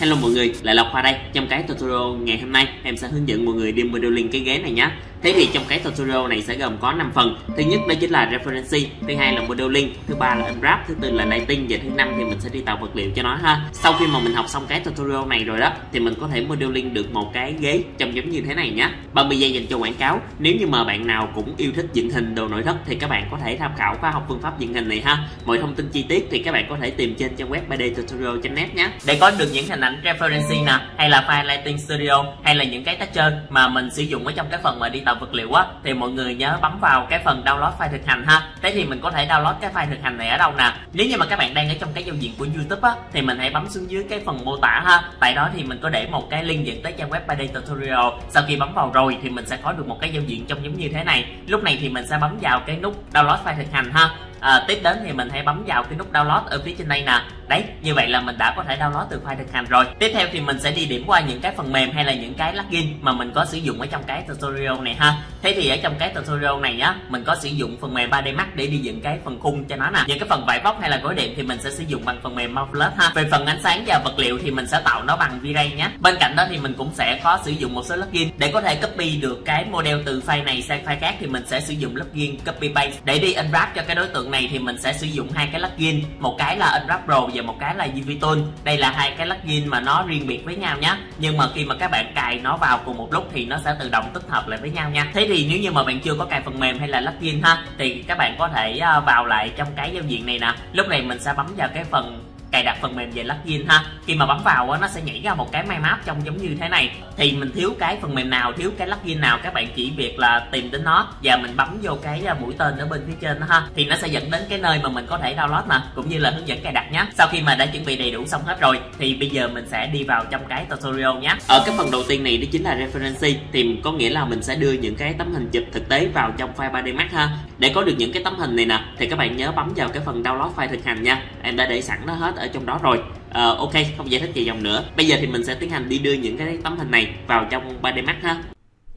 Hello mọi người, lại là Khoa đây. Trong cái tutorial ngày hôm nay, em sẽ hướng dẫn mọi người đi modeling cái ghế này nhé. Thế thì trong cái tutorial này sẽ gồm có 5 phần. Thứ nhất đó chính là referencing, thứ hai là modeling, thứ ba là unwrap, thứ tư là lighting và thứ năm thì mình sẽ đi tạo vật liệu cho nó ha. Sau khi mà mình học xong cái tutorial này rồi đó thì mình có thể modeling được một cái ghế trông giống như thế này nhé. 30 giây dành cho quảng cáo. Nếu như mà bạn nào cũng yêu thích dựng hình đồ nội thất thì các bạn có thể tham khảo khóa học phương pháp dựng hình này ha. Mọi thông tin chi tiết thì các bạn có thể tìm trên trang web 3 tutorial net nhé. Để có được những hình ảnh referencing nè, hay là file lighting studio hay là những cái texture mà mình sử dụng ở trong cái phần mà đi tạo vật liệu á thì mọi người nhớ bấm vào cái phần download file thực hành ha thế thì mình có thể download cái file thực hành này ở đâu nè nếu như mà các bạn đang ở trong cái giao diện của youtube á thì mình hãy bấm xuống dưới cái phần mô tả ha tại đó thì mình có để một cái link dẫn tới trang web 3D tutorial sau khi bấm vào rồi thì mình sẽ có được một cái giao diện trông giống như thế này lúc này thì mình sẽ bấm vào cái nút download file thực hành ha à, tiếp đến thì mình hãy bấm vào cái nút download ở phía trên đây nè đấy như vậy là mình đã có thể download từ file thực hành rồi tiếp theo thì mình sẽ đi điểm qua những cái phần mềm hay là những cái plugin mà mình có sử dụng ở trong cái tutorial này ha thế thì ở trong cái tutorial này nhá mình có sử dụng phần mềm 3D Max để đi dựng cái phần khung cho nó nè những cái phần vải vóc hay là gối đệm thì mình sẽ sử dụng bằng phần mềm Mountflat ha về phần ánh sáng và vật liệu thì mình sẽ tạo nó bằng V-Ray nhé bên cạnh đó thì mình cũng sẽ có sử dụng một số plugin để có thể copy được cái model từ file này sang file khác thì mình sẽ sử dụng plugin copy paste để đi unwrap cho cái đối tượng tuần này thì mình sẽ sử dụng hai cái plugin một cái là Unwrap Pro và một cái là UVTool đây là hai cái plugin mà nó riêng biệt với nhau nhé nhưng mà khi mà các bạn cài nó vào cùng một lúc thì nó sẽ tự động tích hợp lại với nhau nha thế thì nếu như mà bạn chưa có cài phần mềm hay là plugin ha thì các bạn có thể à, vào lại trong cái giao diện này nè lúc này mình sẽ bấm vào cái phần cài đặt phần mềm về plugin ha khi mà bấm vào á, nó sẽ nhảy ra một cái mind map trông giống như thế này thì mình thiếu cái phần mềm nào thiếu cái plugin nào các bạn chỉ việc là tìm đến nó và mình bấm vô cái à, mũi tên ở bên phía trên đó ha thì nó sẽ dẫn đến cái nơi mà mình có thể download nè cũng như là hướng dẫn cài đặt nhé sau khi mà đã chuẩn bị đầy đủ xong hết rồi thì bây giờ mình sẽ đi vào trong cái tutorial nhé ở ờ, cái phần đầu tiên này đó chính là reference thì có nghĩa là mình sẽ đưa những cái tấm hình chụp thực tế vào trong file 3D Max ha để có được những cái tấm hình này nè thì các bạn nhớ bấm vào cái phần download file thực hành nha em đã để sẵn nó hết ở trong đó rồi à, ok không giải thích gì dòng nữa bây giờ thì mình sẽ tiến hành đi đưa những cái tấm hình này vào trong 3D Max ha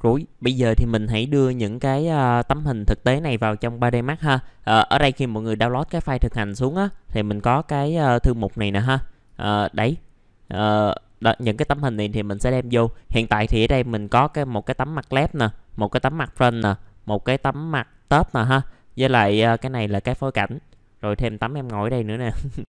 rồi, bây giờ thì mình hãy đưa những cái uh, tấm hình thực tế này vào trong 3D Max ha. Uh, ở đây khi mọi người download cái file thực hành xuống á thì mình có cái uh, thư mục này nè ha. Uh, đấy. Uh, đó, những cái tấm hình này thì mình sẽ đem vô. Hiện tại thì ở đây mình có cái một cái tấm mặt lép nè, một cái tấm mặt front nè, một cái tấm mặt top nè ha. Với lại uh, cái này là cái phối cảnh. Rồi thêm tấm em ngồi ở đây nữa nè.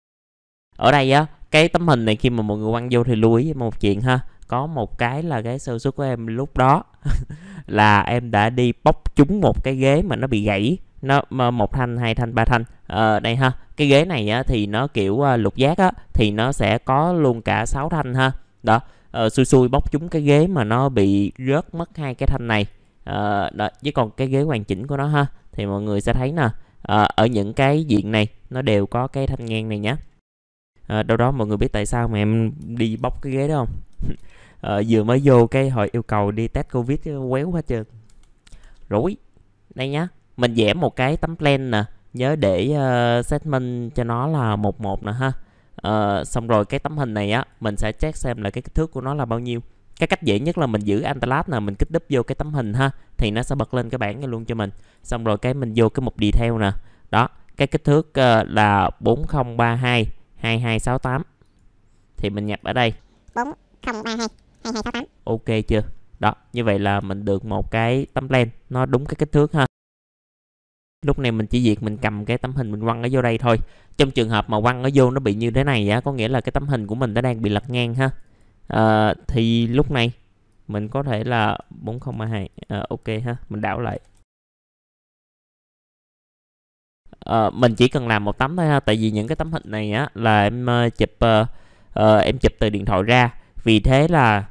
ở đây á cái tấm hình này khi mà mọi người quăng vô thì lưu ý một chuyện ha có một cái là cái sơ suất của em lúc đó là em đã đi bóc trúng một cái ghế mà nó bị gãy nó một thanh hai thanh ba thanh ờ, đây ha cái ghế này á, thì nó kiểu uh, lục giác á thì nó sẽ có luôn cả sáu thanh ha đó ờ, xui xui bóc trúng cái ghế mà nó bị rớt mất hai cái thanh này ờ, đó chứ còn cái ghế hoàn chỉnh của nó ha thì mọi người sẽ thấy nè ờ, ở những cái diện này nó đều có cái thanh ngang này nhé Ờ, đâu đó mọi người biết tại sao mà em đi bóc cái ghế đó không à, vừa mới vô cái họ yêu cầu đi test covid quéo quá trơn rủi đây nhá mình vẽ một cái tấm plan nè nhớ để uh, ờ, segment cho nó là một một nè ha uh, xong rồi cái tấm hình này á mình sẽ check xem là cái kích thước của nó là bao nhiêu cái cách dễ nhất là mình giữ antelat nè mình kích đúp vô cái tấm hình ha thì nó sẽ bật lên cái bảng luôn cho mình xong rồi cái mình vô cái mục detail nè đó cái kích thước uh, là 4032 2268 thì mình nhập ở đây 4032 2268 ok chưa đó như vậy là mình được một cái tấm len nó đúng cái kích thước ha lúc này mình chỉ việc mình cầm cái tấm hình mình quăng ở vô đây thôi trong trường hợp mà quăng ở vô nó bị như thế này á có nghĩa là cái tấm hình của mình nó đang bị lật ngang ha à, thì lúc này mình có thể là 4032 à, ờ, ok ha mình đảo lại à, mình chỉ cần làm một tấm thôi ha tại vì những cái tấm hình này á là em ờ, chụp uh, uh, em chụp từ điện thoại ra vì thế là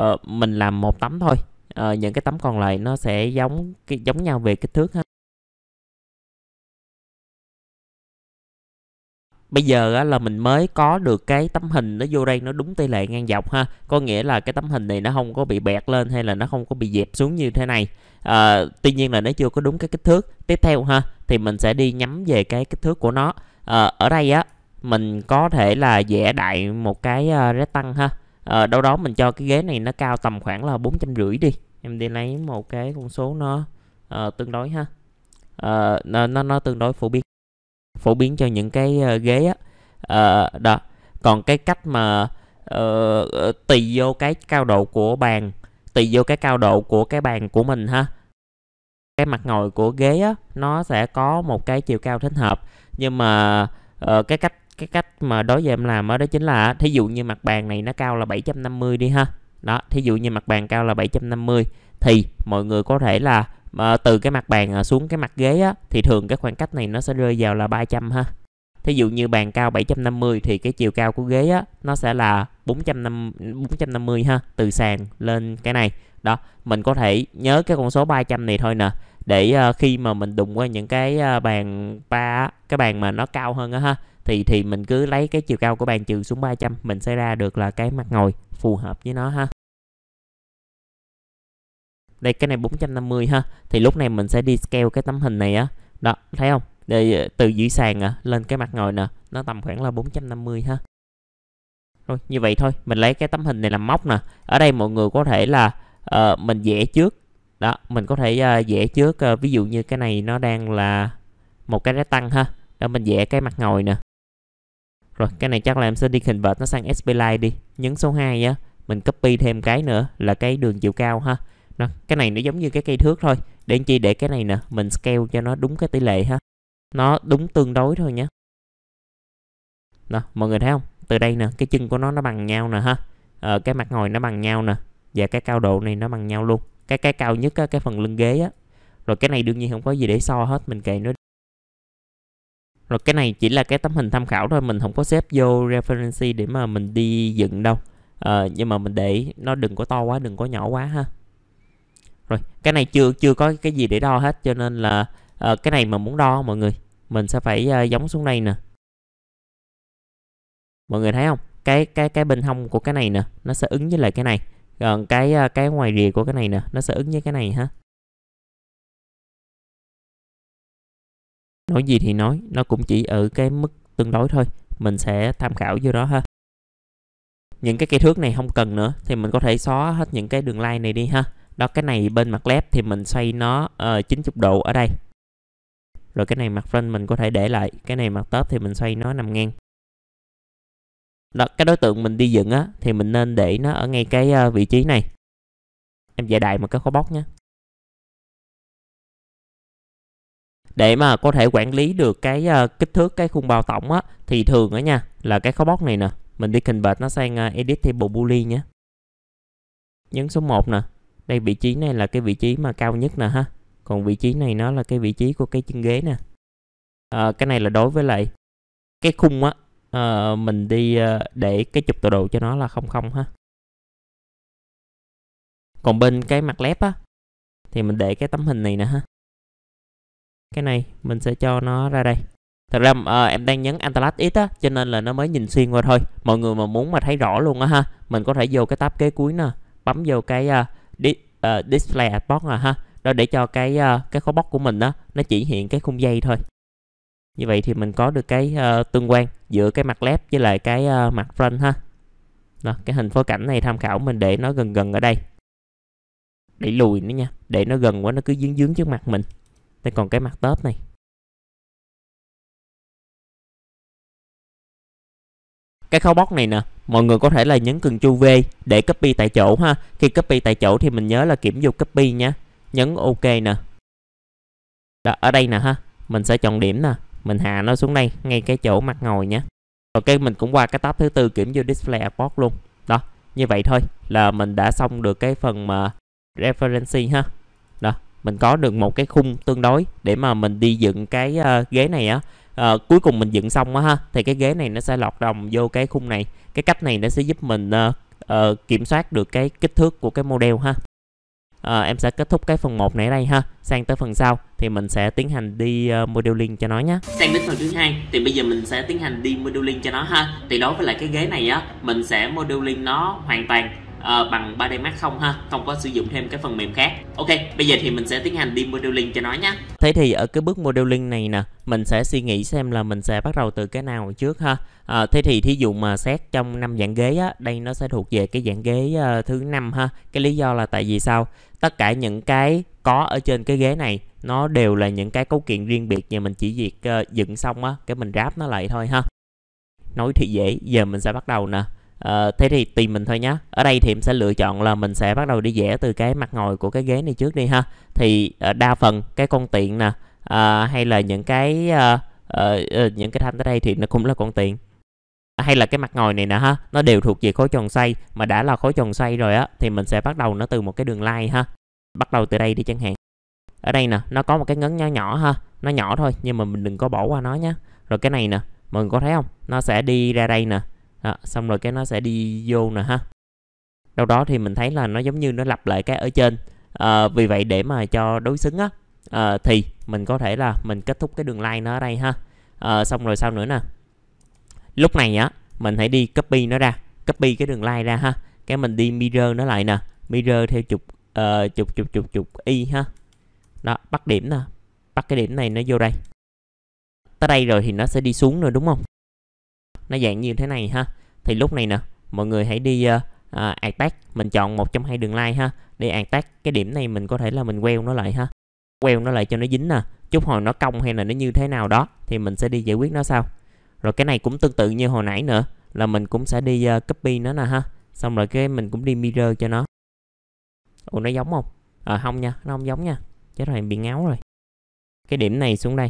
uh, mình làm một tấm thôi uh, những cái tấm còn lại nó sẽ giống cái giống nhau về kích thước hết bây giờ á, là mình mới có được cái tấm hình nó vô đây nó đúng tỷ lệ ngang dọc ha có nghĩa là cái tấm hình này nó không có bị bẹt lên hay là nó không có bị dẹp xuống như thế này à, tuy nhiên là nó chưa có đúng cái kích thước tiếp theo ha thì mình sẽ đi nhắm về cái kích thước của nó à, ở đây á mình có thể là vẽ đại một cái uh, rectangle ha à, đâu đó mình cho cái ghế này nó cao tầm khoảng là bốn trăm rưỡi đi em đi lấy một cái con số nó uh, tương đối ha uh, nó, nó nó tương đối phổ biến phổ biến cho những cái uh, ghế á uh, đó còn cái cách mà uh, tùy vô cái cao độ của bàn tùy vô cái cao độ của cái bàn của mình ha cái mặt ngồi của ghế á nó sẽ có một cái chiều cao thích hợp nhưng mà uh, cái cách cái cách mà đối với em làm đó, đó chính là thí dụ như mặt bàn này nó cao là 750 đi ha đó thí dụ như mặt bàn cao là 750 thì mọi người có thể là mà từ cái mặt bàn à, xuống cái mặt ghế á, thì thường cái khoảng cách này nó sẽ rơi vào là 300 ha. Thí dụ như bàn cao 750 thì cái chiều cao của ghế á, nó sẽ là 450, 450 ha, từ sàn lên cái này. Đó, mình có thể nhớ cái con số 300 này thôi nè để à, khi mà mình đụng qua những cái à, bàn ba cái bàn mà nó cao hơn á ha thì thì mình cứ lấy cái chiều cao của bàn trừ xuống 300 mình sẽ ra được là cái mặt ngồi phù hợp với nó ha đây cái này 450 ha thì lúc này mình sẽ đi scale cái tấm hình này á đó thấy không để ờ, từ dưới sàn à, lên cái mặt ngồi nè nó tầm khoảng là 450 ha rồi như vậy thôi mình lấy cái tấm hình này làm móc nè ở đây mọi người có thể là uh, mình vẽ trước đó mình có thể uh, vẽ trước uh, ví dụ như cái này nó đang là một cái tăng ha đó mình vẽ cái mặt ngồi nè rồi cái này chắc là em sẽ đi hình vệt nó sang SP Line đi nhấn số 2 á mình copy thêm cái nữa là cái đường chiều cao ha đó. cái này nó giống như cái cây thước thôi để anh chị để cái này nè mình scale cho nó đúng cái tỷ lệ ha nó đúng tương đối thôi nhé đó mọi người thấy không từ đây nè cái chân của nó nó bằng nhau nè ha ờ, cái mặt ngồi nó bằng nhau nè và cái cao độ này nó bằng nhau luôn cái cái cao nhất á, cái phần lưng ghế á rồi cái này đương nhiên không có gì để so hết mình kệ nó rồi cái này chỉ là cái tấm hình tham khảo thôi mình không có xếp vô reference để mà mình đi dựng đâu à, nhưng mà mình để nó đừng có to quá đừng có nhỏ quá ha rồi cái này chưa chưa có cái gì để đo hết cho nên là uh, cái này mà muốn đo mọi người mình sẽ phải uh, giống xuống đây nè mọi người thấy không cái cái cái bên hông của cái này nè nó sẽ ứng với lại cái này còn cái ờ, cái ngoài rìa của cái này nè nó sẽ ứng với cái này ha nói gì thì nói nó cũng chỉ ở cái mức tương đối thôi mình sẽ tham khảo vô đó ha những cái kích thước này không cần nữa thì mình có thể xóa hết những cái đường line này đi ha đó cái này bên mặt left thì mình xoay nó uh, ờ, 90 độ ở đây rồi cái này mặt front mình có thể để lại cái này mặt top thì mình xoay nó nằm ngang đó, cái đối tượng mình đi dựng á thì mình nên để nó ở ngay cái uh, vị trí này em giải đại một cái khối bóc nhé để mà có thể quản lý được cái uh, kích thước cái khung bao tổng á thì thường á nha là cái khối bóc này nè mình đi convert nó sang uh, edit table boolean nhé nhấn số 1 nè đây vị trí này là cái vị trí mà cao nhất nè ha còn vị trí này nó là cái vị trí của cái chân ghế nè à, cái này là đối với lại cái khung á à, mình đi à, để cái chụp tọa độ cho nó là không không ha còn bên cái mặt lép á thì mình để cái tấm hình này nè ha cái này mình sẽ cho nó ra đây thật ra à, em đang nhấn Antalat ít á cho nên là nó mới nhìn xuyên qua thôi mọi người mà muốn mà thấy rõ luôn á ha mình có thể vô cái tab kế cuối nè bấm vô cái uh, di, uh, display box là ha đó để cho cái uh, cái khối box của mình đó nó chỉ hiện cái khung dây thôi như vậy thì mình có được cái uh, tương quan giữa cái mặt left với lại cái uh, mặt front ha đó, cái hình phối cảnh này tham khảo mình để nó gần gần ở đây để lùi nó nha để nó gần quá nó cứ dướng dướng trước mặt mình đây còn cái mặt top này cái khâu bóc này nè mọi người có thể là nhấn cần chu V để copy tại chỗ ha khi copy tại chỗ thì mình nhớ là kiểm vô copy nhé nhấn OK nè đó, ở đây nè ha mình sẽ chọn điểm nè mình hạ nó xuống đây ngay cái chỗ mặt ngồi nhé ok mình cũng qua cái tab thứ tư kiểm vô display box luôn đó như vậy thôi là mình đã xong được cái phần mà reference ha đó mình có được một cái khung tương đối để mà mình đi dựng cái uh, ghế này á à, cuối cùng mình dựng xong á ha thì cái ghế này nó sẽ lọt đồng vô cái khung này cái cách này nó sẽ giúp mình uh, uh, kiểm soát được cái kích thước của cái model ha à, em sẽ kết thúc cái phần 1 này đây ha sang tới phần sau thì mình sẽ tiến hành đi uh, modeling cho nó nhé sang đến phần thứ hai thì bây giờ mình sẽ tiến hành đi modeling cho nó ha thì đối với lại cái ghế này á mình sẽ modeling nó hoàn toàn à, bằng 3D Max không ha không có sử dụng thêm cái phần mềm khác ok bây giờ thì mình sẽ tiến hành đi modeling cho nó nhé thế thì ở cái bước modeling này nè mình sẽ suy nghĩ xem là mình sẽ bắt đầu từ cái nào trước ha à, thế thì thí dụ mà xét trong năm dạng ghế á đây nó sẽ thuộc về cái dạng ghế uh, thứ năm ha cái lý do là tại vì sao tất cả những cái có ở trên cái ghế này nó đều là những cái cấu kiện riêng biệt và mình chỉ việc uh, dựng xong á cái mình ráp nó lại thôi ha nói thì dễ giờ mình sẽ bắt đầu nè à, thế thì tùy mình thôi nhé ở đây thì em sẽ lựa chọn là mình sẽ bắt đầu đi vẽ từ cái mặt ngồi của cái ghế này trước đi ha thì ờ, đa phần cái con tiện nè à, hay là những cái à, à, những cái thanh tới đây thì nó cũng là con tiện hay là cái mặt ngồi này nè ha nó đều thuộc về khối tròn xoay mà đã là khối tròn xoay rồi á thì mình sẽ bắt đầu nó từ một cái đường line ha bắt đầu từ đây đi chẳng hạn ở đây nè nó có một cái ngấn nhỏ nhỏ ha nó nhỏ thôi nhưng mà mình đừng có bỏ qua nó nhé rồi cái này nè mình có thấy không nó sẽ đi ra đây nè đó, xong rồi cái nó sẽ đi vô nè ha đâu đó thì mình thấy là nó giống như nó lặp lại cái ở trên à, vì vậy để mà cho đối xứng á à, thì mình có thể là mình kết thúc cái đường line nó ở đây ha à, xong rồi sau nữa nè lúc này á mình hãy đi copy nó ra copy cái đường line ra ha cái mình đi mirror nó lại nè mirror theo trục uh, trục trục trục trục y ha đó bắt điểm nè bắt cái điểm này nó vô đây tới đây rồi thì nó sẽ đi xuống rồi đúng không nó dạng như thế này ha thì lúc này nè mọi người hãy đi uh, uh, attack mình chọn một trong hai đường line ha đi attack cái điểm này mình có thể là mình queo nó lại ha queo nó lại cho nó dính nè chút hồi nó cong hay là nó như thế nào đó thì mình sẽ đi giải quyết nó sau rồi cái này cũng tương tự như hồi nãy nữa là mình cũng sẽ đi uh, copy nó nè ha xong rồi cái mình cũng đi mirror cho nó ủa nó giống không ờ à, không nha nó không giống nha chứ rồi bị ngáo rồi cái điểm này xuống đây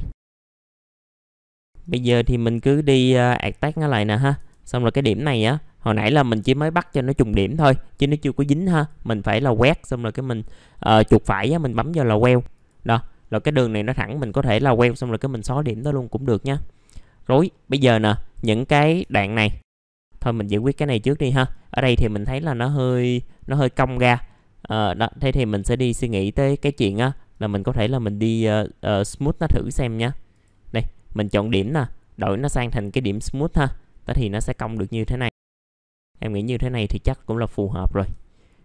bây giờ thì mình cứ đi uh, ờ, attack nó lại nè ha xong rồi cái điểm này á hồi nãy là mình chỉ mới bắt cho nó trùng điểm thôi chứ nó chưa có dính ha mình phải là quét xong rồi cái mình uh, chuột phải á mình bấm vào là queo đó rồi cái đường này nó thẳng mình có thể là queo xong rồi cái mình xóa điểm đó luôn cũng được nha rồi bây giờ nè những cái đoạn này thôi mình giải quyết cái này trước đi ha ở đây thì mình thấy là nó hơi nó hơi cong ra à, đó thế thì mình sẽ đi suy nghĩ tới cái chuyện á là mình có thể là mình đi uh, uh, smooth nó thử xem nhé mình chọn điểm nè đổi nó sang thành cái điểm smooth ha đó thì nó sẽ cong được như thế này em nghĩ như thế này thì chắc cũng là phù hợp rồi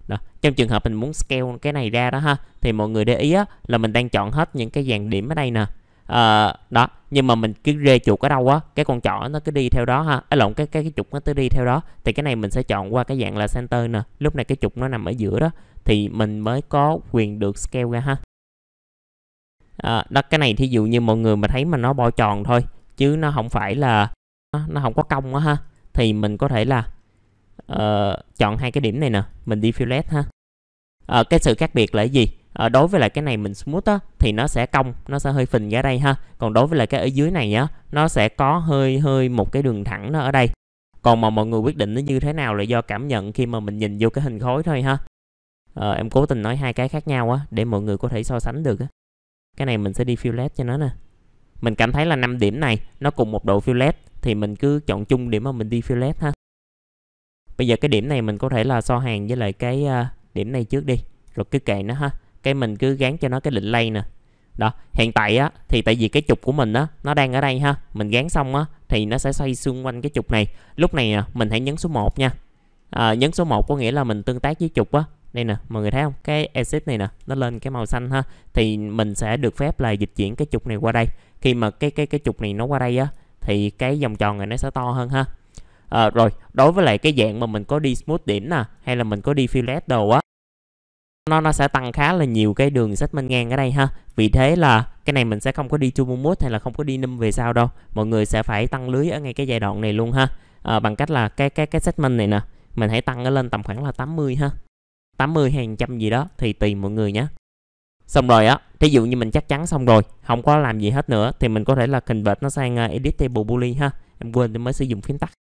đó. trong trường hợp mình muốn scale cái này ra đó ha thì mọi người để ý á, là mình đang chọn hết những cái dàn điểm ở đây nè à, đó nhưng mà mình cứ rê chuột ở đâu á cái con trỏ nó cứ đi theo đó ha à, lộn cái cái cái trục nó cứ đi theo đó thì cái này mình sẽ chọn qua cái dạng là center nè lúc này cái trục nó nằm ở giữa đó thì mình mới có quyền được scale ra ha à, đó cái này thí dụ như mọi người mà thấy mà nó bo tròn thôi chứ nó không phải là nó, không có cong á ha thì mình có thể là uh, chọn hai cái điểm này nè mình đi fillet ha uh, cái sự khác biệt là gì uh, đối với lại cái này mình smooth á thì nó sẽ cong nó sẽ hơi phình ra đây ha còn đối với lại cái ở dưới này á nó sẽ có hơi hơi một cái đường thẳng nó ở đây còn mà mọi người quyết định nó như thế nào là do cảm nhận khi mà mình nhìn vô cái hình khối thôi ha uh, em cố tình nói hai cái khác nhau á để mọi người có thể so sánh được á cái này mình sẽ đi fill led cho nó nè Mình cảm thấy là 5 điểm này Nó cùng một độ fill led Thì mình cứ chọn chung điểm mà mình đi fill led ha Bây giờ cái điểm này mình có thể là so hàng với lại cái à, điểm này trước đi Rồi cứ kệ nó ha Cái mình cứ gán cho nó cái định lay nè đó hiện tại á thì tại vì cái trục của mình á nó đang ở đây ha mình gán xong á thì nó sẽ xoay xung quanh cái trục này lúc này à, mình hãy nhấn số 1 nha à, nhấn số 1 có nghĩa là mình tương tác với trục á đây nè mọi người thấy không cái exit này nè nó lên cái màu xanh ha thì mình sẽ được phép là dịch chuyển cái trục này qua đây khi mà cái cái cái trục này nó qua đây á thì cái vòng tròn này nó sẽ to hơn ha à, rồi đối với lại cái dạng mà mình có đi smooth điểm nè hay là mình có đi fillet đồ á nó nó sẽ tăng khá là nhiều cái đường segment ngang ở đây ha vì thế là cái này mình sẽ không có đi chung mút hay là không có đi num về sau đâu mọi người sẽ phải tăng lưới ở ngay cái giai đoạn này luôn ha à, bằng cách là cái cái cái segment này nè mình hãy tăng nó lên tầm khoảng là 80 ha 80 hay 100 gì đó thì tùy mọi người nhé xong rồi á thí dụ như mình chắc chắn xong rồi không có làm gì hết nữa thì mình có thể là convert nó sang à, edit table boolean ha em quên thì mới sử dụng phím tắt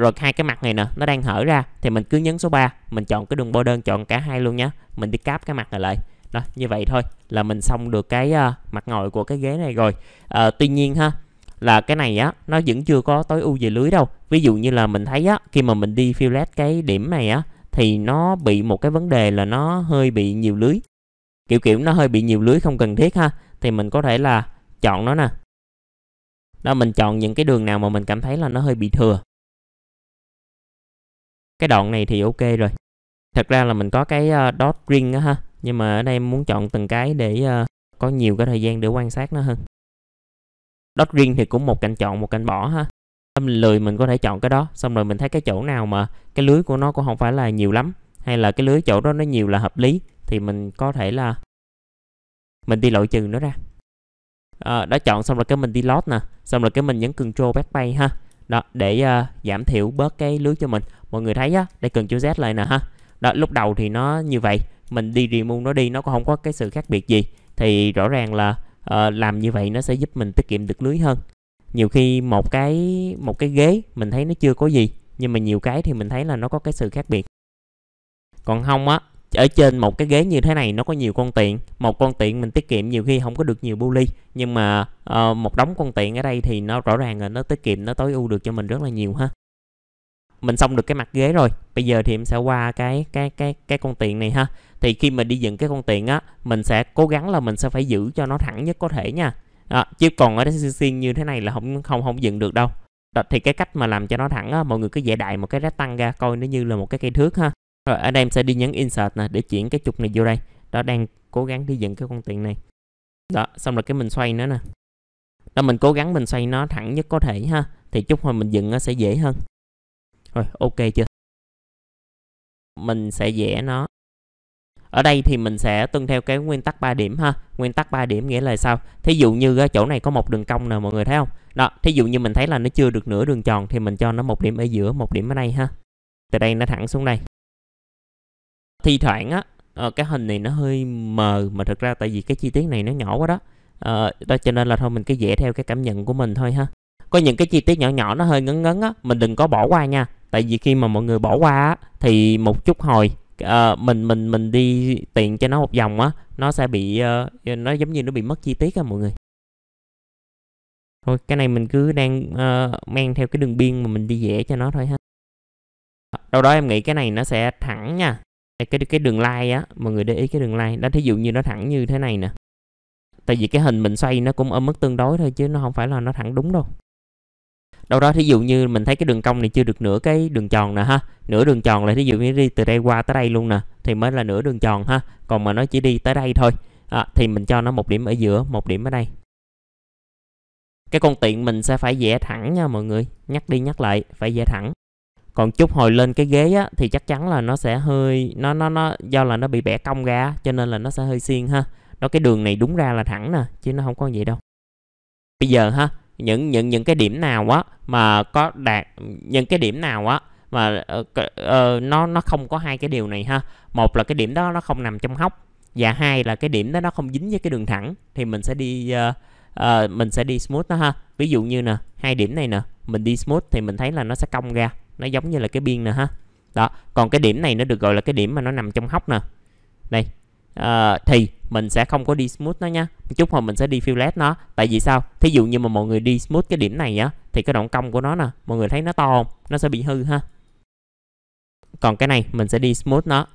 rồi hai cái mặt này nè nó đang hở ra thì mình cứ nhấn số 3 mình chọn cái đường border chọn cả hai luôn nhé mình đi cáp cái mặt này lại đó như vậy thôi là mình xong được cái uh, mặt ngồi của cái ghế này rồi uh, tuy nhiên ha là cái này á nó vẫn chưa có tối ưu về lưới đâu ví dụ như là mình thấy á khi mà mình đi fillet cái điểm này á thì nó bị một cái vấn đề là nó hơi bị nhiều lưới kiểu kiểu nó hơi bị nhiều lưới không cần thiết ha thì mình có thể là chọn nó nè đó mình chọn những cái đường nào mà mình cảm thấy là nó hơi bị thừa cái đoạn này thì ok rồi thật ra là mình có cái uh, dot ring á ha nhưng mà ở đây muốn chọn từng cái để uh, có nhiều cái thời gian để quan sát nó hơn dot ring thì cũng một cạnh chọn một cạnh bỏ ha lười mình có thể chọn cái đó xong rồi mình thấy cái chỗ nào mà cái lưới của nó cũng không phải là nhiều lắm hay là cái lưới chỗ đó nó nhiều là hợp lý thì mình có thể là mình đi loại trừ nó ra à, đã chọn xong rồi cái mình đi lót nè xong rồi cái mình nhấn Ctrl Backpay ha đó để uh, giảm thiểu bớt cái lưới cho mình mọi người thấy á đây cần Ctrl Z lại nè ha đó lúc đầu thì nó như vậy mình đi remove nó đi nó cũng không có cái sự khác biệt gì thì rõ ràng là uh, làm như vậy nó sẽ giúp mình tiết kiệm được lưới hơn nhiều khi một cái một cái ghế mình thấy nó chưa có gì nhưng mà nhiều cái thì mình thấy là nó có cái sự khác biệt còn không á ở trên một cái ghế như thế này nó có nhiều con tiện một con tiện mình tiết kiệm nhiều khi không có được nhiều bu ly nhưng mà uh, một đống con tiện ở đây thì nó rõ ràng là nó tiết kiệm nó tối ưu được cho mình rất là nhiều ha mình xong được cái mặt ghế rồi bây giờ thì em sẽ qua cái cái cái cái con tiện này ha thì khi mình đi dựng cái con tiện á mình sẽ cố gắng là mình sẽ phải giữ cho nó thẳng nhất có thể nha đó, chứ còn ở xuyên như thế này là không không không dựng được đâu đó, thì cái cách mà làm cho nó thẳng á, mọi người cứ vẽ đại một cái tăng ra coi nó như là một cái cây thước ha rồi ở đây em sẽ đi nhấn insert nè để chuyển cái trục này vô đây đó đang cố gắng đi dựng cái con tiền này đó xong rồi cái mình xoay nữa nè đó mình cố gắng mình xoay nó thẳng nhất có thể ha thì chút thôi mình dựng nó sẽ dễ hơn rồi ok chưa mình sẽ vẽ nó ở đây thì mình sẽ tuân theo cái nguyên tắc 3 điểm ha nguyên tắc 3 điểm nghĩa là sao thí dụ như ờ, chỗ này có một đường cong nè mọi người thấy không đó thí dụ như mình thấy là nó chưa được nửa đường tròn thì mình cho nó một điểm ở giữa một điểm ở đây ha từ đây nó thẳng xuống đây thi thoảng á ờ, cái hình này nó hơi mờ mà thực ra tại vì cái chi tiết này nó nhỏ quá đó à, đó cho nên là thôi mình cứ vẽ theo cái cảm nhận của mình thôi ha có những cái chi tiết nhỏ nhỏ nó hơi ngấn ngấn á mình đừng có bỏ qua nha tại vì khi mà mọi người bỏ qua á thì một chút hồi à, mình mình mình đi tiền cho nó một vòng á nó sẽ bị uh, nó giống như nó bị mất chi tiết á mọi người thôi cái này mình cứ đang uh, mang theo cái đường biên mà mình đi vẽ cho nó thôi ha đâu đó em nghĩ cái này nó sẽ thẳng nha cái cái đường line á mọi người để ý cái đường line đó thí dụ như nó thẳng như thế này nè tại vì cái hình mình xoay nó cũng ở mức tương đối thôi chứ nó không phải là nó thẳng đúng đâu đâu đó thí dụ như mình thấy cái đường cong này chưa được nửa cái đường tròn nè ha nửa đường tròn là thí dụ như đi từ đây qua tới đây luôn nè thì mới là nửa đường tròn ha còn mà nó chỉ đi tới đây thôi à, thì mình cho nó một điểm ở giữa một điểm ở đây cái con tiện mình sẽ phải vẽ thẳng nha mọi người nhắc đi nhắc lại phải vẽ thẳng còn chút hồi lên cái ghế á, thì chắc chắn là nó sẽ hơi nó nó nó do là nó bị bẻ cong ra cho nên là nó sẽ hơi xiên ha đó cái đường này đúng ra là thẳng nè chứ nó không có vậy đâu bây giờ ha những những những cái điểm nào á mà có đạt những cái điểm nào á mà uh, uh, nó nó không có hai cái điều này ha một là cái điểm đó nó không nằm trong hốc và hai là cái điểm đó nó không dính với cái đường thẳng thì mình sẽ đi uh, uh, mình sẽ đi smooth đó ha ví dụ như nè hai điểm này nè mình đi smooth thì mình thấy là nó sẽ cong ra nó giống như là cái biên nè ha đó còn cái điểm này nó được gọi là cái điểm mà nó nằm trong hốc nè đây uh, thì mình sẽ không có đi smooth nó nha chút thôi mình sẽ đi fillet nó tại vì sao thí dụ như mà mọi người đi smooth cái điểm này á thì cái động cong của nó nè mọi người thấy nó to không nó sẽ bị hư ha còn cái này mình sẽ đi smooth nó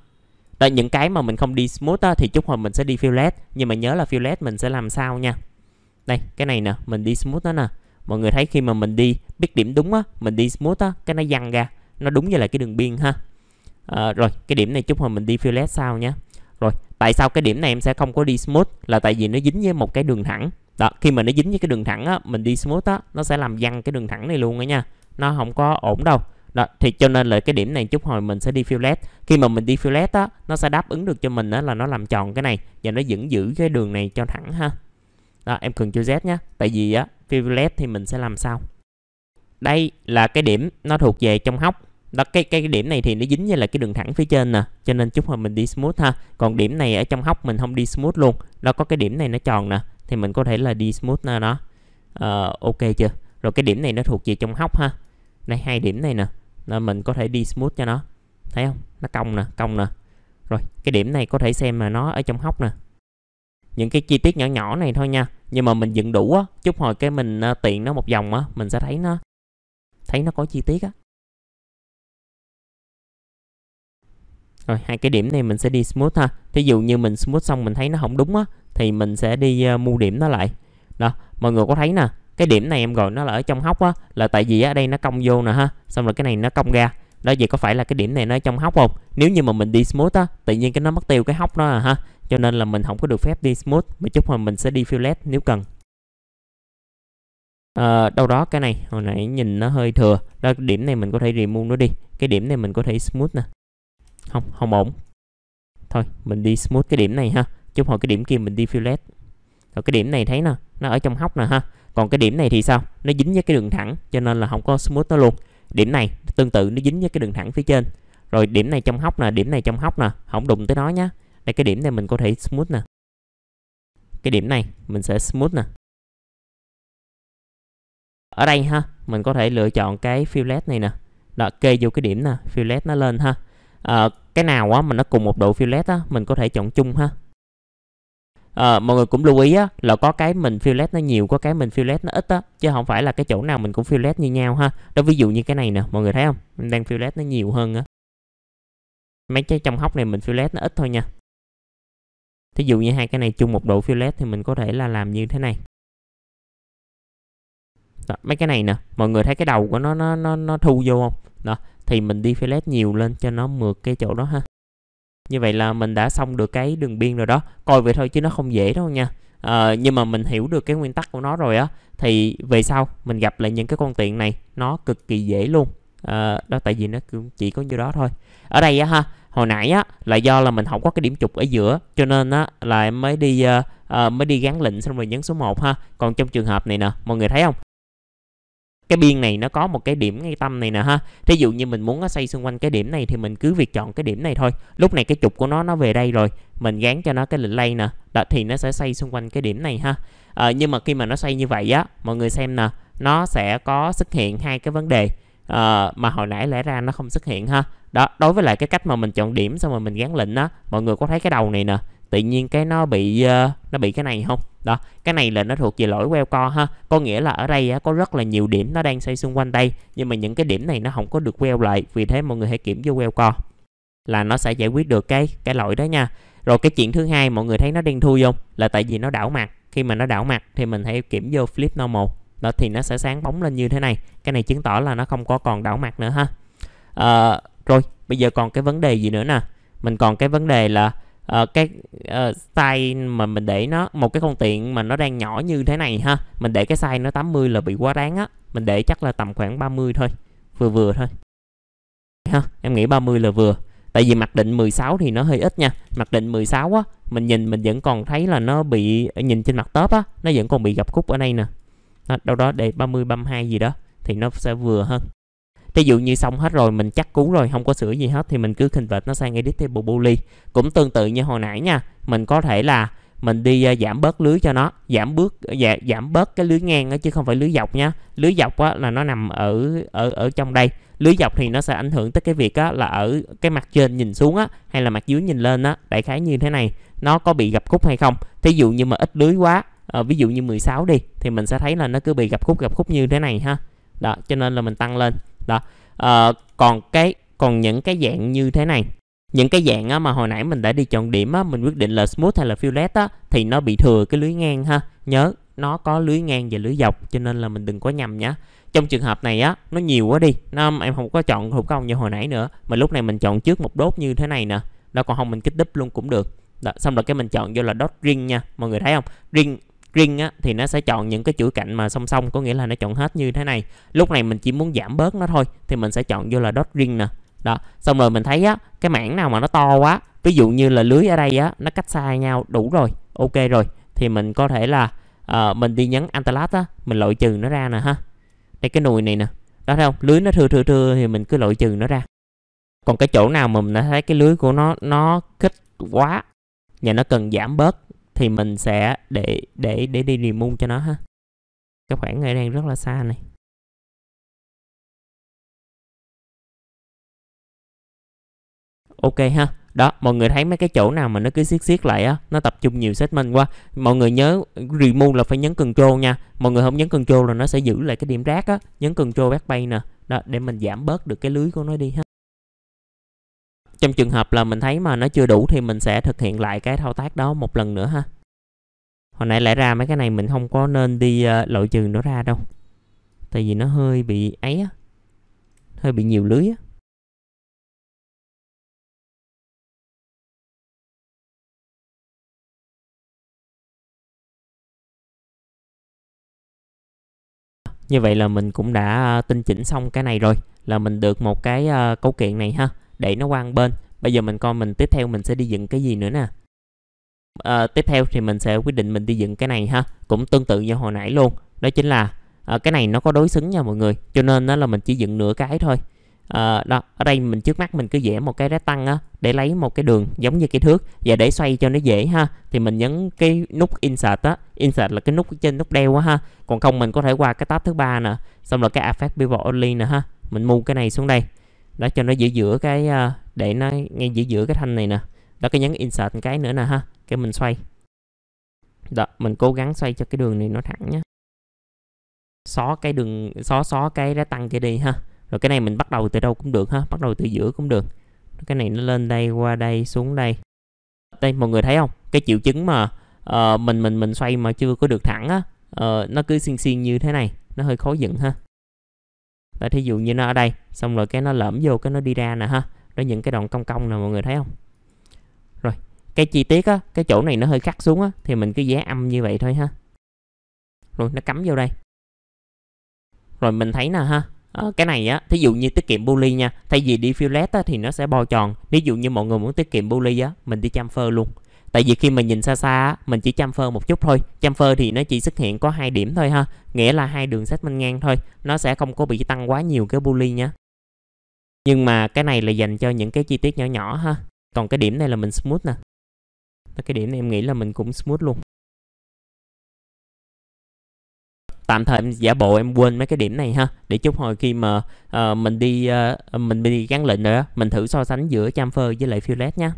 đó, những cái mà mình không đi smooth á, thì chút hồi mình sẽ đi fillet nhưng mà nhớ là fillet mình sẽ làm sao nha đây cái này nè mình đi smooth nó nè mọi người thấy khi mà mình đi biết điểm đúng á mình đi smooth á cái nó văng ra nó đúng như là cái đường biên ha à, rồi cái điểm này chút hồi mình đi fillet sau nhé rồi, tại sao cái điểm này em sẽ không có đi smooth là tại vì nó dính với một cái đường thẳng. Đó, khi mà nó dính với cái đường thẳng á, mình đi smooth á, nó sẽ làm văng cái đường thẳng này luôn đó nha. Nó không có ổn đâu. Đó, thì cho nên là cái điểm này chút hồi mình sẽ đi fillet. Khi mà mình đi fillet á, nó sẽ đáp ứng được cho mình á là nó làm tròn cái này và nó vẫn giữ cái đường này cho thẳng ha. Đó, em cần cho Z nhé. Tại vì á, fillet thì mình sẽ làm sao? Đây là cái điểm nó thuộc về trong hóc đó cái cái điểm này thì nó dính như là cái đường thẳng phía trên nè cho nên chút hồi mình đi smooth ha còn điểm này ở trong hốc mình không đi smooth luôn nó có cái điểm này nó tròn nè thì mình có thể là đi smooth nó đó uh, ok chưa rồi cái điểm này nó thuộc về trong hốc ha đây hai điểm này nè nên mình có thể đi smooth cho nó thấy không nó cong nè cong nè rồi cái điểm này có thể xem mà nó ở trong hốc nè những cái chi tiết nhỏ nhỏ này thôi nha nhưng mà mình dựng đủ á chút hồi cái mình uh, ờ, tiện nó một vòng á mình sẽ thấy nó thấy nó có chi tiết á rồi hai cái điểm này mình sẽ đi smooth ha thí dụ như mình smooth xong mình thấy nó không đúng á thì mình sẽ đi uh, mua điểm nó lại đó mọi người có thấy nè cái điểm này em gọi nó là ở trong hốc á là tại vì ở đây nó cong vô nè ha xong rồi cái này nó cong ra đó vậy có phải là cái điểm này nó ở trong hốc không nếu như mà mình đi smooth á tự nhiên cái nó mất tiêu cái hốc đó à ha cho nên là mình không có được phép đi smooth mà chút hồi mình sẽ đi fillet nếu cần à, đâu đó cái này hồi nãy nhìn nó hơi thừa đó điểm này mình có thể remove nó đi cái điểm này mình có thể smooth nè không không ổn thôi mình đi smooth cái điểm này ha chút hồi cái điểm kia mình đi fillet rồi cái điểm này thấy nè nó ở trong hốc nè ha còn cái điểm này thì sao nó dính với cái đường thẳng cho nên là không có smooth nó luôn điểm này tương tự nó dính với cái đường thẳng phía trên rồi điểm này trong hốc nè điểm này trong hốc nè không đụng tới nó nhá đây cái điểm này mình có thể smooth nè cái điểm này mình sẽ smooth nè ở đây ha mình có thể lựa chọn cái fillet này nè đó kê vô cái điểm nè fillet nó lên ha à, cái nào á mà nó cùng một độ fillet á mình có thể chọn chung ha à, mọi người cũng lưu ý á là có cái mình fillet nó nhiều có cái mình fillet nó ít á chứ không phải là cái chỗ nào mình cũng fillet như nhau ha đó ví dụ như cái này nè mọi người thấy không mình đang fillet nó nhiều hơn á mấy cái trong hóc này mình fillet nó ít thôi nha thí dụ như hai cái này chung một độ fillet thì mình có thể là làm như thế này đó, mấy cái này nè mọi người thấy cái đầu của nó nó nó nó thu vô không đó thì mình đi fillet nhiều lên cho nó mượt cái chỗ đó ha như vậy là mình đã xong được cái đường biên rồi đó coi vậy thôi chứ nó không dễ đâu nha à, nhưng mà mình hiểu được cái nguyên tắc của nó rồi á thì về sau mình gặp lại những cái con tiện này nó cực kỳ dễ luôn à, đó tại vì nó chỉ có như đó thôi ở đây á ha hồi nãy á là do là mình không có cái điểm trục ở giữa cho nên á là em mới đi uh, uh, mới đi gắn lệnh xong rồi nhấn số 1 ha còn trong trường hợp này nè mọi người thấy không cái biên này nó có một cái điểm ngay tâm này nè ha thí dụ như mình muốn nó xây xung quanh cái điểm này thì mình cứ việc chọn cái điểm này thôi lúc này cái trục của nó nó về đây rồi mình gán cho nó cái lệnh lay nè đó thì nó sẽ xây xung quanh cái điểm này ha à, nhưng mà khi mà nó xây như vậy á mọi người xem nè nó sẽ có xuất hiện hai cái vấn đề à, mà hồi nãy lẽ ra nó không xuất hiện ha đó đối với lại cái cách mà mình chọn điểm xong rồi mình gán lệnh á mọi người có thấy cái đầu này nè tự nhiên cái nó bị uh, nó bị cái này không đó cái này là nó thuộc về lỗi queo co ha có nghĩa là ở đây uh, có rất là nhiều điểm nó đang xoay xung quanh đây nhưng mà những cái điểm này nó không có được queo lại vì thế mọi người hãy kiểm vô co là nó sẽ giải quyết được cái cái lỗi đó nha rồi cái chuyện thứ hai mọi người thấy nó đen thui không là tại vì nó đảo mặt khi mà nó đảo mặt thì mình hãy kiểm vô flip normal đó thì nó sẽ sáng bóng lên như thế này cái này chứng tỏ là nó không có còn đảo mặt nữa ha à, rồi bây giờ còn cái vấn đề gì nữa nè mình còn cái vấn đề là uh, cái uh, size mà mình để nó một cái con tiện mà nó đang nhỏ như thế này ha mình để cái size nó 80 là bị quá đáng á mình để chắc là tầm khoảng 30 thôi vừa vừa thôi ha em nghĩ 30 là vừa tại vì mặc định 16 thì nó hơi ít nha mặc định 16 á mình nhìn mình vẫn còn thấy là nó bị nhìn trên mặt top á nó vẫn còn bị gặp khúc ở đây nè đâu đó để 30 32 gì đó thì nó sẽ vừa hơn thí dụ như xong hết rồi mình chắc cú rồi không có sửa gì hết thì mình cứ convert nó sang edit table boolean cũng tương tự như hồi nãy nha mình có thể là mình đi à, giảm bớt lưới cho nó giảm bước dạ, giảm bớt cái lưới ngang đó, chứ không phải lưới dọc nhá lưới dọc á, là nó nằm ở ở ở trong đây lưới dọc thì nó sẽ ảnh hưởng tới cái việc á, là ở cái mặt trên nhìn xuống á hay là mặt dưới nhìn lên á đại khái như thế này nó có bị gặp khúc hay không thí dụ như mà ít lưới quá à, ví dụ như 16 đi thì mình sẽ thấy là nó cứ bị gặp khúc gặp khúc như thế này ha đó cho nên là mình tăng lên đó à, còn cái còn những cái dạng như thế này những cái dạng á, mà hồi nãy mình đã đi chọn điểm á, mình quyết định là smooth hay là fillet á, thì nó bị thừa cái lưới ngang ha nhớ nó có lưới ngang và lưới dọc cho nên là mình đừng có nhầm nhá trong trường hợp này á nó nhiều quá đi nó em không có chọn thủ công như hồi nãy nữa mà lúc này mình chọn trước một đốt như thế này nè đó còn không mình kích đúp luôn cũng được đó, xong rồi cái mình chọn vô là dot ring nha mọi người thấy không ring string á, thì nó sẽ chọn những cái chuỗi cạnh mà song song có nghĩa là nó chọn hết như thế này lúc này mình chỉ muốn giảm bớt nó thôi thì mình sẽ chọn vô là dot ring nè đó xong rồi mình thấy á cái mảng nào mà nó to quá ví dụ như là lưới ở đây á nó cách xa nhau đủ rồi ok rồi thì mình có thể là uh, mình đi nhấn antalat á mình loại trừ nó ra nè ha đây cái nùi này nè đó thấy không lưới nó thưa thưa thưa thì mình cứ loại trừ nó ra còn cái chỗ nào mà mình đã thấy cái lưới của nó nó kích quá và nó cần giảm bớt thì mình sẽ để để để đi remove cho nó ha cái khoảng này đang rất là xa này ok ha đó mọi người thấy mấy cái chỗ nào mà nó cứ xiết xiết lại á nó tập trung nhiều segment quá mọi người nhớ remove là phải nhấn control nha mọi người không nhấn control là nó sẽ giữ lại cái điểm rác á nhấn control back bay nè đó để mình giảm bớt được cái lưới của nó đi ha trong trường hợp là mình thấy mà nó chưa đủ thì mình sẽ thực hiện lại cái thao tác đó một lần nữa ha hồi nãy lẽ ra mấy cái này mình không có nên đi uh, loại trừ nó ra đâu tại vì nó hơi bị ấy á hơi bị nhiều lưới á như vậy là mình cũng đã ờ, tinh chỉnh xong cái này rồi là mình được một cái uh, cấu kiện này ha để nó qua bên bây giờ mình coi mình tiếp theo mình sẽ đi dựng cái gì nữa nè à, tiếp theo thì mình sẽ quyết định mình đi dựng cái này ha cũng tương tự như hồi nãy luôn đó chính là à, cái này nó có đối xứng nha mọi người cho nên đó là mình chỉ dựng nửa cái thôi à, đó ở đây mình trước mắt mình cứ vẽ một cái tăng á để lấy một cái đường giống như cái thước và để xoay cho nó dễ ha thì mình nhấn cái nút insert á insert là cái nút trên nút đeo á ha còn không mình có thể qua cái tab thứ ba nè xong rồi cái affect pivot only nè ha mình mua cái này xuống đây đó cho nó giữ giữa cái à, để nó ngay giữa giữa cái thanh này nè đó cái nhấn insert cái nữa nè ha cái mình xoay đó mình cố gắng xoay cho cái đường này nó thẳng nhé xóa cái đường xóa xóa cái đá tăng kia đi ha rồi cái này mình bắt đầu từ đâu cũng được ha bắt đầu từ giữa cũng được cái này nó lên đây qua đây xuống đây đây mọi người thấy không cái triệu chứng mà uh, mình mình mình xoay mà chưa có được thẳng á uh, nó cứ xiên xiên như thế này nó hơi khó dựng ha và thí dụ như nó ở đây xong rồi cái nó lõm vô cái nó đi ra nè ha đó những cái đoạn cong cong nè mọi người thấy không rồi cái chi tiết á cái chỗ này nó hơi khắc xuống á thì mình cứ vẽ âm như vậy thôi ha rồi nó cắm vô đây rồi mình thấy nè ha Ờ, cái này á thí dụ như tiết kiệm poly nha thay vì đi fillet á, thì nó sẽ bo tròn ví dụ như mọi người muốn tiết kiệm poly á mình đi chamfer luôn tại vì khi mình nhìn xa xa mình chỉ chăm phơ một chút thôi chăm phơ thì nó chỉ xuất hiện có hai điểm thôi ha nghĩa là hai đường sách minh ngang thôi nó sẽ không có bị tăng quá nhiều cái bully nhé nhưng mà cái này là dành cho những cái chi tiết nhỏ nhỏ ha còn cái điểm này là mình smooth nè cái điểm này em nghĩ là mình cũng smooth luôn tạm thời em giả bộ em quên mấy cái điểm này ha để chút hồi khi mà uh, mình đi uh, mình đi gắn lệnh nữa mình thử so sánh giữa chamfer với lại fillet nhé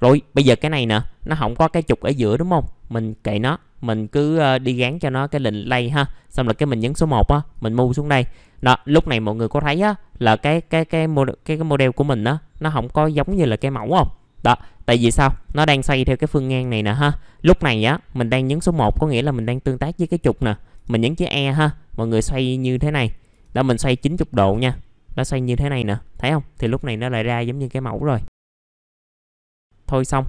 rồi bây giờ cái này nè nó không có cái trục ở giữa đúng không mình kệ nó mình cứ ờ, đi gán cho nó cái lệnh lay ha xong là cái mình nhấn số 1 á mình mua xuống đây đó lúc này mọi người có thấy á là cái cái cái cái cái model của mình á nó không có giống như là cái mẫu không đó tại vì sao nó đang xoay theo cái phương ngang này nè ha lúc này á mình đang nhấn số 1 có nghĩa là mình đang tương tác với cái trục nè mình nhấn chữ e ha mọi người xoay như thế này đó mình xoay 90 độ nha nó xoay như thế này nè thấy không thì lúc này nó lại ra giống như cái mẫu rồi thôi xong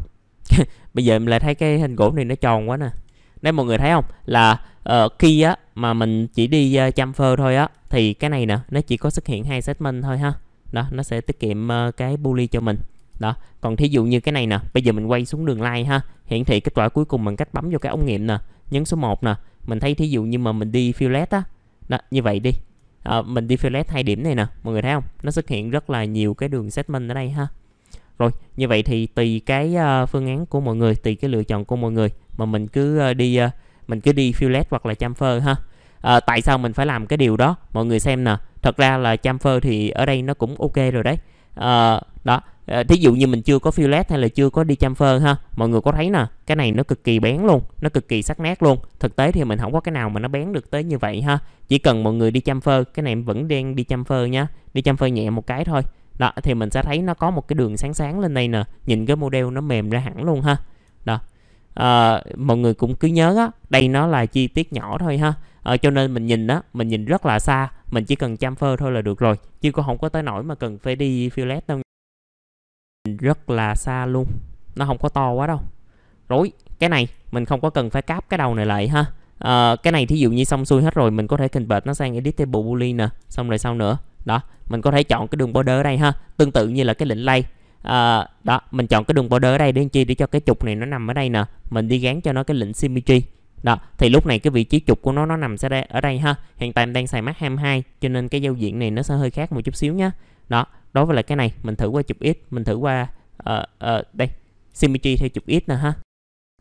bây giờ mình lại thấy cái hình gỗ này nó tròn quá nè nếu mọi người thấy không là uh, khi á mà mình chỉ đi uh, ờ, chamfer thôi á thì cái này nè nó chỉ có xuất hiện hai segment thôi ha đó nó sẽ tiết kiệm uh, cái bully cho mình đó còn thí dụ như cái này nè bây giờ mình quay xuống đường line ha hiển thị kết quả cuối cùng bằng cách bấm vô cái ống nghiệm nè nhấn số 1 nè mình thấy thí dụ như mà mình đi fillet á đó, như vậy đi à, mình đi fillet hai điểm này nè mọi người thấy không nó xuất hiện rất là nhiều cái đường segment ở đây ha rồi, như vậy thì tùy cái ờ, phương án của mọi người, tùy cái lựa chọn của mọi người mà mình cứ ờ, đi ờ, mình cứ đi fillet hoặc là chamfer ha. À, tại sao mình phải làm cái điều đó? Mọi người xem nè. Thật ra là chamfer thì ở đây nó cũng ok rồi đấy. À, đó, thí dụ như mình chưa có fillet hay là chưa có đi chamfer ha. Mọi người có thấy nè, cái này nó cực kỳ bén luôn, nó cực kỳ sắc nét luôn. Thực tế thì mình không có cái nào mà nó bén được tới như vậy ha. Chỉ cần mọi người đi chamfer, cái này vẫn đang đi chamfer nha. Đi chamfer nhẹ một cái thôi đó thì mình sẽ thấy nó có một cái đường sáng sáng lên đây nè nhìn cái model nó mềm ra hẳn luôn ha đó à, mọi người cũng cứ nhớ á đây nó là chi tiết nhỏ thôi ha à, cho nên mình nhìn đó mình nhìn rất là xa mình chỉ cần chamfer thôi là được rồi chứ cũng không có tới nổi mà cần phải đi fillet đâu rất là xa luôn nó không có to quá đâu rồi cái này mình không có cần phải cáp cái đầu này lại ha à, cái này thí dụ như xong xuôi hết rồi mình có thể bệt nó sang editable boolean nè xong rồi sau nữa đó mình có thể chọn cái đường border ở đây ha tương tự như là cái lệnh lay à, đó mình chọn cái đường border ở đây để chi để cho cái trục này nó nằm ở đây nè mình đi gắn cho nó cái lệnh symmetry đó thì lúc này cái vị trí trục của nó nó nằm sẽ đây, ở đây ha hiện tại em đang xài Mac 22 cho nên cái giao diện này nó sẽ hơi khác một chút xíu nhá đó đối với lại cái này mình thử qua chụp x mình thử qua uh, uh, đây symmetry theo chụp x nè ha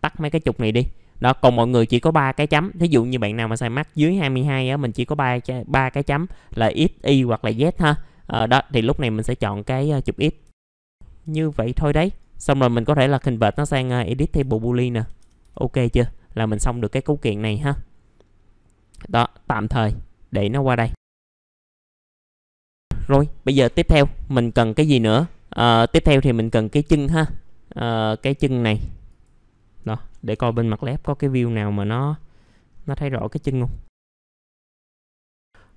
tắt mấy cái trục này đi đó còn mọi người chỉ có ba cái chấm thí dụ như bạn nào mà xài mắt dưới 22 á mình chỉ có ba ba cái chấm là x y hoặc là z ha à, đó thì lúc này mình sẽ chọn cái ờ, chụp x như vậy thôi đấy xong rồi mình có thể là hình vệt nó sang ờ, edit table boolean nè ok chưa là mình xong được cái cấu kiện này ha đó tạm thời để nó qua đây rồi bây giờ tiếp theo mình cần cái gì nữa à, tiếp theo thì mình cần cái chân ha à, cái chân này để coi bên mặt lép có cái view nào mà nó nó thấy rõ cái chân không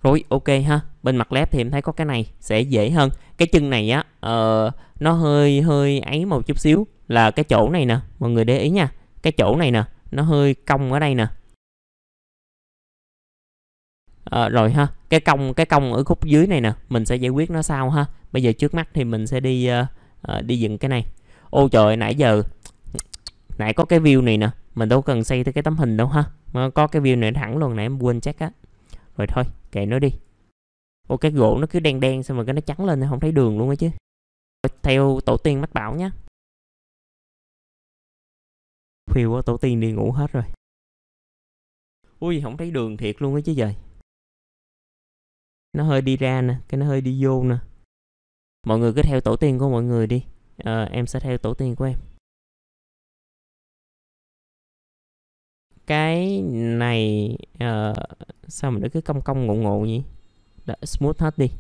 rồi ok ha bên mặt lép thì em thấy có cái này sẽ dễ hơn cái chân này á uh, nó hơi hơi ấy một chút xíu là cái chỗ này nè mọi người để ý nha cái chỗ này nè nó hơi cong ở đây nè à, rồi ha cái cong cái cong ở khúc dưới này nè mình sẽ giải quyết nó sau ha bây giờ trước mắt thì mình sẽ đi uh, uh, đi dựng cái này ô trời nãy giờ nãy có cái view này nè mình đâu cần xây tới cái tấm hình đâu ha mà có cái view này thẳng luôn nãy em quên chắc á rồi thôi kệ nó đi ô cái gỗ nó cứ đen đen xong rồi cái nó trắng lên không thấy đường luôn á chứ theo tổ tiên mách bảo nhé phiêu quá tổ tiên đi ngủ hết rồi ui không thấy đường thiệt luôn á chứ trời nó hơi đi ra nè cái nó hơi đi vô nè mọi người cứ theo tổ tiên của mọi người đi à, em sẽ theo tổ tiên của em cái này uh, sao mà nó cứ cong cong ngộ ngộ nhỉ Đã, smooth hết đi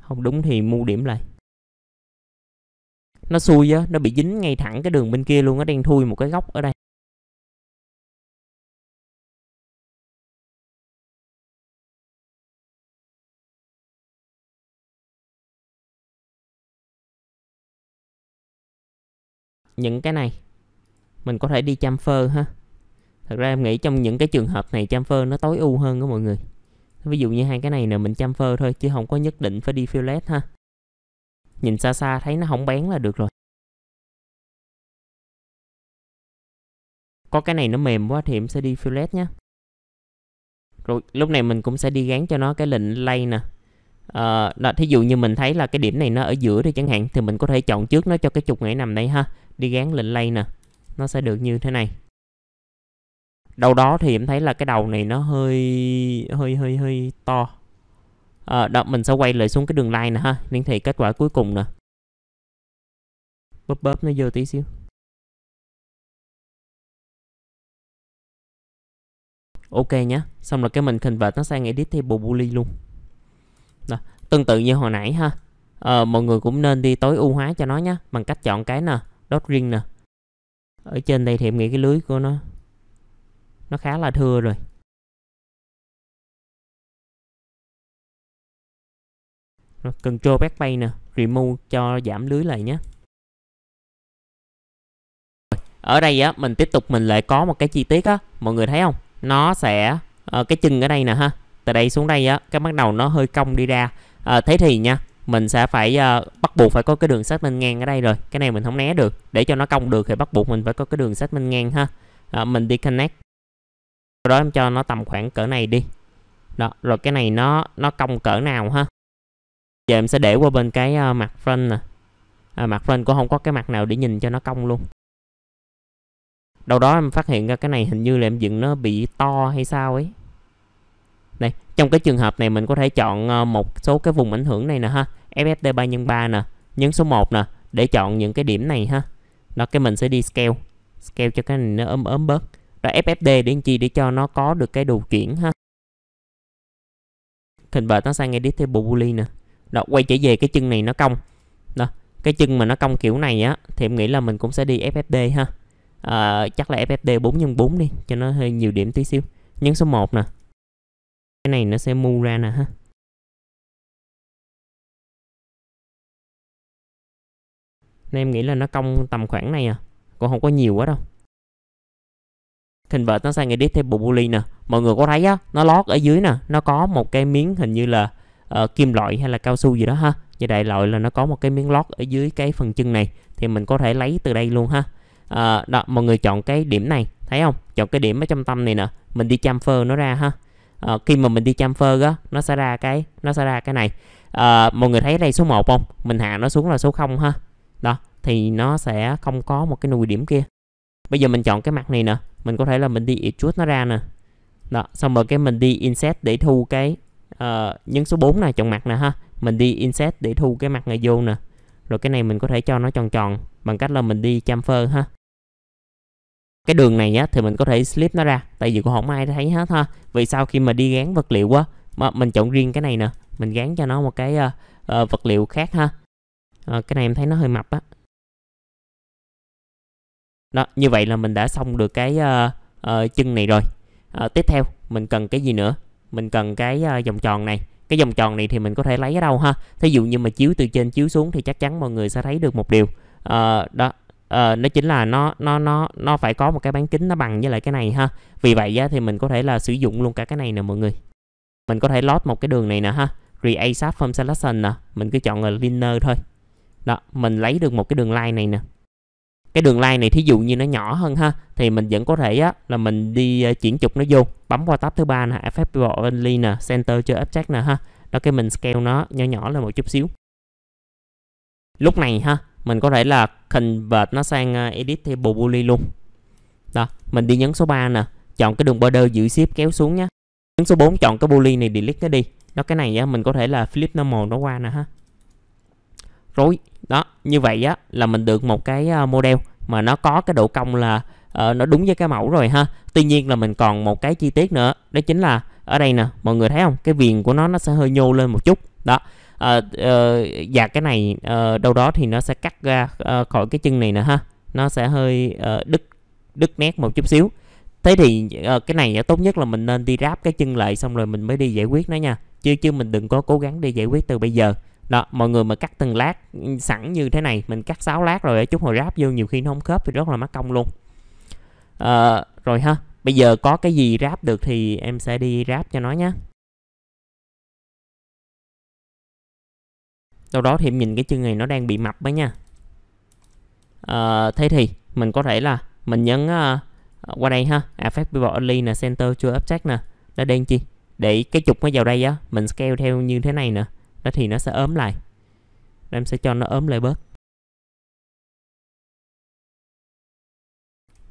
không đúng thì mua điểm lại nó xui á nó bị dính ngay thẳng cái đường bên kia luôn nó đang thui một cái góc ở đây những cái này mình có thể đi chamfer ha thật ra em nghĩ trong những cái trường hợp này chamfer nó tối ưu hơn đó mọi người ví dụ như hai cái này nè mình chamfer thôi chứ không có nhất định phải đi fillet ha nhìn xa xa thấy nó không bén là được rồi có cái này nó mềm quá thì em sẽ đi fillet nhé rồi lúc này mình cũng sẽ đi gán cho nó cái lệnh lay nè à, đó, thí dụ như mình thấy là cái điểm này nó ở giữa đi chẳng hạn thì mình có thể chọn trước nó cho cái trục này nằm đây ha đi gán lệnh lay nè nó sẽ được như thế này đâu đó thì em thấy là cái đầu này nó hơi hơi hơi hơi to à, đó mình sẽ quay lại xuống cái đường line nè ha nên thì kết quả cuối cùng nè bóp bóp nó vô tí xíu ok nhé xong rồi cái mình vệt nó sang edit table boolean luôn đó. tương tự như hồi nãy ha à, mọi người cũng nên đi tối ưu hóa cho nó nhé bằng cách chọn cái nè dot riêng nè ở trên đây thì em nghĩ cái lưới của nó nó khá là thưa rồi rồi, Control bay nè Remove cho giảm lưới lại nhé ở đây á mình tiếp tục mình lại có một cái chi tiết á mọi người thấy không nó sẽ uh, cái chân ở đây nè ha từ đây xuống đây á cái bắt đầu nó hơi cong đi ra uh, thế thì nha mình sẽ phải uh, bắt buộc phải có cái đường xác bên ngang ở đây rồi cái này mình không né được để cho nó cong được thì bắt buộc mình phải có cái đường xác bên ngang ha uh, mình đi connect đó em cho nó tầm khoảng cỡ này đi đó rồi cái này nó nó cong cỡ nào ha giờ em sẽ để qua bên cái uh, mặt front nè à, mặt front cũng không có cái mặt nào để nhìn cho nó cong luôn đâu đó em phát hiện ra cái này hình như là em dựng nó bị to hay sao ấy đây trong cái trường hợp này mình có thể chọn ờ, một số cái vùng ảnh hưởng này nè ha FFT 3 x 3 nè nhấn số 1 nè để chọn những cái điểm này ha đó cái mình sẽ đi scale scale cho cái này nó ấm ấm bớt đó FFD để chi để cho nó có được cái đồ chuyển ha convert nó sang edit table boolean nè đó quay trở về cái chân này nó cong đó cái chân mà nó cong kiểu này á thì em nghĩ là mình cũng sẽ đi FFD ha à, chắc là FFD 4 x 4 đi cho nó hơi nhiều điểm tí xíu nhấn số 1 nè cái này nó sẽ mu ra nè ha nên em nghĩ là nó cong tầm khoảng này à cũng không có nhiều quá đâu Convert nó sang edit table boolean nè mọi người có thấy á nó lót ở dưới nè nó có một cái miếng hình như là uh, kim loại hay là cao su gì đó ha và đại loại là nó có một cái miếng lót ở dưới cái phần chân này thì mình có thể lấy từ đây luôn ha à, đó mọi người chọn cái điểm này thấy không chọn cái điểm ở trong tâm này nè mình đi chamfer nó ra ha à, khi mà mình đi chamfer á nó sẽ ra cái nó sẽ ra cái này à, mọi người thấy đây số 1 không mình hạ nó xuống là số 0 ha đó thì nó sẽ không có một cái nùi điểm kia bây giờ mình chọn cái mặt này nè mình có thể là mình đi extrude nó ra nè đó xong rồi cái mình đi inset để thu cái uh, nhấn số 4 này chọn mặt nè ha mình đi inset để thu cái mặt này vô nè rồi cái này mình có thể cho nó tròn tròn bằng cách là mình đi chamfer ha cái đường này á thì mình có thể slip nó ra tại vì cũng không ai thấy hết ha vì sau khi mà đi gán vật liệu quá, mà mình chọn riêng cái này nè mình gán cho nó một cái uh, uh, vật liệu khác ha uh, cái này em thấy nó hơi mập á đó như vậy là mình đã xong được cái uh, uh, chân này rồi uh, tiếp theo mình cần cái gì nữa mình cần cái uh, vòng tròn này cái vòng tròn này thì mình có thể lấy ở đâu ha thí dụ như mà chiếu từ trên chiếu xuống thì chắc chắn mọi người sẽ thấy được một điều uh, đó uh, nó chính là nó nó nó nó phải có một cái bán kính nó bằng với lại cái này ha vì vậy á, thì mình có thể là sử dụng luôn cả cái này nè mọi người mình có thể lót một cái đường này nè ha create sub from selection nè mình cứ chọn là linear thôi đó mình lấy được một cái đường line này nè cái đường line này thí dụ như nó nhỏ hơn ha thì mình vẫn có thể á, là mình đi ờ, chuyển trục nó vô bấm qua tab thứ ba nè effect only nè center cho object nè ha đó cái mình scale nó nhỏ nhỏ lên một chút xíu lúc này ha mình có thể là convert nó sang ờ, edit table boolean luôn đó mình đi nhấn số 3 nè chọn cái đường border giữ ship kéo xuống nhé nhấn số 4 chọn cái boolean này delete nó đi nó cái này á, mình có thể là flip normal nó qua nè ha rối đó như vậy á là mình được một cái à, model mà nó có cái độ cong là uh, nó đúng với cái mẫu rồi ha tuy nhiên là mình còn một cái chi tiết nữa đó chính là ở đây nè mọi người thấy không cái viền của nó nó sẽ hơi nhô lên một chút đó uh, uh, và cái này uh, đâu đó thì nó sẽ cắt ra uh, khỏi cái chân này nữa ha nó sẽ hơi uh, đứt đứt nét một chút xíu thế thì uh, cái này tốt nhất là mình nên đi ráp cái chân lại xong rồi mình mới đi giải quyết nó nha chứ chứ mình đừng có cố gắng đi giải quyết từ bây giờ đó mọi người mà cắt từng lát sẵn như thế này mình cắt 6 lát rồi chút hồi ráp vô nhiều khi nó không khớp thì rất là mắc công luôn à, rồi ha bây giờ có cái gì ráp được thì em sẽ đi ráp cho nó nhé sau đó thì em nhìn cái chân này nó đang bị mập ấy nha à, thế thì mình có thể là mình nhấn uh, qua đây ha affect à, pivot only nè center chưa object nè nó đen chi để cái trục nó vào đây á mình scale theo như thế này nè đó thì nó sẽ ốm lại em sẽ cho nó ốm lại bớt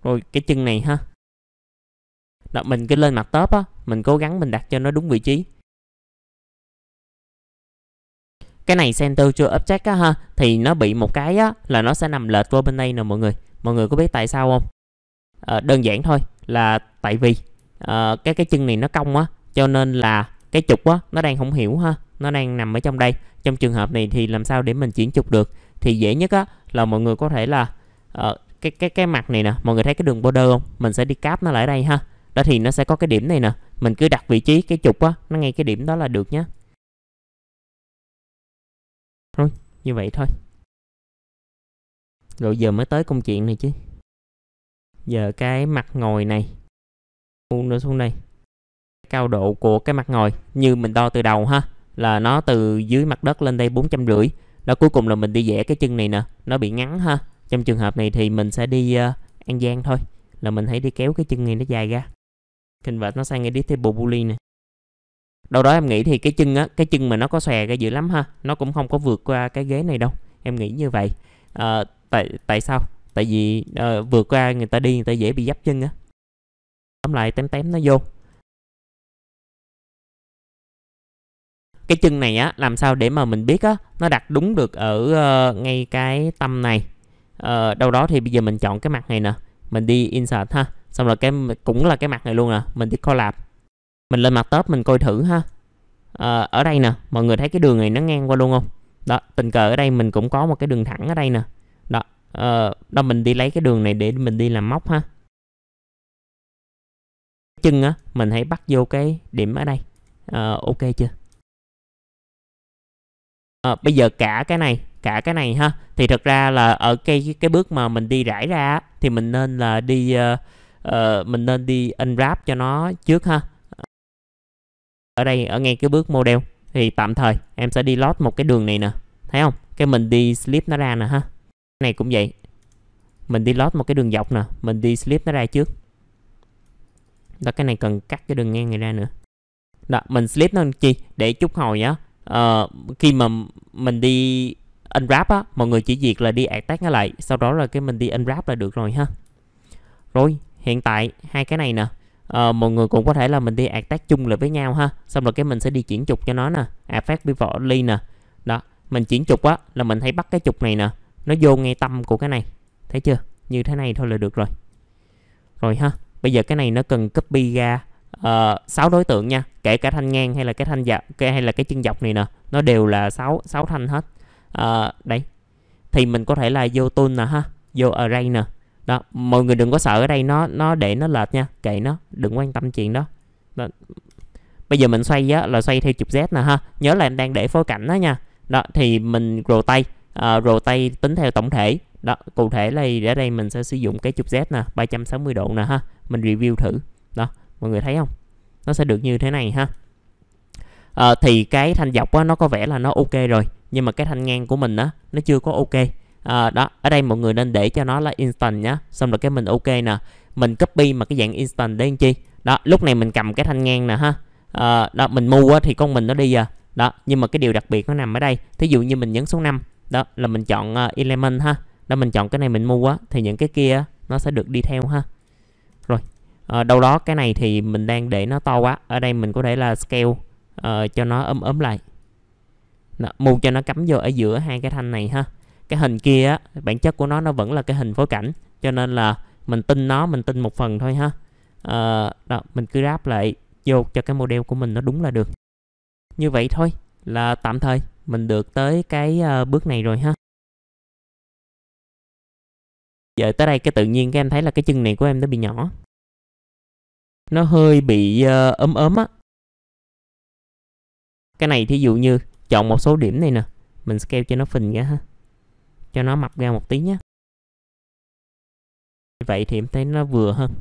rồi cái chân này ha đó, mình cứ lên mặt top á mình cố gắng mình đặt cho nó đúng vị trí cái này center chưa object á ha thì nó bị một cái á là nó sẽ nằm lệch qua bên đây nè mọi người mọi người có biết tại sao không à, đơn giản thôi là tại vì à, cái cái chân này nó cong á cho nên là cái trục á nó đang không hiểu ha nó đang nằm ở trong đây trong trường hợp này thì làm sao để mình chuyển trục được thì dễ nhất á là mọi người có thể là uh, cái cái cái mặt này nè mọi người thấy cái đường border không mình sẽ đi cáp nó lại đây ha đó thì nó sẽ có cái điểm này nè mình cứ đặt vị trí cái trục á nó ngay cái điểm đó là được nhé thôi như vậy thôi rồi giờ mới tới công chuyện này chứ giờ cái mặt ngồi này u xuống đây cao độ của cái mặt ngồi như mình đo từ đầu ha là nó từ dưới mặt đất lên đây bốn trăm rưỡi đó cuối cùng là mình đi vẽ cái chân này nè nó bị ngắn ha trong trường hợp này thì mình sẽ đi uh, an giang thôi là mình hãy đi kéo cái chân này nó dài ra Kinh convert nó sang ngay editable li nè. đâu đó em nghĩ thì cái chân á cái chân mà nó có xòe ra dữ lắm ha nó cũng không có vượt qua cái ghế này đâu em nghĩ như vậy à, tại tại sao tại vì à, vượt qua người ta đi người ta dễ bị dắp chân á tóm lại tém tém nó vô cái chân này á làm sao để mà mình biết á nó đặt đúng được ở uh, ngay cái tâm này uh, đâu đó thì bây giờ mình chọn cái mặt này nè mình đi insert ha xong rồi cái cũng là cái mặt này luôn nè mình đi collab mình lên mặt top mình coi thử ha uh, ở đây nè mọi người thấy cái đường này nó ngang qua luôn không đó tình cờ ở đây mình cũng có một cái đường thẳng ở đây nè đó uh, đó mình đi lấy cái đường này để mình đi làm móc ha chân á mình hãy bắt vô cái điểm ở đây uh, ok chưa à, bây giờ cả cái này cả cái này ha thì thật ra là ở cái cái bước mà mình đi rải ra thì mình nên là đi uh, uh, mình nên đi unwrap cho nó trước ha ở đây ở ngay cái bước model thì tạm thời em sẽ đi lót một cái đường này nè thấy không cái mình đi slip nó ra nè ha cái này cũng vậy mình đi lót một cái đường dọc nè mình đi slip nó ra trước đó cái này cần cắt cái đường ngang này ra nữa đó mình slip nó chi để chút hồi nhá uh, khi mà mình đi unwrap á mọi người chỉ việc là đi attack nó lại sau đó là cái mình đi unwrap là được rồi ha rồi hiện tại hai cái này nè uh, mọi người cũng có thể là mình đi attack chung lại với nhau ha xong rồi cái mình sẽ đi chuyển trục cho nó nè ạt phát pivot ly nè đó mình chuyển trục á là mình thấy bắt cái trục này nè nó vô ngay tâm của cái này thấy chưa như thế này thôi là được rồi rồi ha bây giờ cái này nó cần copy ra Ờ, sáu uh, đối tượng nha kể cả thanh ngang hay là cái thanh dọc cái hay là cái chân dọc này nè nó đều là sáu sáu thanh hết uh, ờ, đấy thì mình có thể là vô tool nè ha vô array nè đó mọi người đừng có sợ ở đây nó nó để nó lệch nha kệ nó đừng quan tâm chuyện đó, đó. bây giờ mình xoay á, là xoay theo chụp z nè ha nhớ là em đang để phối cảnh đó nha đó thì mình rồ tay uh, ờ, rồ tay tính theo tổng thể đó cụ thể là ở đây mình sẽ sử dụng cái chụp z nè 360 độ nè ha mình review thử đó mọi người thấy không nó sẽ được như thế này ha à, thì cái thanh dọc á, nó có vẻ là nó ok rồi nhưng mà cái thanh ngang của mình á nó chưa có ok à, đó ở đây mọi người nên để cho nó là instant nhá xong rồi cái mình ok nè mình copy mà cái dạng instant để chi đó lúc này mình cầm cái thanh ngang nè ha à, đó mình mua á, thì con mình nó đi à đó nhưng mà cái điều đặc biệt nó nằm ở đây thí dụ như mình nhấn số 5 đó là mình chọn uh, element ha đó mình chọn cái này mình mua á thì những cái kia nó sẽ được đi theo ha rồi à, đâu đó cái này thì mình đang để nó to quá ở đây mình có thể là scale uh, cho nó ấm ấm lại đó, mù cho nó cắm vô ở giữa hai cái thanh này ha cái hình kia á, bản chất của nó nó vẫn là cái hình phối cảnh cho nên là mình tin nó mình tin một phần thôi ha à, đó, mình cứ ráp lại vô cho cái model của mình nó đúng là được như vậy thôi là tạm thời mình được tới cái uh, bước này rồi ha giờ tới đây cái tự nhiên các em thấy là cái chân này của em nó bị nhỏ nó hơi bị uh, ờ, ấm ấm á cái này thí dụ như chọn một số điểm này nè mình scale cho nó phình ra ha cho nó mập ra một tí nhé vậy thì em thấy nó vừa hơn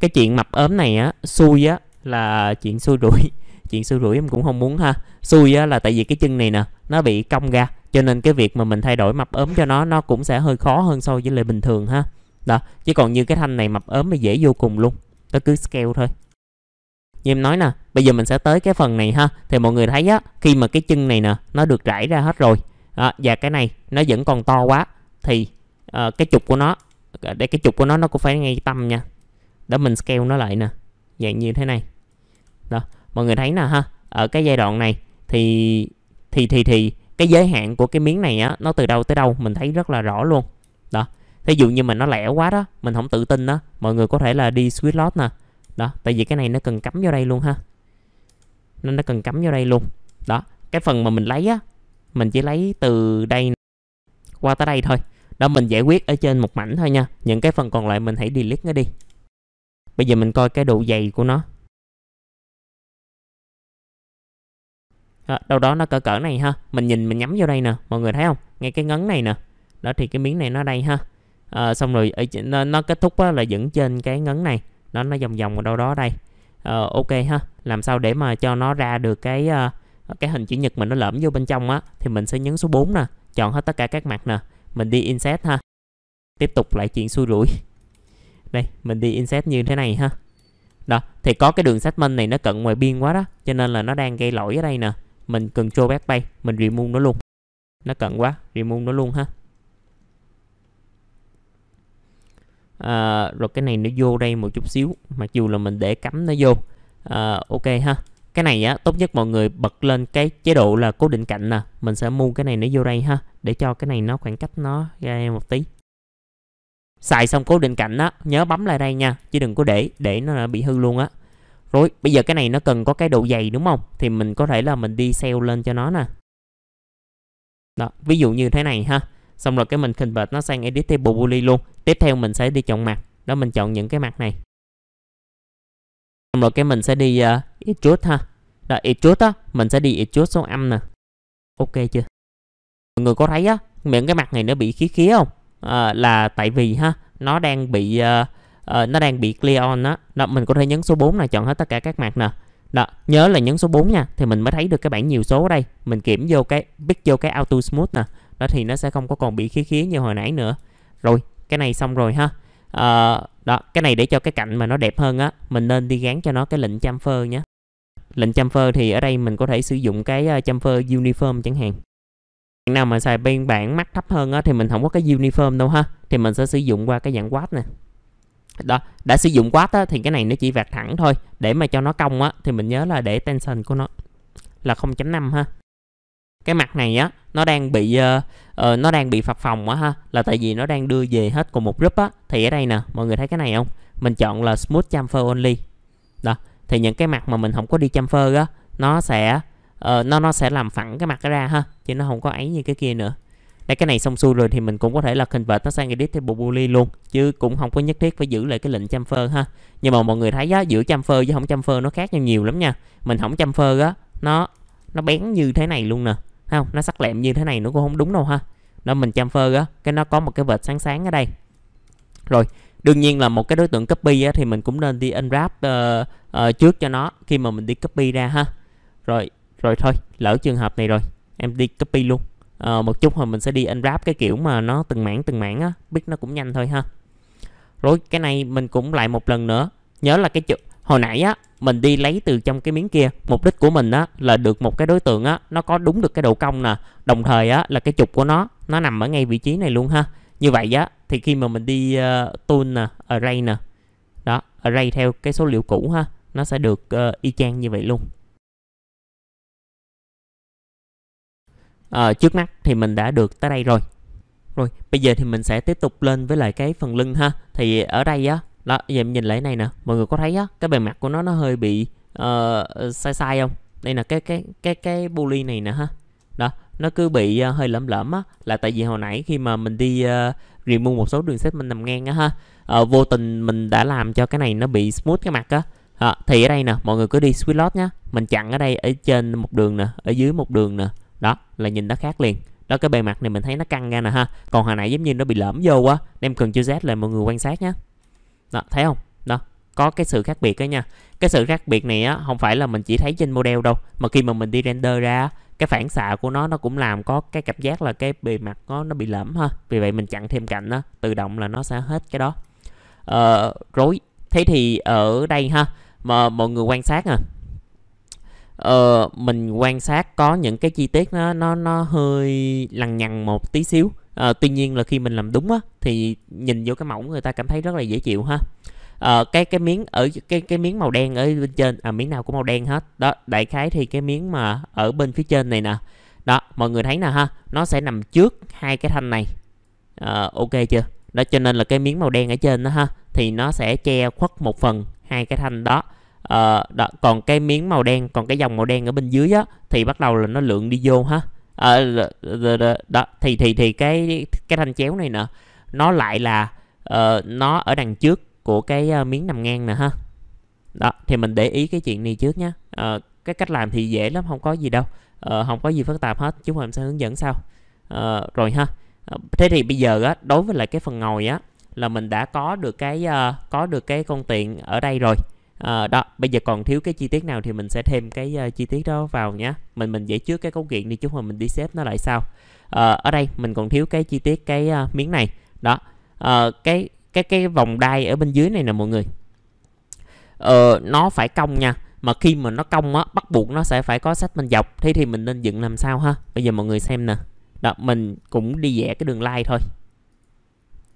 cái chuyện mập ấm này á xui á là chuyện xui rủi chuyện xui rủi em cũng không muốn ha xui á là tại vì cái chân này nè nó bị cong ra cho nên cái việc mà mình thay đổi mập ấm cho nó nó cũng sẽ hơi khó hơn so với lời bình thường ha đó chứ còn như cái thanh này mập ấm thì dễ vô cùng luôn nó cứ scale thôi như em nói nè bây giờ mình sẽ tới cái phần này ha thì mọi người thấy á khi mà cái chân này nè nó được rải ra hết rồi à, và cái này nó vẫn còn to quá thì à, cái trục của nó để cái trục của nó nó cũng phải ngay tâm nha đó mình scale nó lại nè dạng như thế này đó mọi người thấy nè ha ở cái giai đoạn này thì thì thì thì cái giới hạn của cái miếng này á nó từ đâu tới đâu mình thấy rất là rõ luôn đó thí dụ như mà nó lẻ quá đó mình không tự tin đó mọi người có thể là đi switch lot nè đó tại vì cái này nó cần cắm vô đây luôn ha nên nó cần cắm vô đây luôn đó cái phần mà mình lấy á mình chỉ lấy từ đây qua tới đây thôi đó mình giải quyết ở trên một mảnh thôi nha những cái phần còn lại mình hãy delete nó đi bây giờ mình coi cái độ dày của nó đó, đâu đó nó cỡ cỡ này ha mình nhìn mình nhắm vô đây nè mọi người thấy không ngay cái ngấn này nè đó thì cái miếng này nó đây ha à, xong rồi nó, nó kết thúc á, là vẫn trên cái ngấn này nó nó vòng vòng ở đâu đó đây à, ok ha làm sao để mà cho nó ra được cái ờ, cái hình chữ nhật mình nó lõm vô bên trong á thì mình sẽ nhấn số 4 nè chọn hết tất cả các mặt nè mình đi insert ha tiếp tục lại chuyện xui rủi đây mình đi insert như thế này ha đó thì có cái đường segment này nó cận ngoài biên quá đó cho nên là nó đang gây lỗi ở đây nè mình cần control back bay mình remove nó luôn nó cận quá remove nó luôn ha à, rồi cái này nó vô đây một chút xíu mặc dù là mình để cắm nó vô à, ok ha cái này á tốt nhất mọi người bật lên cái chế độ là cố định cạnh nè mình sẽ mua cái này nó vô đây ha để cho cái này nó khoảng cách nó ra một tí xài xong cố định cạnh á nhớ bấm lại đây nha chứ đừng có để để nó bị hư luôn á rồi bây giờ cái này nó cần có cái độ dày đúng không thì mình có thể là mình đi sale lên cho nó nè đó ví dụ như thế này ha xong rồi cái mình bệt nó sang edit table boolean luôn tiếp theo mình sẽ đi chọn mặt đó mình chọn những cái mặt này xong rồi cái mình sẽ đi uh, ờ, extrude ha đó là extrude á mình sẽ đi extrude số âm nè ok chưa mọi người có thấy á miệng cái mặt này nó bị khí khí không à, là tại vì ha nó đang bị uh, uh, nó đang bị clear on đó. đó mình có thể nhấn số 4 này chọn hết tất cả các mặt nè đó nhớ là nhấn số 4 nha thì mình mới thấy được cái bảng nhiều số ở đây mình kiểm vô cái biết vô cái auto smooth nè đó thì nó sẽ không có còn bị khí khí như hồi nãy nữa rồi cái này xong rồi ha à, đó cái này để cho cái cạnh mà nó đẹp hơn á mình nên đi gắn cho nó cái lệnh chamfer nhé lệnh chamfer thì ở đây mình có thể sử dụng cái ờ, chamfer uniform chẳng hạn bạn nào mà xài bên bản mắt thấp hơn á thì mình không có cái uniform đâu ha thì mình sẽ sử dụng qua cái dạng quad nè đó đã sử dụng quad á, thì cái này nó chỉ vạch thẳng thôi để mà cho nó cong á thì mình nhớ là để tension của nó là 0.5 ha cái mặt này á nó đang bị uh, uh, nó đang bị phập phồng á ha là tại vì nó đang đưa về hết cùng một group á thì ở đây nè mọi người thấy cái này không mình chọn là smooth chamfer only đó thì những cái mặt mà mình không có đi chamfer á nó sẽ uh, nó nó sẽ làm phẳng cái mặt ra ha chứ nó không có ấy như cái kia nữa đây cái này xong xuôi rồi thì mình cũng có thể là hình convert nó sang editable boolean luôn chứ cũng không có nhất thiết phải giữ lại cái lệnh chamfer ha nhưng mà mọi người thấy á giữa chamfer với không chamfer nó khác nhau nhiều lắm nha mình không chamfer á nó nó bén như thế này luôn nè không nó sắc lẹm như thế này nó cũng không đúng đâu ha nó mình chăm phơ á cái nó có một cái vệt sáng sáng ở đây rồi đương nhiên là một cái đối tượng copy á, thì mình cũng nên đi unwrap uh, uh, trước cho nó khi mà mình đi copy ra ha rồi rồi thôi lỡ trường hợp này rồi em đi copy luôn uh, một chút rồi mình sẽ đi unwrap cái kiểu mà nó từng mảng từng mảng á biết nó cũng nhanh thôi ha rồi cái này mình cũng lại một lần nữa nhớ là cái chữ hồi nãy á mình đi lấy từ trong cái miếng kia mục đích của mình á là được một cái đối tượng á nó có đúng được cái độ cong nè đồng thời á là cái trục của nó nó nằm ở ngay vị trí này luôn ha như vậy á thì khi mà mình đi uh, ờ, tool nè array nè đó array theo cái số liệu cũ ha nó sẽ được uh, y chang như vậy luôn à, trước mắt thì mình đã được tới đây rồi rồi bây giờ thì mình sẽ tiếp tục lên với lại cái phần lưng ha thì ở đây á đó giờ em nhìn lại này nè mọi người có thấy á cái bề mặt của nó nó hơi bị uh, sai sai không đây là cái cái cái cái bully này nè ha đó nó cứ bị uh, hơi lẫm lẫm á là tại vì hồi nãy khi mà mình đi uh, remove một số đường xếp mình nằm ngang á ha uh, vô tình mình đã làm cho cái này nó bị smooth cái mặt á à, thì ở đây nè mọi người cứ đi switch lót nhá mình chặn ở đây ở trên một đường nè ở dưới một đường nè đó là nhìn nó khác liền đó cái bề mặt này mình thấy nó căng ra nè ha còn hồi nãy giống như nó bị lõm vô quá đem cần chưa z lại mọi người quan sát nhé đó thấy không đó có cái sự khác biệt đó nha cái sự khác biệt này á không phải là mình chỉ thấy trên model đâu mà khi mà mình đi render ra cái phản xạ của nó nó cũng làm có cái cảm giác là cái bề mặt nó nó bị lõm ha vì vậy mình chặn thêm cạnh đó tự động là nó sẽ hết cái đó ờ, rối thế thì ở đây ha mà mọi người quan sát à ờ, mình quan sát có những cái chi tiết nó nó nó hơi lằng nhằng một tí xíu à, tuy nhiên là khi mình làm đúng á thì nhìn vô cái mỏng người ta cảm thấy rất là dễ chịu ha à, cái cái miếng ở cái cái miếng màu đen ở bên trên à miếng nào cũng màu đen hết đó đại khái thì cái miếng mà ở bên phía trên này nè đó mọi người thấy nè ha nó sẽ nằm trước hai cái thanh này à, ok chưa đó cho nên là cái miếng màu đen ở trên đó ha thì nó sẽ che khuất một phần hai cái thanh đó à, đó còn cái miếng màu đen còn cái dòng màu đen ở bên dưới á thì bắt đầu là nó lượng đi vô ha à, đó thì thì thì cái cái thanh chéo này nè nó lại là uh, nó ở đằng trước của cái uh, miếng nằm ngang nè ha đó thì mình để ý cái chuyện này trước nhé uh, cái cách làm thì dễ lắm không có gì đâu uh, không có gì phức tạp hết chúng mình sẽ hướng dẫn sau uh, rồi ha thế thì bây giờ á đối với lại cái phần ngồi á là mình đã có được cái uh, có được cái con tiện ở đây rồi à, đó bây giờ còn thiếu cái chi tiết nào thì mình sẽ thêm cái uh, chi tiết đó vào nhé mình mình giải trước cái cấu kiện đi chút mà mình đi xếp nó lại sau à, ở đây mình còn thiếu cái chi tiết cái uh, miếng này đó à, cái cái cái vòng đai ở bên dưới này nè mọi người ờ, nó phải cong nha mà khi mà nó cong á bắt buộc nó sẽ phải có sách bên dọc thế thì mình nên dựng làm sao ha bây giờ mọi người xem nè đó mình cũng đi vẽ cái đường lai thôi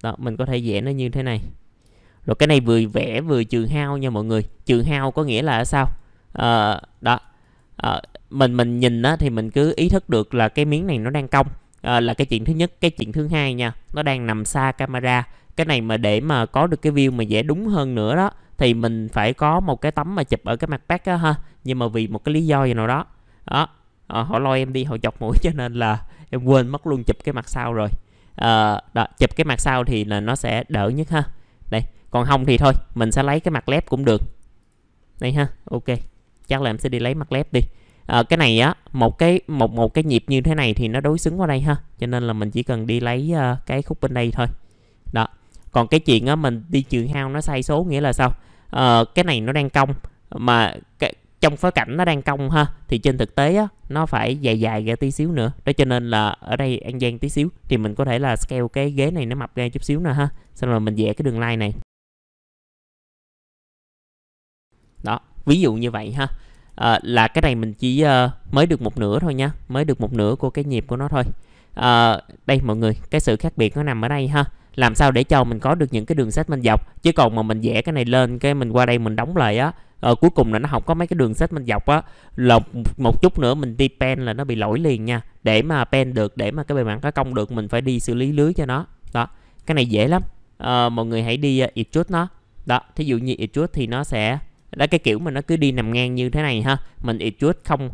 đó mình có thể vẽ nó như thế này rồi cái này vừa vẽ vừa trừ hao nha mọi người trừ hao có nghĩa là sao à, đó à, mình mình nhìn á thì mình cứ ý thức được là cái miếng này nó đang cong à, là cái chuyện thứ nhất cái chuyện thứ hai nha nó đang nằm xa camera cái này mà để mà có được cái view mà dễ đúng hơn nữa đó thì mình phải có một cái tấm mà chụp ở cái mặt back á ha nhưng mà vì một cái lý do gì nào đó đó à, họ lo em đi họ chọc mũi cho nên là em quên mất luôn chụp cái mặt sau rồi à, đó, chụp cái mặt sau thì là nó sẽ đỡ nhất ha còn không thì thôi mình sẽ lấy cái mặt lép cũng được đây ha ok chắc là em sẽ đi lấy mặt lép đi à, cái này á một cái một một cái nhịp như thế này thì nó đối xứng qua đây ha cho nên là mình chỉ cần đi lấy uh, cái khúc bên đây thôi đó còn cái chuyện á mình đi trừ hao nó sai số nghĩa là sao à, cái này nó đang cong mà cái, trong phối cảnh nó đang cong ha thì trên thực tế á, nó phải dài dài ra tí xíu nữa đó cho nên là ở đây ăn giang tí xíu thì mình có thể là scale cái ghế này nó mập ra chút xíu nữa ha xong rồi mình vẽ cái đường line này đó ví dụ như vậy ha à, là cái này mình chỉ uh, mới được một nửa thôi nha mới được một nửa của cái nhịp của nó thôi à, đây mọi người cái sự khác biệt nó nằm ở đây ha làm sao để cho mình có được những cái đường segment dọc chứ còn mà mình vẽ cái này lên cái mình qua đây mình đóng lại á ờ, cuối cùng là nó không có mấy cái đường segment dọc á là một chút nữa mình đi pen là nó bị lỗi liền nha để mà pen được để mà cái bề mặt có công được mình phải đi xử lý lưới cho nó đó cái này dễ lắm à, mọi người hãy đi uh, ít chút nó đó thí dụ như ít chút thì nó sẽ đó cái kiểu mà nó cứ đi nằm ngang như thế này ha mình extrude không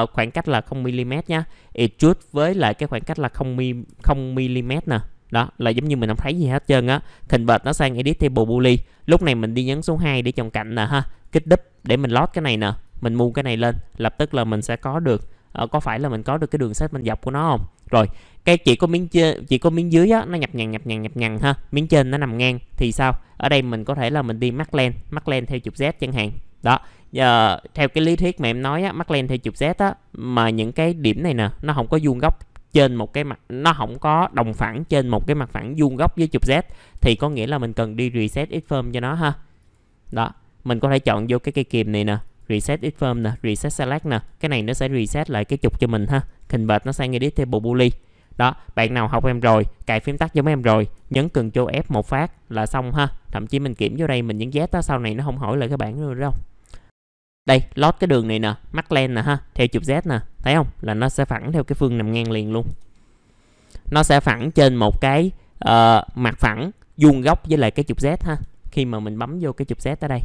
uh, khoảng cách là 0 mm nhá extrude với lại cái khoảng cách là 0 0 mm nè đó là giống như mình không thấy gì hết trơn á hình bệt nó sang edit table bully lúc này mình đi nhấn số 2 để chồng cạnh nè ha kích đúp để mình lót cái này nè mình mua cái này lên lập tức là mình sẽ có được uh, có phải là mình có được cái đường sách mình dọc của nó không rồi cái chỉ có miếng trên chỉ có miếng dưới á nó nhập nhằn nhập nhằn nhập nhằn ha miếng trên nó nằm ngang thì sao ở đây mình có thể là mình đi mắc len mắc len theo chụp z chẳng hạn đó giờ theo cái lý thuyết mà em nói á mắc len theo chụp z á mà những cái điểm này nè nó không có vuông góc trên một cái mặt nó không có đồng phẳng trên một cái mặt phẳng vuông góc với chụp z thì có nghĩa là mình cần đi reset x firm cho nó ha đó mình có thể chọn vô cái cây kìm này nè reset ifirm nè reset select nè cái này nó sẽ reset lại cái trục cho mình ha hình bệt nó sang edit table boolean đó bạn nào học em rồi cài phím tắt giống em rồi nhấn cần cho F một phát là xong ha thậm chí mình kiểm vô đây mình nhấn Z đó sau này nó không hỏi lại các bạn nữa đâu đây lót cái đường này nè mắc len nè ha theo chụp Z nè thấy không là nó sẽ phẳng theo cái phương nằm ngang liền luôn nó sẽ phẳng trên một cái uh, mặt phẳng vuông góc với lại cái chụp Z ha khi mà mình bấm vô cái chụp Z ở đây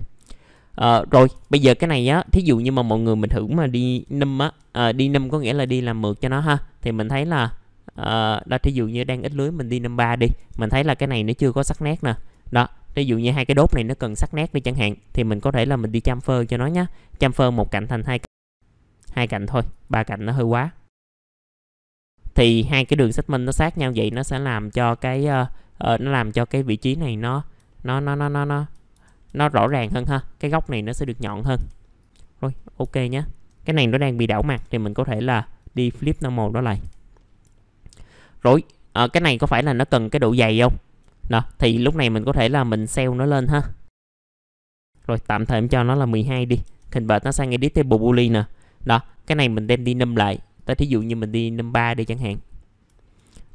À, rồi bây giờ cái này á thí dụ như mà mọi người mình thử mà đi năm á à, đi năm có nghĩa là đi làm mượt cho nó ha thì mình thấy là à, đó thí dụ như đang ít lưới mình đi năm ba đi mình thấy là cái này nó chưa có sắc nét nè đó thí dụ như hai cái đốt này nó cần sắc nét đi chẳng hạn thì mình có thể là mình đi chamfer cho nó nhé chamfer một cạnh thành hai hai cạnh thôi ba cạnh nó hơi quá thì hai cái đường minh nó sát nhau vậy nó sẽ làm cho cái uh, uh, nó làm cho cái vị trí này nó nó nó nó nó nó nó rõ ràng hơn ha cái góc này nó sẽ được nhọn hơn rồi ok nhé cái này nó đang bị đảo mặt thì mình có thể là đi flip màu đó lại rồi à, cái này có phải là nó cần cái độ dày không đó thì lúc này mình có thể là mình sell nó lên ha rồi tạm thời em cho nó là 12 đi hình bệt nó sang edit table bully nè đó cái này mình đem đi nâm lại ta thí dụ như mình đi nâm 3 đi chẳng hạn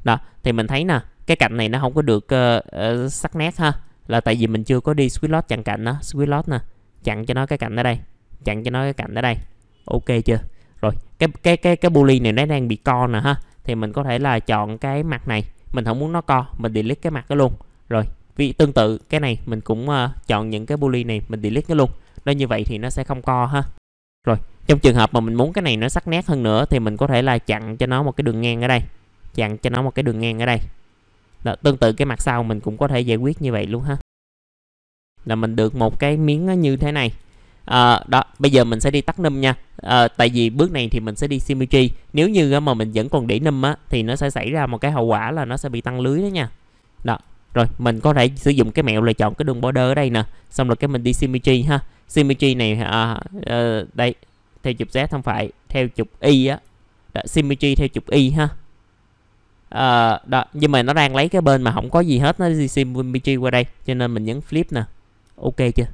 đó thì mình thấy nè cái cạnh này nó không có được uh, uh, sắc nét ha là tại vì mình chưa có đi sweet lot chặn cạnh đó sweet lot nè chặn cho nó cái cạnh ở đây chặn cho nó cái cạnh ở đây ok chưa rồi cái cái cái cái bully này nó đang bị co nè ha thì mình có thể là chọn cái mặt này mình không muốn nó co mình delete cái mặt đó luôn rồi vì tương tự cái này mình cũng uh, chọn những cái bully này mình delete nó luôn đó như vậy thì nó sẽ không co ha rồi trong trường hợp mà mình muốn cái này nó sắc nét hơn nữa thì mình có thể là chặn cho nó một cái đường ngang ở đây chặn cho nó một cái đường ngang ở đây đó, tương tự cái mặt sau mình cũng có thể giải quyết như vậy luôn ha là mình được một cái miếng như thế này à, đó bây giờ mình sẽ đi tắt nâm nha à, tại vì bước này thì mình sẽ đi symmetry nếu như mà mình vẫn còn để nâm á thì nó sẽ xảy ra một cái hậu quả là nó sẽ bị tăng lưới đó nha đó rồi mình có thể sử dụng cái mẹo là chọn cái đường border ở đây nè xong rồi cái mình đi symmetry ha symmetry này à, à, đây theo chụp z không phải theo chụp y á symmetry theo chụp y ha à, đó, nhưng mà nó đang lấy cái bên mà không có gì hết nó đi sim Winbg qua đây cho nên mình nhấn flip nè ok chưa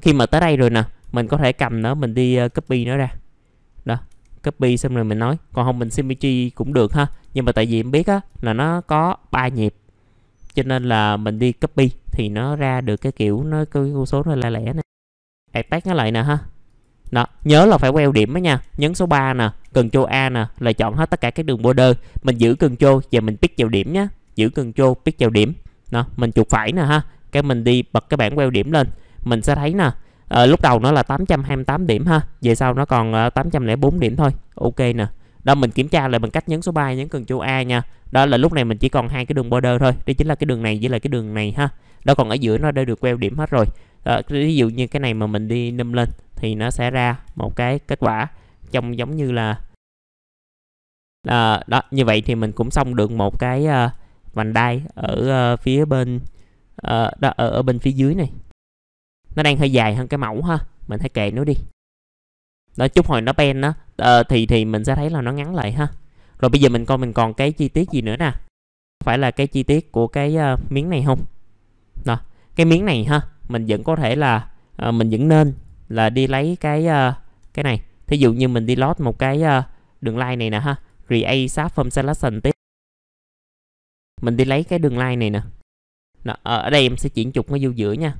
khi mà tới đây rồi nè mình có thể cầm nó mình đi ờ, copy nó ra đó copy xong rồi mình nói còn không mình symmetry cũng được ha nhưng mà tại vì em biết á là nó có ba nhịp cho nên là mình đi copy thì nó ra được cái kiểu nó cái số nó lẻ lẻ này attack nó lại nè ha đó nhớ là phải queo điểm đó nha nhấn số 3 nè cần chô a nè là chọn hết tất cả các đường border mình giữ cần chô và mình pick vào điểm nhé giữ cần chô pick vào điểm đó mình chuột phải nè ha cái mình đi bật cái bảng queo điểm lên mình sẽ thấy nè à, lúc đầu nó là 828 điểm ha về sau nó còn uh, ờ, 804 điểm thôi ok nè đó mình kiểm tra lại bằng cách nhấn số 3 nhấn cần chô A nha đó là lúc này mình chỉ còn hai cái đường border thôi đây chính là cái đường này với lại cái đường này ha đó còn ở giữa nó đã được queo điểm hết rồi à, ví dụ như cái này mà mình đi nâm lên thì nó sẽ ra một cái kết quả trông giống như là à, đó như vậy thì mình cũng xong được một cái uh, vành đai ở uh, phía bên uh, đó ở, ở bên phía dưới này nó đang hơi dài hơn cái mẫu ha mình hãy kệ nó đi đó chút hồi nó pen đó uh, ờ, thì thì mình sẽ thấy là nó ngắn lại ha rồi bây giờ mình coi mình còn cái chi tiết gì nữa nè phải là cái chi tiết của cái uh, miếng này không đó cái miếng này ha mình vẫn có thể là uh, mình vẫn nên là đi lấy cái uh, cái này thí dụ như mình đi load một cái uh, đường line này nè ha create sub from selection tiếp mình đi lấy cái đường line này nè Đó, ờ, ở đây em sẽ chuyển trục nó vô giữa nha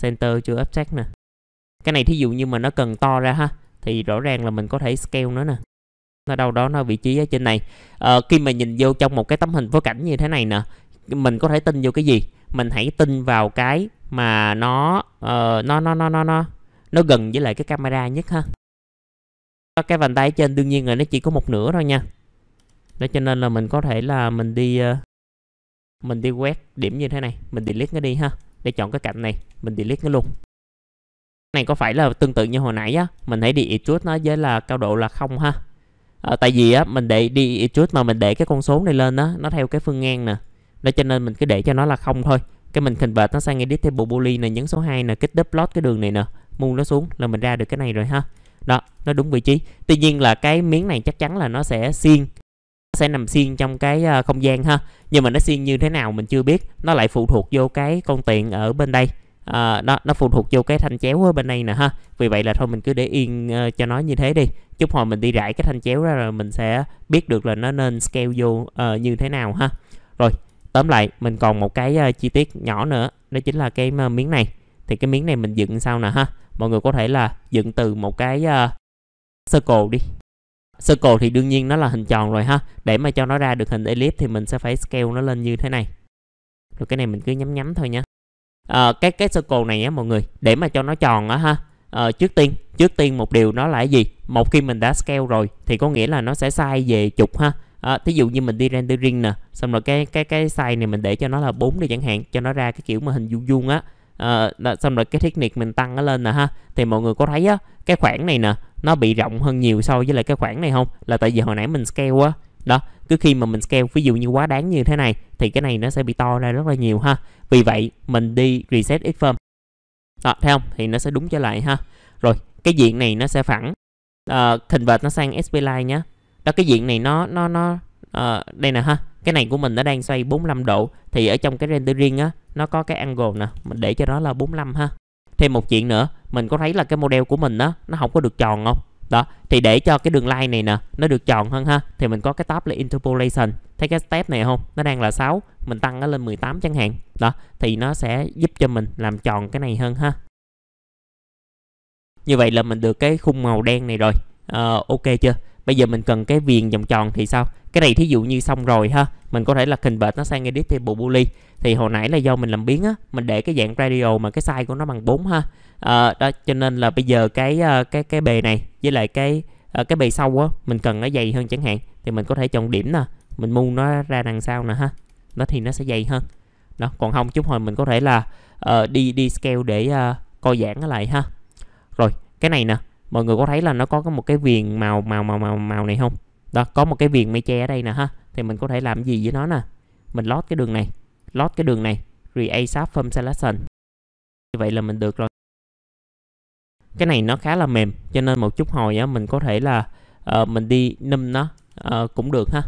center chưa abstract nè cái này thí dụ như mà nó cần to ra ha thì rõ ràng là mình có thể scale nó nè nó đâu đó nó vị trí ở trên này à, khi mà nhìn vô trong một cái tấm hình phối cảnh như thế này nè mình có thể tin vô cái gì mình hãy tin vào cái mà nó uh, nó nó nó nó nó nó gần với lại cái camera nhất ha cái vành tay trên đương nhiên là nó chỉ có một nửa thôi nha đó cho nên là mình có thể là mình đi ờ, mình đi quét điểm như thế này mình delete nó đi ha để chọn cái cạnh này mình delete nó luôn cái này có phải là tương tự như hồi nãy á mình hãy đi extrude nó với là cao độ là không ha à, tại vì á mình để đi extrude mà mình để cái con số này lên á, nó theo cái phương ngang nè đó cho nên mình cứ để cho nó là không thôi cái mình hình convert nó sang edit table boolean này nhấn số 2 nè kích dot plot cái đường này nè mu nó xuống là mình ra được cái này rồi ha đó nó đúng vị trí tuy nhiên là cái miếng này chắc chắn là nó sẽ xiên nó sẽ nằm xiên trong cái à, không gian ha nhưng mà nó xiên như thế nào mình chưa biết nó lại phụ thuộc vô cái con tiện ở bên đây à, đó nó phụ thuộc vô cái thanh chéo ở bên đây nè ha vì vậy là thôi mình cứ để yên uh, cho nó như thế đi chút hồi mình đi rải cái thanh chéo ra rồi mình sẽ biết được là nó nên scale vô uh, như thế nào ha rồi tóm lại mình còn một cái uh, chi tiết nhỏ nữa đó chính là cái uh, miếng này thì cái miếng này mình dựng sao nè ha mọi người có thể là dựng từ một cái uh, circle đi circle thì đương nhiên nó là hình tròn rồi ha để mà cho nó ra được hình ellipse thì mình sẽ phải scale nó lên như thế này rồi cái này mình cứ nhắm nhắm thôi nha à, cái cái circle này á mọi người để mà cho nó tròn á ha à, trước tiên trước tiên một điều nó là gì một khi mình đã scale rồi thì có nghĩa là nó sẽ sai về trục ha à, thí dụ như mình đi rendering nè xong rồi cái cái cái size này mình để cho nó là 4 đi chẳng hạn cho nó ra cái kiểu mà hình vuông vuông á à, xong rồi cái thiết niệm mình tăng nó lên nè ha thì mọi người có thấy á cái khoảng này nè nó bị rộng hơn nhiều so với lại cái khoảng này không là tại vì hồi nãy mình scale quá đó cứ khi mà mình scale ví dụ như quá đáng như thế này thì cái này nó sẽ bị to ra rất là nhiều ha vì vậy mình đi reset xform đó thấy không thì nó sẽ đúng trở lại ha rồi cái diện này nó sẽ phẳng uh, convert nó sang SPline nhá đó cái diện này nó nó nó uh, đây nè ha cái này của mình nó đang xoay 45 độ thì ở trong cái rendering á nó có cái angle nè mình để cho nó là 45 ha thêm một chuyện nữa mình có thấy là cái model của mình á nó không có được tròn không đó thì để cho cái đường line này nè nó được tròn hơn ha thì mình có cái tab là interpolation thấy cái step này không nó đang là 6 mình tăng nó lên 18 chẳng hạn đó thì nó sẽ giúp cho mình làm tròn cái này hơn ha như vậy là mình được cái khung màu đen này rồi à, ok chưa bây giờ mình cần cái viền vòng tròn thì sao cái này thí dụ như xong rồi ha mình có thể là hình bệt nó sang edit thêm bộ bully thì hồi nãy là do mình làm biến á mình để cái dạng radio mà cái size của nó bằng 4 ha à, đó cho nên là bây giờ cái ờ, cái cái bề này với lại cái ờ, cái bề sau á mình cần nó dày hơn chẳng hạn thì mình có thể chọn điểm nè mình mu nó ra đằng sau nè ha nó thì nó sẽ dày hơn đó còn không chút hồi mình có thể là uh, đi đi scale để uh, coi giãn nó lại ha rồi cái này nè mọi người có thấy là nó có một cái viền màu màu màu màu màu này không đó có một cái viền mây che ở đây nè ha thì mình có thể làm gì với nó nè mình lót cái đường này lót cái đường này create sub from selection như vậy là mình được rồi cái này nó khá là mềm cho nên một chút hồi á mình có thể là uh, mình đi nâm nó uh, cũng được ha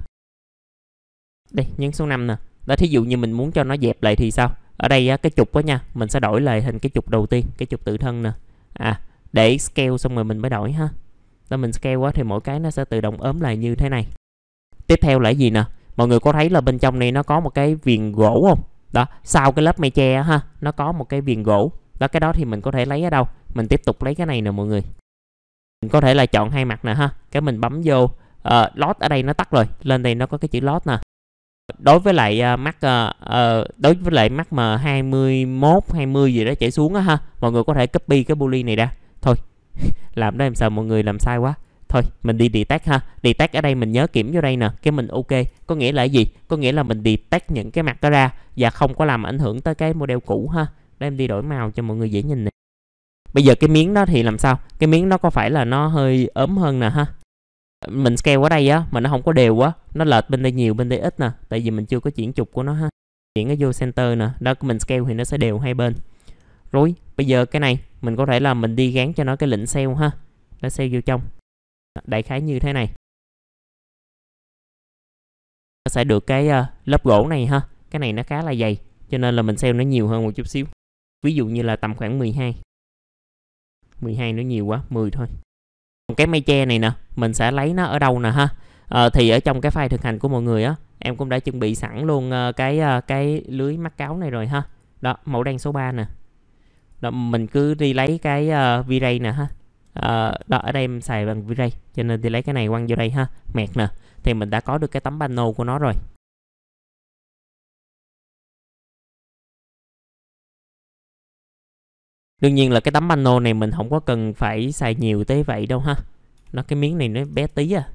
đây nhấn số 5 nè đó thí dụ như mình muốn cho nó dẹp lại thì sao ở đây á, cái trục đó nha mình sẽ đổi lại thành cái trục đầu tiên cái trục tự thân nè à để scale xong rồi mình mới đổi ha Nên mình scale quá thì mỗi cái nó sẽ tự động ốm lại như thế này tiếp theo là gì nè mọi người có thấy là bên trong này nó có một cái viền gỗ không đó sau cái lớp mây che ha nó có một cái viền gỗ đó cái đó thì mình có thể lấy ở đâu mình tiếp tục lấy cái này nè mọi người mình có thể là chọn hai mặt nè ha cái mình bấm vô uh, lót ở đây nó tắt rồi lên đây nó có cái chữ lót nè đối với lại uh, mắt uh, đối với lại mắt m 21 20 gì đó chạy xuống á ha mọi người có thể copy cái bully này ra Thôi Làm đó em sợ mọi người làm sai quá Thôi mình đi detect ha Detect ở đây mình nhớ kiểm vô đây nè Cái mình ok Có nghĩa là gì Có nghĩa là mình detect những cái mặt đó ra Và không có làm ảnh hưởng tới cái model cũ ha Để em đi đổi màu cho mọi người dễ nhìn nè Bây giờ cái miếng đó thì làm sao Cái miếng nó có phải là nó hơi ốm hơn nè ha Mình scale ở đây á Mà nó không có đều quá Nó lệch bên đây nhiều bên đây ít nè Tại vì mình chưa có chuyển trục của nó ha Chuyển nó vô center nè Đó mình scale thì nó sẽ đều hai bên rồi bây giờ cái này mình có thể là mình đi gán cho nó cái lệnh sale ha nó sale vô trong đại khái như thế này nó sẽ được cái uh, lớp gỗ này ha cái này nó khá là dày cho nên là mình sale nó nhiều hơn một chút xíu ví dụ như là tầm khoảng 12 12 nó nhiều quá 10 thôi còn cái mây tre này nè mình sẽ lấy nó ở đâu nè ha à, thì ở trong cái file thực hành của mọi người á em cũng đã chuẩn bị sẵn luôn ờ, cái cái lưới mắc cáo này rồi ha đó mẫu đen số 3 nè đó, mình cứ đi lấy cái uh, V-Ray nè ha uh, đó ở đây em xài bằng V-Ray cho nên đi lấy cái này quăng vô đây ha mẹt nè thì mình đã có được cái tấm panel của nó rồi đương nhiên là cái tấm pano này mình không có cần phải xài nhiều tới vậy đâu ha nó cái miếng này nó bé tí à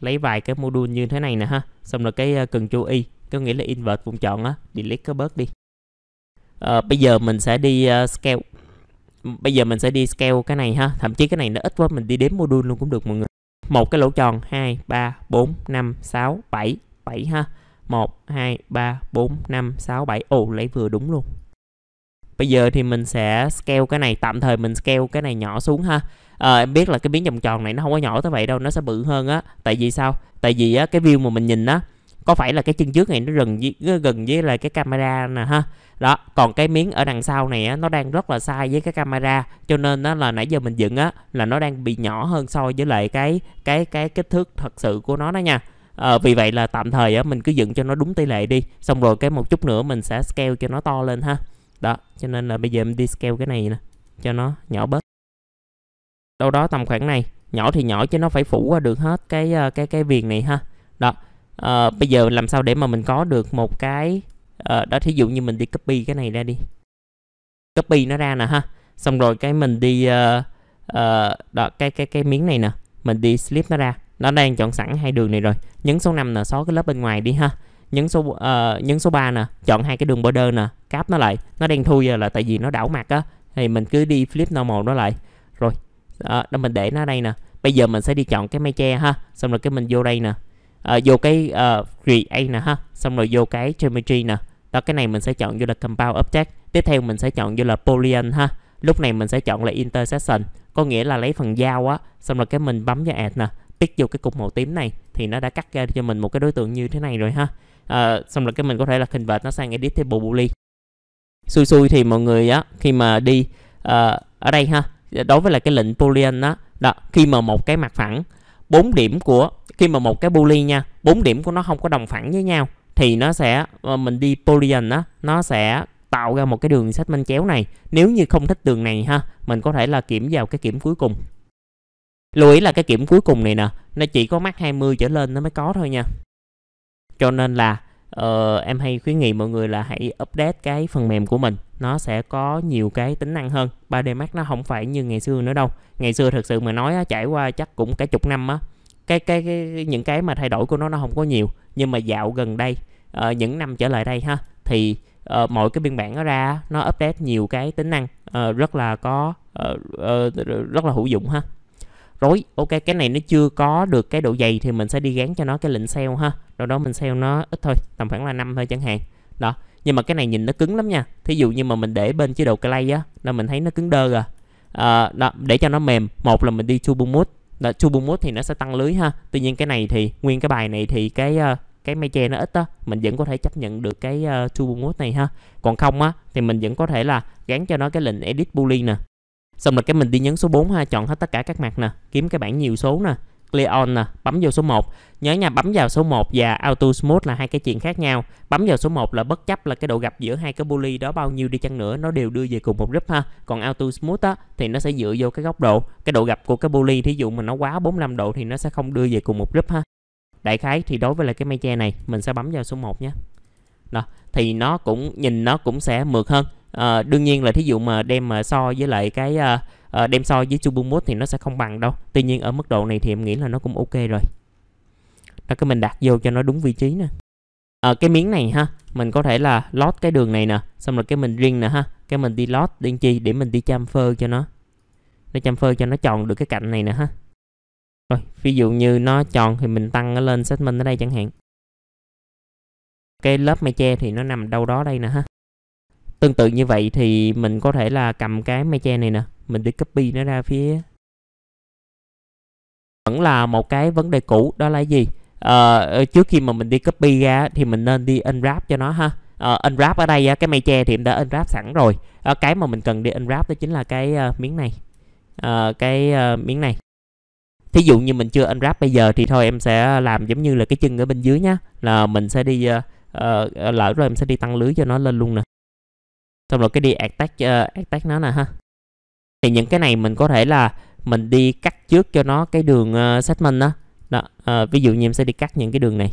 lấy vài cái module như thế này nè ha xong rồi cái ờ, cần chú y có nghĩa là invert vùng chọn á delete cái bớt đi à, bây giờ mình sẽ đi uh, scale bây giờ mình sẽ đi scale cái này ha thậm chí cái này nó ít quá mình đi đếm module luôn cũng được mọi người một cái lỗ tròn 2 3 4 5 6 7 7 ha 1 2 3 4 5 6 7 ồ lấy vừa đúng luôn bây giờ thì mình sẽ scale cái này tạm thời mình scale cái này nhỏ xuống ha à, em biết là cái biến vòng tròn này nó không có nhỏ tới vậy đâu nó sẽ bự hơn á tại vì sao tại vì á, cái view mà mình nhìn á có phải là cái chân trước này nó gần với, gần với là cái camera nè ha đó còn cái miếng ở đằng sau này á, nó đang rất là sai với cái camera cho nên đó là nãy giờ mình dựng á là nó đang bị nhỏ hơn so với lại cái cái cái kích thước thật sự của nó đó nha à, vì vậy là tạm thời á, mình cứ dựng cho nó đúng tỷ lệ đi xong rồi cái một chút nữa mình sẽ scale cho nó to lên ha đó cho nên là bây giờ mình đi scale cái này nè cho nó nhỏ bớt đâu đó tầm khoảng này nhỏ thì nhỏ chứ nó phải phủ qua được hết cái ờ, cái cái viền này ha đó uh, bây giờ làm sao để mà mình có được một cái uh, đó thí dụ như mình đi copy cái này ra đi copy nó ra nè ha xong rồi cái mình đi uh, uh, đó cái cái cái miếng này nè mình đi slip nó ra nó đang chọn sẵn hai đường này rồi nhấn số 5 nè xóa cái lớp bên ngoài đi ha nhấn số uh, nhấn số 3 nè chọn hai cái đường border nè cáp nó lại nó đang thui giờ là tại vì nó đảo mặt á thì mình cứ đi flip normal nó lại rồi đó mình để nó đây nè bây giờ mình sẽ đi chọn cái mây che ha xong rồi cái mình vô đây nè à, vô cái uh, create nè ha xong rồi vô cái geometry nè đó cái này mình sẽ chọn vô là compound object tiếp theo mình sẽ chọn vô là polygon ha lúc này mình sẽ chọn là intersection có nghĩa là lấy phần dao á xong rồi cái mình bấm vào add nè pick vô cái cục màu tím này thì nó đã cắt ra cho mình một cái đối tượng như thế này rồi ha à, xong rồi cái mình có thể là convert nó sang editable table boolean xui xui thì mọi người á khi mà đi uh, ở đây ha đối với là cái lệnh boolean đó, đó khi mà một cái mặt phẳng bốn điểm của khi mà một cái bully nha bốn điểm của nó không có đồng phẳng với nhau thì nó sẽ ờ, mình đi polygon á nó sẽ tạo ra một cái đường segment chéo này nếu như không thích đường này ha mình có thể là kiểm vào cái kiểm cuối cùng lưu ý là cái kiểm cuối cùng này nè nó chỉ có mắc 20 trở lên nó mới có thôi nha cho nên là uh, em hay khuyến nghị mọi người là hãy update cái phần mềm của mình nó sẽ có nhiều cái tính năng hơn 3D Max nó không phải như ngày xưa nữa đâu ngày xưa thực sự mà nói á, trải qua chắc cũng cả chục năm á cái, cái cái những cái mà thay đổi của nó nó không có nhiều nhưng mà dạo gần đây uh, những năm trở lại đây ha thì uh, mọi cái biên bản nó ra nó update nhiều cái tính năng uh, rất là có uh, uh, rất là hữu dụng ha rồi ok cái này nó chưa có được cái độ dày thì mình sẽ đi gán cho nó cái lệnh sale ha rồi đó mình sale nó ít thôi tầm khoảng là năm thôi chẳng hạn đó nhưng mà cái này nhìn nó cứng lắm nha thí dụ như mà mình để bên chế độ clay á là mình thấy nó cứng đơ rồi à, đó, để cho nó mềm một là mình đi turbo mode là mút thì nó sẽ tăng lưới ha tuy nhiên cái này thì nguyên cái bài này thì cái uh, cái mây che nó ít á mình vẫn có thể chấp nhận được cái ờ, uh, mút này ha còn không á thì mình vẫn có thể là gắn cho nó cái lệnh edit boolean nè xong rồi cái mình đi nhấn số 4 ha chọn hết tất cả các mặt nè kiếm cái bảng nhiều số nè Leon nè, bấm vô số 1. Nhớ nha, bấm vào số 1 và Auto Smooth là hai cái chuyện khác nhau. Bấm vào số 1 là bất chấp là cái độ gặp giữa hai cái pulley đó bao nhiêu đi chăng nữa nó đều đưa về cùng một group ha. Còn Auto Smooth á thì nó sẽ dựa vô cái góc độ, cái độ gặp của cái pulley thí dụ mà nó quá 45 độ thì nó sẽ không đưa về cùng một group ha. Đại khái thì đối với là cái mây che này mình sẽ bấm vào số 1 nhé. Đó, thì nó cũng nhìn nó cũng sẽ mượt hơn. À, đương nhiên là thí dụ mà đem mà so với lại cái uh, Ờ, đem so với Supermood thì nó sẽ không bằng đâu tuy nhiên ở mức độ này thì em nghĩ là nó cũng ok rồi đó cái mình đặt vô cho nó đúng vị trí nè à, cái miếng này ha mình có thể là lót cái đường này nè xong rồi cái mình riêng nè ha cái mình đi lót đi chi để mình đi chăm phơ cho nó nó chăm phơ cho nó tròn được cái cạnh này nè ha rồi ví dụ như nó tròn thì mình tăng nó lên segment ở đây chẳng hạn cái lớp mây che thì nó nằm đâu đó đây nè ha tương tự như vậy thì mình có thể là cầm cái mây che này nè mình đi copy nó ra phía vẫn là một cái vấn đề cũ đó là gì à, trước khi mà mình đi copy ra thì mình nên đi unwrap cho nó ha uh, unwrap ở đây cái mây che thì em đã unwrap sẵn rồi uh, cái mà mình cần đi unwrap đó chính là cái uh, miếng này uh, cái uh, miếng này thí dụ như mình chưa unwrap bây giờ thì thôi em sẽ làm giống như là cái chân ở bên dưới nhá là mình sẽ đi uh, uh, lỡ rồi em sẽ đi tăng lưới cho nó lên luôn nè xong rồi cái đi attack uh, attack nó nè ha thì những cái này mình có thể là mình đi cắt trước cho nó cái đường uh, ờ, segment đó đó uh, ví dụ như em sẽ đi cắt những cái đường này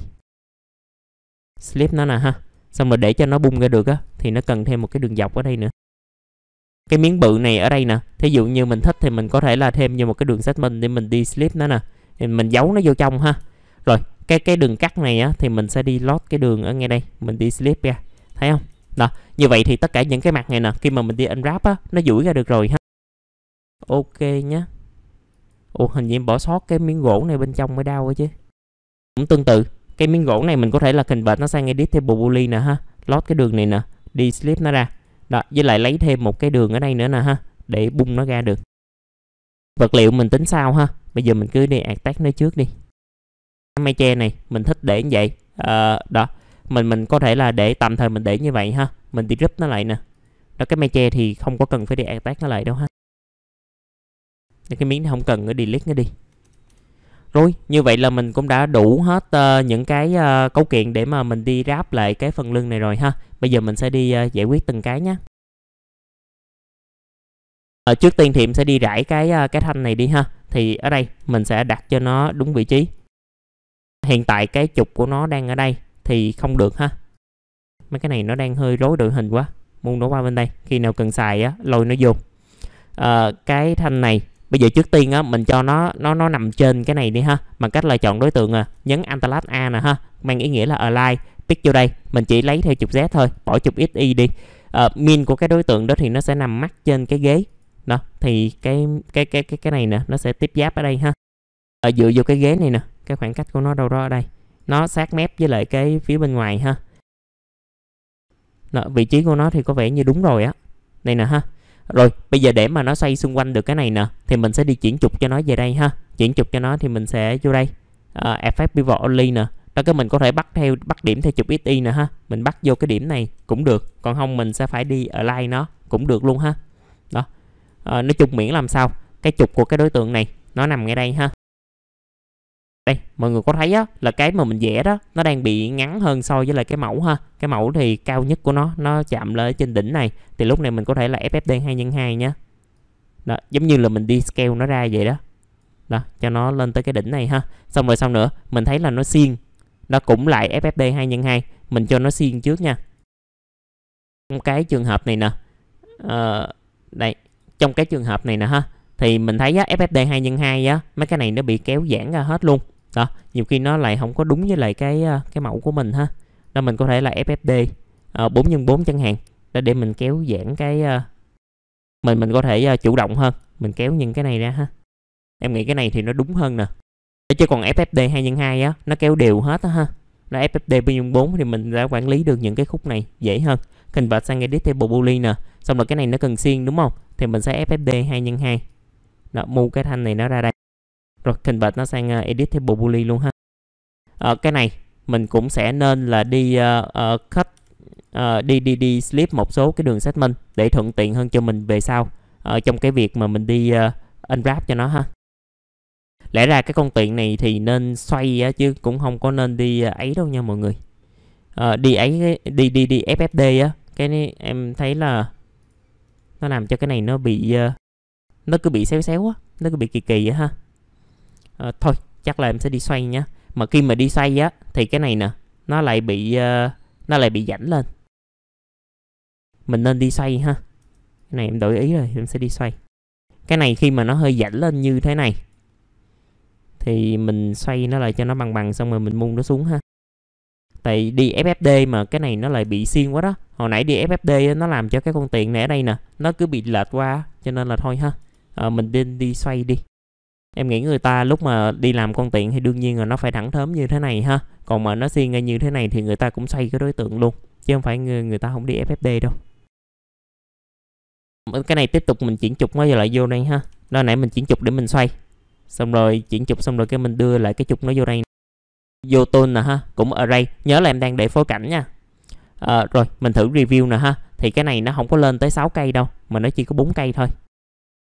slip nó nè ha xong rồi để cho nó bung ra được á thì nó cần thêm một cái đường dọc ở đây nữa cái miếng bự này ở đây nè thí dụ như mình thích thì mình có thể là thêm vô một cái đường segment để mình đi slip nó nè thì mình giấu nó vô trong ha rồi cái cái đường cắt này á thì mình sẽ đi lót cái đường ở ngay đây mình đi slip ra thấy không đó như vậy thì tất cả những cái mặt này nè khi mà mình đi unwrap á nó duỗi ra được rồi ha ok nhá ồ hình như em bỏ sót cái miếng gỗ này bên trong mới đau ấy chứ cũng tương tự cái miếng gỗ này mình có thể là hình bệt nó sang edit bộ boolean nè ha lót cái đường này nè đi slip nó ra đó với lại lấy thêm một cái đường ở đây nữa nè ha để bung nó ra được vật liệu mình tính sao ha bây giờ mình cứ đi attack nó trước đi mây tre này mình thích để như vậy à, đó mình mình có thể là để tạm thời mình để như vậy ha mình đi nó lại nè đó cái mây che thì không có cần phải đi tác nó lại đâu ha để cái miếng này không cần nữa delete nó đi rồi như vậy là mình cũng đã đủ hết uh, những cái uh, cấu kiện để mà mình đi ráp lại cái phần lưng này rồi ha bây giờ mình sẽ đi uh, giải quyết từng cái nhé à, trước tiên thì mình sẽ đi rải cái cái thanh này đi ha thì ở đây mình sẽ đặt cho nó đúng vị trí hiện tại cái trục của nó đang ở đây thì không được ha mấy cái này nó đang hơi rối đội hình quá muốn đổ qua bên đây khi nào cần xài á lôi nó vô à, cái thanh này bây giờ trước tiên á mình cho nó nó nó nằm trên cái này đi ha bằng cách là chọn đối tượng à nhấn antalat a nè ha mang ý nghĩa là align pick vô đây mình chỉ lấy theo chục z thôi bỏ chục x y đi à, min của cái đối tượng đó thì nó sẽ nằm mắt trên cái ghế đó thì cái cái cái cái cái này nè nó sẽ tiếp giáp ở đây ha à, dựa vô cái ghế này nè cái khoảng cách của nó đâu đó ở đây nó sát mép với lại cái phía bên ngoài ha đó, vị trí của nó thì có vẻ như đúng rồi á đây nè ha rồi bây giờ để mà nó xoay xung quanh được cái này nè thì mình sẽ đi chuyển trục cho nó về đây ha chuyển trục cho nó thì mình sẽ vô đây à, effect pivot only nè đó cái mình có thể bắt theo bắt điểm theo trục xy nè ha mình bắt vô cái điểm này cũng được còn không mình sẽ phải đi align nó cũng được luôn ha đó à, nói chung miễn làm sao cái trục của cái đối tượng này nó nằm ngay đây ha đây mọi người có thấy á, là cái mà mình vẽ đó nó đang bị ngắn hơn so với lại cái mẫu ha cái mẫu thì cao nhất của nó nó chạm lên trên đỉnh này thì lúc này mình có thể là FFD 2 nhân 2 nhé đó, giống như là mình đi scale nó ra vậy đó đó cho nó lên tới cái đỉnh này ha xong rồi xong nữa mình thấy là nó xiên nó cũng lại FFD 2 nhân 2 mình cho nó xiên trước nha trong cái trường hợp này nè à, đây trong cái trường hợp này nè ha thì mình thấy á, FFD 2 nhân 2 á mấy cái này nó bị kéo giãn ra hết luôn đó nhiều khi nó lại không có đúng với lại cái ờ, cái mẫu của mình ha đó mình có thể là FFD ờ, bốn 4 x 4 chẳng hạn để để mình kéo giãn cái ờ, mình mình có thể chủ động hơn mình kéo những cái này ra ha em nghĩ cái này thì nó đúng hơn nè chứ còn FFD 2 x 2 á nó kéo đều hết á ha nó FFD bốn Premium bốn thì mình đã quản lý được những cái khúc này dễ hơn hình convert sang edit table boolean nè xong rồi cái này nó cần xiên đúng không thì mình sẽ FFD 2 x 2 đó, mu cái thanh này nó ra đây rồi convert nó sang uh, edit table boolean luôn ha uh, cái này mình cũng sẽ nên là đi uh, uh, cut uh, đi đi đi slip một số cái đường segment để thuận tiện hơn cho mình về sau uh, trong cái việc mà mình đi uh, unwrap cho nó ha lẽ ra cái con tiện này thì nên xoay á, chứ cũng không có nên đi à, ấy đâu nha mọi người à, đi ấy đi đi đi FFD á cái này em thấy là nó làm cho cái này nó bị nó cứ bị xéo xéo á nó cứ bị kỳ kỳ á ha à, thôi chắc là em sẽ đi xoay nhá mà khi mà đi xoay á thì cái này nè nó lại bị uh, nó lại bị rảnh lên mình nên đi xoay ha cái này em đổi ý rồi em sẽ đi xoay cái này khi mà nó hơi rảnh lên như thế này thì mình xoay nó lại cho nó bằng bằng xong rồi mình mung nó xuống ha tại đi FFD mà cái này nó lại bị xiên quá đó hồi nãy đi FFD nó làm cho cái con tiền này ở đây nè nó cứ bị lệch qua cho nên là thôi ha à, mình nên đi xoay đi em nghĩ người ta lúc mà đi làm con tiện thì đương nhiên là nó phải thẳng thớm như thế này ha còn mà nó xiên ngay như thế này thì người ta cũng xoay cái đối tượng luôn chứ không phải người, người ta không đi FFD đâu cái này tiếp tục mình chuyển trục nó lại vô đây ha đó nãy mình chuyển trục để mình xoay xong rồi chuyển trục xong rồi cái mình đưa lại cái trục nó vô đây vô tôn nè ha cũng ở đây nhớ là em đang để phối cảnh nha à, rồi mình thử review nè ha thì cái này nó không có lên tới 6 cây đâu mà nó chỉ có 4 cây thôi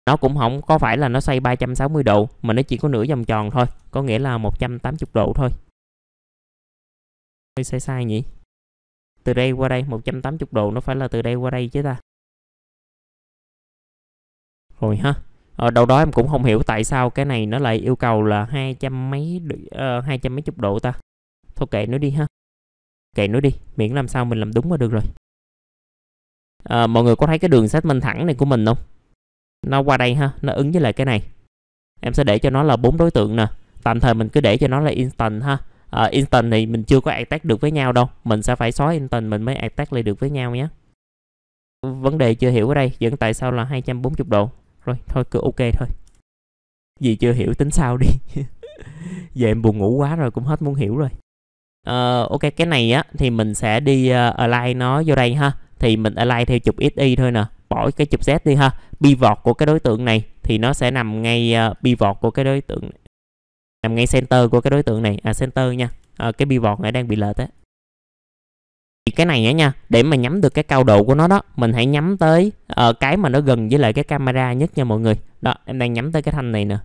nó cũng không có phải là nó xoay 360 độ mà nó chỉ có nửa vòng tròn thôi có nghĩa là 180 độ thôi tôi sai sai nhỉ từ đây qua đây 180 độ nó phải là từ đây qua đây chứ ta rồi ha ở ờ, đâu đó em cũng không hiểu tại sao cái này nó lại yêu cầu là 200 mấy ờ, hai uh, trăm mấy chục độ ta thôi kệ nó đi ha kệ nó đi miễn làm sao mình làm đúng là được rồi à, mọi người có thấy cái đường xác minh thẳng này của mình không nó qua đây ha nó ứng với lại cái này em sẽ để cho nó là bốn đối tượng nè tạm thời mình cứ để cho nó là instant ha à, instant thì mình chưa có attack được với nhau đâu mình sẽ phải xóa instant mình mới attack lại được với nhau nhé vấn đề chưa hiểu ở đây dẫn tại sao là 240 độ rồi thôi cứ ok thôi gì chưa hiểu tính sao đi giờ em buồn ngủ quá rồi cũng hết muốn hiểu rồi uh, ok cái này á thì mình sẽ đi uh, align nó vô đây ha thì mình align theo chụp xy thôi nè mỗi cái chụp z đi ha pivot của cái đối tượng này thì nó sẽ nằm ngay uh, pivot của cái đối tượng này. nằm ngay center của cái đối tượng này à center nha à, cái pivot này đang bị lệch á thì cái này á nha để mà nhắm được cái cao độ của nó đó mình hãy nhắm tới uh, cái mà nó gần với lại cái camera nhất nha mọi người đó em đang nhắm tới cái thanh này nè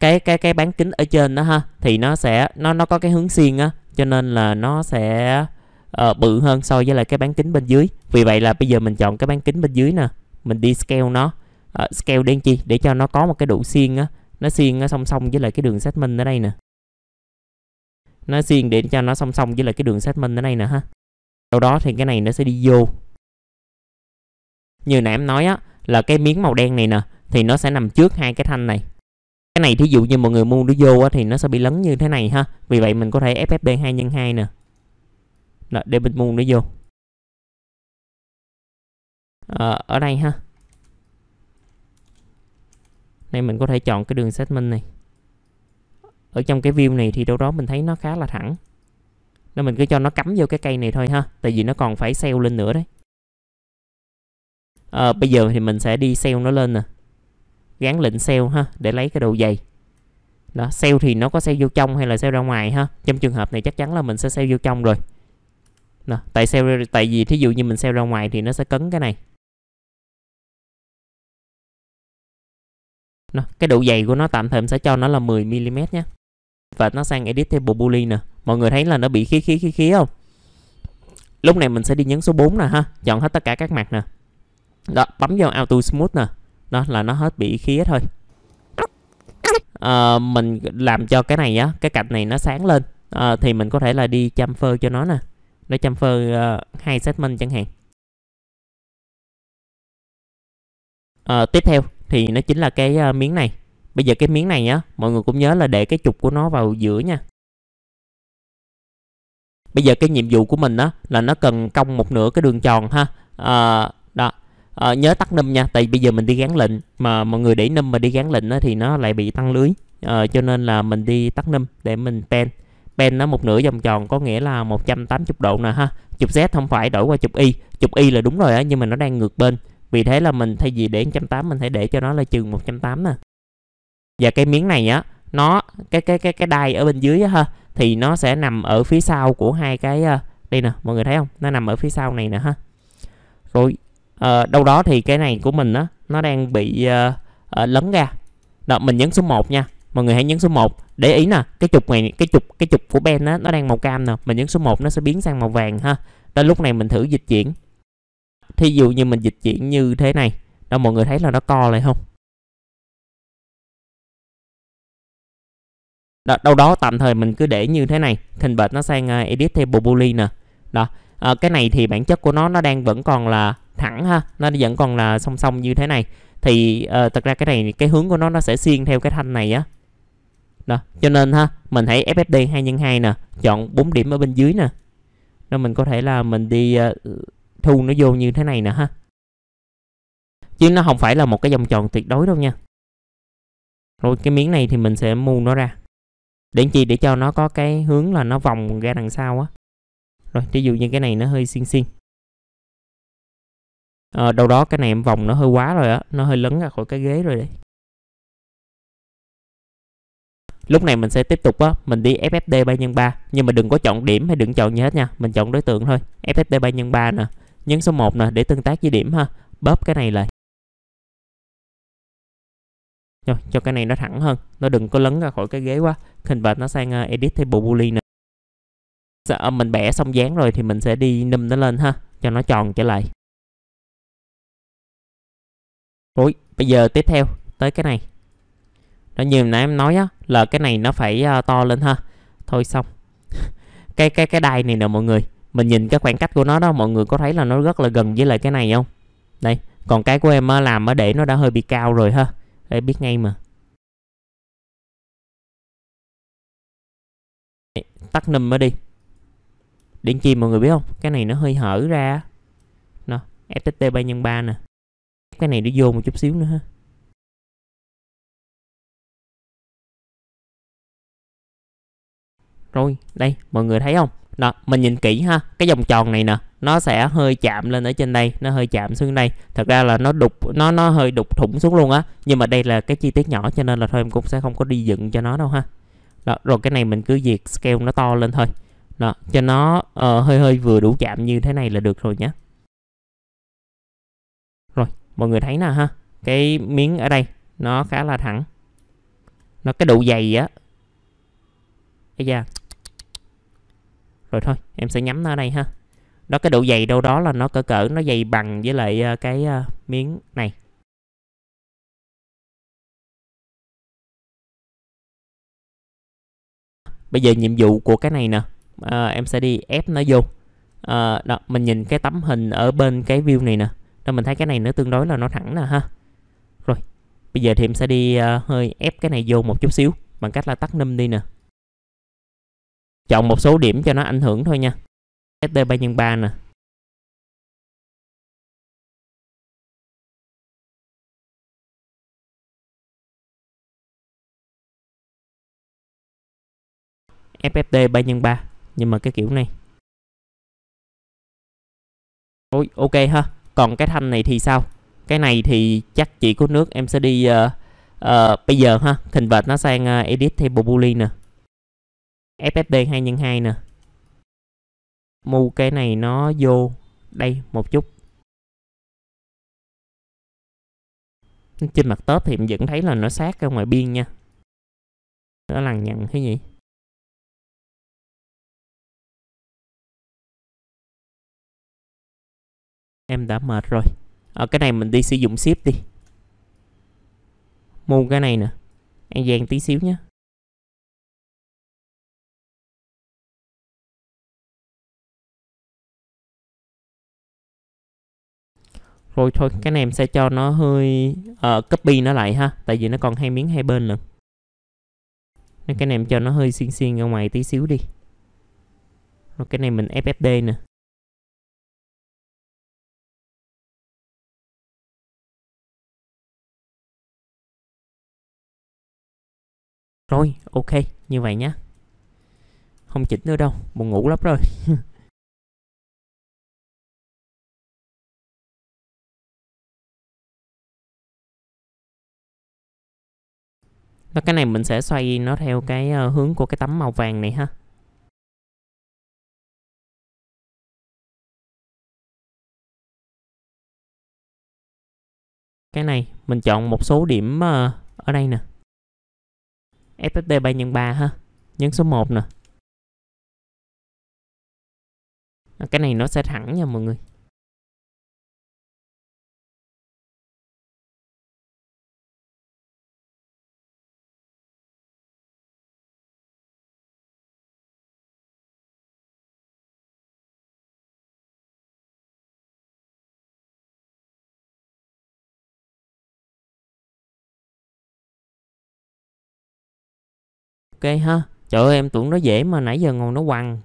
cái cái cái bán kính ở trên đó ha thì nó sẽ nó nó có cái hướng xiên á cho nên là nó sẽ Ờ, bự hơn so với lại cái bán kính bên dưới vì vậy là bây giờ mình chọn cái bán kính bên dưới nè mình đi scale nó uh, scale đen chi để cho nó có một cái độ xiên á nó xiên nó song song với lại cái đường xác minh ở đây nè nó xiên để cho nó song song với lại cái đường xác minh ở đây nè ha sau đó thì cái này nó sẽ đi vô như nãy em nói á là cái miếng màu đen này nè thì nó sẽ nằm trước hai cái thanh này cái này thí dụ như mọi người mua nó vô á, thì nó sẽ bị lấn như thế này ha vì vậy mình có thể ffb 2 nhân 2 nè rồi để bình môn nó vô à, Ở đây ha Đây mình có thể chọn cái đường segment này Ở trong cái view này thì đâu đó mình thấy nó khá là thẳng Nên mình cứ cho nó cắm vô cái cây này thôi ha Tại vì nó còn phải sale lên nữa đấy à, Bây giờ thì mình sẽ đi sale nó lên nè Gắn lệnh sale ha Để lấy cái đầu dày đó sale thì nó có sale vô trong hay là sale ra ngoài ha trong trường hợp này chắc chắn là mình sẽ sale vô trong rồi nè, tại sao tại vì thí dụ như mình sell ra ngoài thì nó sẽ cấn cái này nó, cái độ dày của nó tạm thời mình sẽ cho nó là 10 mm nhé và nó sang edit table boolean nè mọi người thấy là nó bị khí khí khí khí không lúc này mình sẽ đi nhấn số 4 nè ha chọn hết tất cả các mặt nè đó bấm vào auto smooth nè đó là nó hết bị khí hết thôi à, mình làm cho cái này á cái cạnh này nó sáng lên à, thì mình có thể là đi chamfer cho nó nè để chamfer uh, hai segment chẳng hạn à, tiếp theo thì nó chính là cái uh, miếng này bây giờ cái miếng này á mọi người cũng nhớ là để cái trục của nó vào giữa nha bây giờ cái nhiệm vụ của mình á là nó cần cong một nửa cái đường tròn ha à, đó à, nhớ tắt num nha tại bây giờ mình đi gắn lệnh mà mọi người để num mà đi gắn lệnh á, thì nó lại bị tăng lưới à, cho nên là mình đi tắt num để mình pen pen nó một nửa vòng tròn có nghĩa là 180 độ nè ha chụp Z không phải đổi qua chụp Y chụp Y là đúng rồi á nhưng mà nó đang ngược bên vì thế là mình thay vì để 180 mình thể để cho nó là chừng 180 nè và cái miếng này á nó cái cái cái cái đai ở bên dưới á ha thì nó sẽ nằm ở phía sau của hai cái ờ, đây nè mọi người thấy không nó nằm ở phía sau này nè ha rồi uh, đâu đó thì cái này của mình á nó đang bị uh, uh, lấn ra đó mình nhấn số 1 nha mọi người hãy nhấn số 1 để ý nè cái trục này cái trục cái trục của ben nó nó đang màu cam nè mình nhấn số 1 nó sẽ biến sang màu vàng ha đó lúc này mình thử dịch chuyển thí dụ như mình dịch chuyển như thế này đó mọi người thấy là nó co lại không đó, đâu đó tạm thời mình cứ để như thế này hình bệt nó sang uh, edit table boolean nè đó à, cái này thì bản chất của nó nó đang vẫn còn là thẳng ha nó vẫn còn là song song như thế này thì uh, thật ra cái này cái hướng của nó nó sẽ xiên theo cái thanh này á đó cho nên ha mình hãy FFD 2 nhân 2 nè chọn 4 điểm ở bên dưới nè nó mình có thể là mình đi uh, thu nó vô như thế này nè ha chứ nó không phải là một cái vòng tròn tuyệt đối đâu nha rồi cái miếng này thì mình sẽ mua nó ra để chi để cho nó có cái hướng là nó vòng ra đằng sau á rồi ví dụ như cái này nó hơi xiên xiên à, đâu đó cái này em vòng nó hơi quá rồi á nó hơi lấn ra khỏi cái ghế rồi đấy lúc này mình sẽ tiếp tục á mình đi FFD 3 nhân 3 nhưng mà đừng có chọn điểm hay đừng chọn gì hết nha mình chọn đối tượng thôi FFD 3 nhân 3 nè nhấn số 1 nè để tương tác với điểm ha bóp cái này lại rồi cho cái này nó thẳng hơn nó đừng có lấn ra khỏi cái ghế quá hình vệt nó sang ờ, edit table boolean nè Sợ mình bẻ xong dán rồi thì mình sẽ đi num nó lên ha cho nó tròn trở lại Ôi, bây giờ tiếp theo tới cái này nó như nãy em nói á là cái này nó phải uh, to lên ha thôi xong cái cái cái đai này nè mọi người mình nhìn cái khoảng cách của nó đó mọi người có thấy là nó rất là gần với lại cái này không đây còn cái của em á, làm á để nó đã hơi bị cao rồi ha để biết ngay mà tắt nùm mới đi điện chìm mọi người biết không cái này nó hơi hở ra nó ftt ba nhân ba nè cái này nó vô một chút xíu nữa ha Rồi đây mọi người thấy không Đó mình nhìn kỹ ha Cái vòng tròn này nè Nó sẽ hơi chạm lên ở trên đây Nó hơi chạm xuống đây Thật ra là nó đục Nó nó hơi đục thủng xuống luôn á Nhưng mà đây là cái chi tiết nhỏ Cho nên là thôi em cũng sẽ không có đi dựng cho nó đâu ha Đó rồi cái này mình cứ diệt scale nó to lên thôi Đó cho nó uh, hơi hơi vừa đủ chạm như thế này là được rồi nhé Rồi mọi người thấy nè ha Cái miếng ở đây Nó khá là thẳng nó cái độ dày á Ây da rồi thôi em sẽ nhắm nó ở đây ha đó cái độ dày đâu đó là nó cỡ cỡ nó dày bằng với lại ờ, cái ờ, miếng này bây giờ nhiệm vụ của cái này nè à, em sẽ đi ép nó vô à, đó, mình nhìn cái tấm hình ở bên cái view này nè đó mình thấy cái này nó tương đối là nó thẳng nè ha rồi bây giờ thì em sẽ đi uh, hơi ép cái này vô một chút xíu bằng cách là tắt num đi nè chọn một số điểm cho nó ảnh hưởng thôi nha st 3 x 3 nè FFT 3 x 3 nhưng mà cái kiểu này Ôi, ok ha còn cái thanh này thì sao cái này thì chắc chỉ có nước em sẽ đi uh, uh, bây giờ ha thình vệt nó sang uh, edit table boolean nè FFD 2 x 2 nè mu cái này nó vô đây một chút trên mặt tớp thì mình vẫn thấy là nó sát ra ngoài biên nha nó lằn nhằn thế nhỉ? em đã mệt rồi ở ờ, cái này mình đi sử dụng ship đi mua cái này nè em dàn tí xíu nhé rồi thôi cái này em sẽ cho nó hơi uh, copy nó lại ha tại vì nó còn hai miếng hai bên lần nên cái này em cho nó hơi xiên xiên ra ngoài tí xíu đi rồi cái này mình FFD nè Rồi, ok, như vậy nhé Không chỉnh nữa đâu, buồn ngủ lắm rồi và cái này mình sẽ xoay nó theo cái ờ, hướng của cái tấm màu vàng này ha cái này mình chọn một số điểm ờ, ở đây nè FFT 3 nhân 3 ha nhấn số 1 nè cái này nó sẽ thẳng nha mọi người ok ha Trời ơi em tưởng nó dễ mà nãy giờ ngồi nó quằn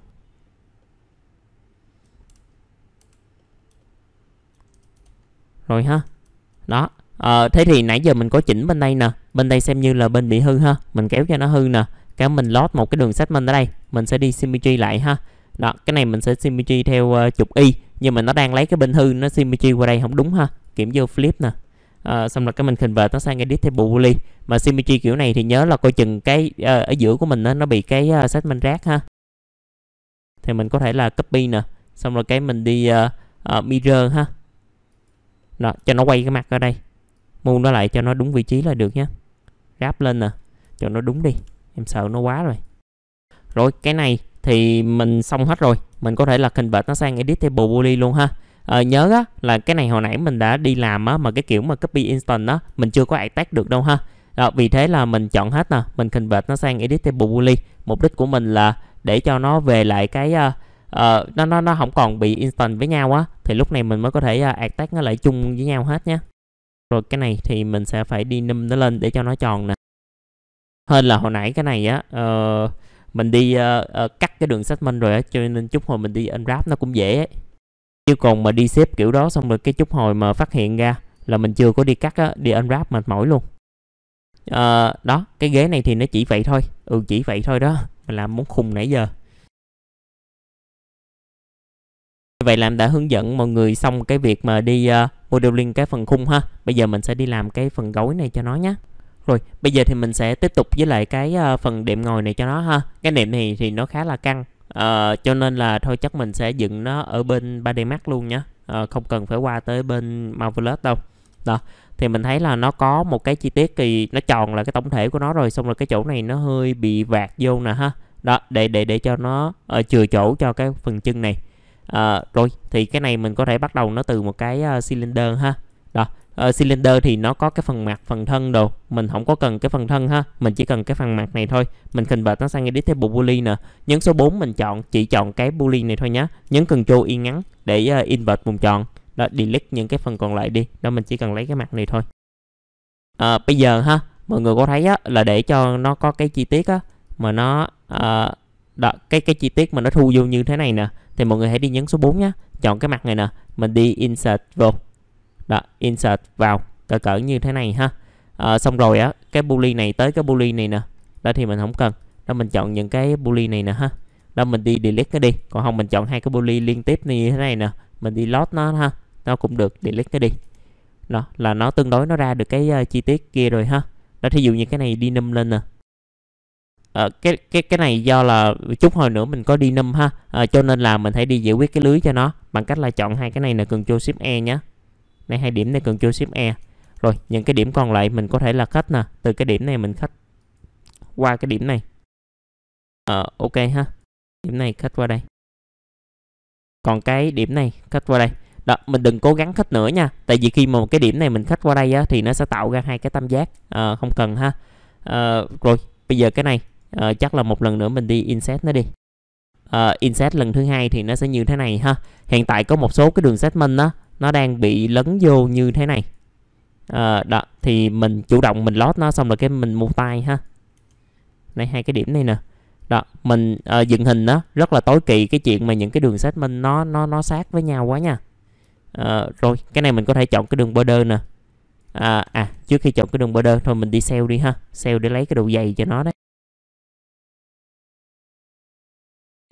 Rồi ha Đó à, Thế thì nãy giờ mình có chỉnh bên đây nè Bên đây xem như là bên bị hư ha Mình kéo cho nó hư nè Cái mình lót một cái đường segment ở đây Mình sẽ đi symmetry lại ha Đó cái này mình sẽ symmetry theo uh, ờ, chục y Nhưng mà nó đang lấy cái bên hư nó symmetry qua đây không đúng ha Kiểm vô flip nè à, xong rồi cái mình convert nó sang cái editable boolean mà symmetry kiểu này thì nhớ là coi chừng cái uh, ở giữa của mình đó, nó bị cái uh, segment rác ha thì mình có thể là copy nè xong rồi cái mình đi uh, uh, mirror ha đó, cho nó quay cái mặt ra đây mu nó lại cho nó đúng vị trí là được nhé ráp lên nè cho nó đúng đi em sợ nó quá rồi rồi cái này thì mình xong hết rồi mình có thể là convert nó sang edit table boolean luôn ha à, nhớ á, là cái này hồi nãy mình đã đi làm á, mà cái kiểu mà copy instant đó mình chưa có tag được đâu ha à, vì thế là mình chọn hết nè mình vệt nó sang editable boolean mục đích của mình là để cho nó về lại cái uh, uh, nó nó nó không còn bị instant với nhau á thì lúc này mình mới có thể uh, tag nó lại chung với nhau hết nhé rồi cái này thì mình sẽ phải đi num nó lên để cho nó tròn nè hơn là hồi nãy cái này á uh, mình đi uh, uh, cắt cái đường segment rồi á cho nên chút hồi mình đi unwrap nó cũng dễ ấy chứ còn mà đi xếp kiểu đó xong rồi cái chút hồi mà phát hiện ra là mình chưa có đi cắt á đi unwrap mệt mỏi luôn à, đó cái ghế này thì nó chỉ vậy thôi ừ chỉ vậy thôi đó mình làm muốn khùng nãy giờ vậy làm đã hướng dẫn mọi người xong cái việc mà đi uh, modeling cái phần khung ha bây giờ mình sẽ đi làm cái phần gối này cho nó nhé rồi bây giờ thì mình sẽ tiếp tục với lại cái uh, phần đệm ngồi này cho nó ha cái đệm này thì nó khá là căng à, cho nên là thôi chắc mình sẽ dựng nó ở bên 3D Max luôn nhé à, ờ, không cần phải qua tới bên Marvelous đâu đó thì mình thấy là nó có một cái chi tiết thì nó tròn là cái tổng thể của nó rồi xong rồi cái chỗ này nó hơi bị vạt vô nè ha đó để để để cho nó uh, chừa chỗ cho cái phần chân này à, rồi thì cái này mình có thể bắt đầu nó từ một cái uh, cylinder ha đó uh, cylinder thì nó có cái phần mặt phần thân đồ mình không có cần cái phần thân ha mình chỉ cần cái phần mặt này thôi mình convert nó sang edit table boolean nè nhấn số 4 mình chọn chỉ chọn cái boolean này thôi nhé nhấn Ctrl y ngắn để uh, invert vùng tròn đó delete những cái phần còn lại đi đó mình chỉ cần lấy cái mặt này thôi à, bây giờ ha mọi người có thấy á, là để cho nó có cái chi tiết á, mà nó à, đó, cái cái chi tiết mà nó thu vô như thế này nè thì mọi người hãy đi nhấn số 4 nhá chọn cái mặt này nè mình đi insert vô đó insert vào cỡ cỡ như thế này ha à, xong rồi á cái bully này tới cái bully này nè đó thì mình không cần đó mình chọn những cái bully này nè ha đó mình đi delete cái đi còn không mình chọn hai cái bully liên tiếp như thế này nè mình đi load nó ha nó cũng được delete cái đi đó là nó tương đối nó ra được cái uh, chi tiết kia rồi ha đó thí dụ như cái này đi nâm lên nè à, cái cái cái này do là chút hồi nữa mình có đi nâm ha à, cho nên là mình hãy đi giải quyết cái lưới cho nó bằng cách là chọn hai cái này là cần cho Shift E nhé này hai điểm này cần chưa ship e rồi những cái điểm còn lại mình có thể là khách nè từ cái điểm này mình khách qua cái điểm này à, ok ha điểm này khách qua đây còn cái điểm này khách qua đây đó mình đừng cố gắng khách nữa nha tại vì khi mà một cái điểm này mình khách qua đây á, thì nó sẽ tạo ra hai cái tam giác à, không cần ha à, rồi bây giờ cái này à, chắc là một lần nữa mình đi insert nó đi uh, insert lần thứ hai thì nó sẽ như thế này ha hiện tại có một số cái đường segment đó nó đang bị lấn vô như thế này à, đó thì mình chủ động mình lót nó xong rồi cái mình mua tay ha này hai cái điểm này nè đó mình à, dựng hình đó rất là tối kỵ cái chuyện mà những cái đường sách mình nó nó nó sát với nhau quá nha à, rồi cái này mình có thể chọn cái đường border nè à, à trước khi chọn cái đường border thôi mình đi sell đi ha sell để lấy cái độ dày cho nó đấy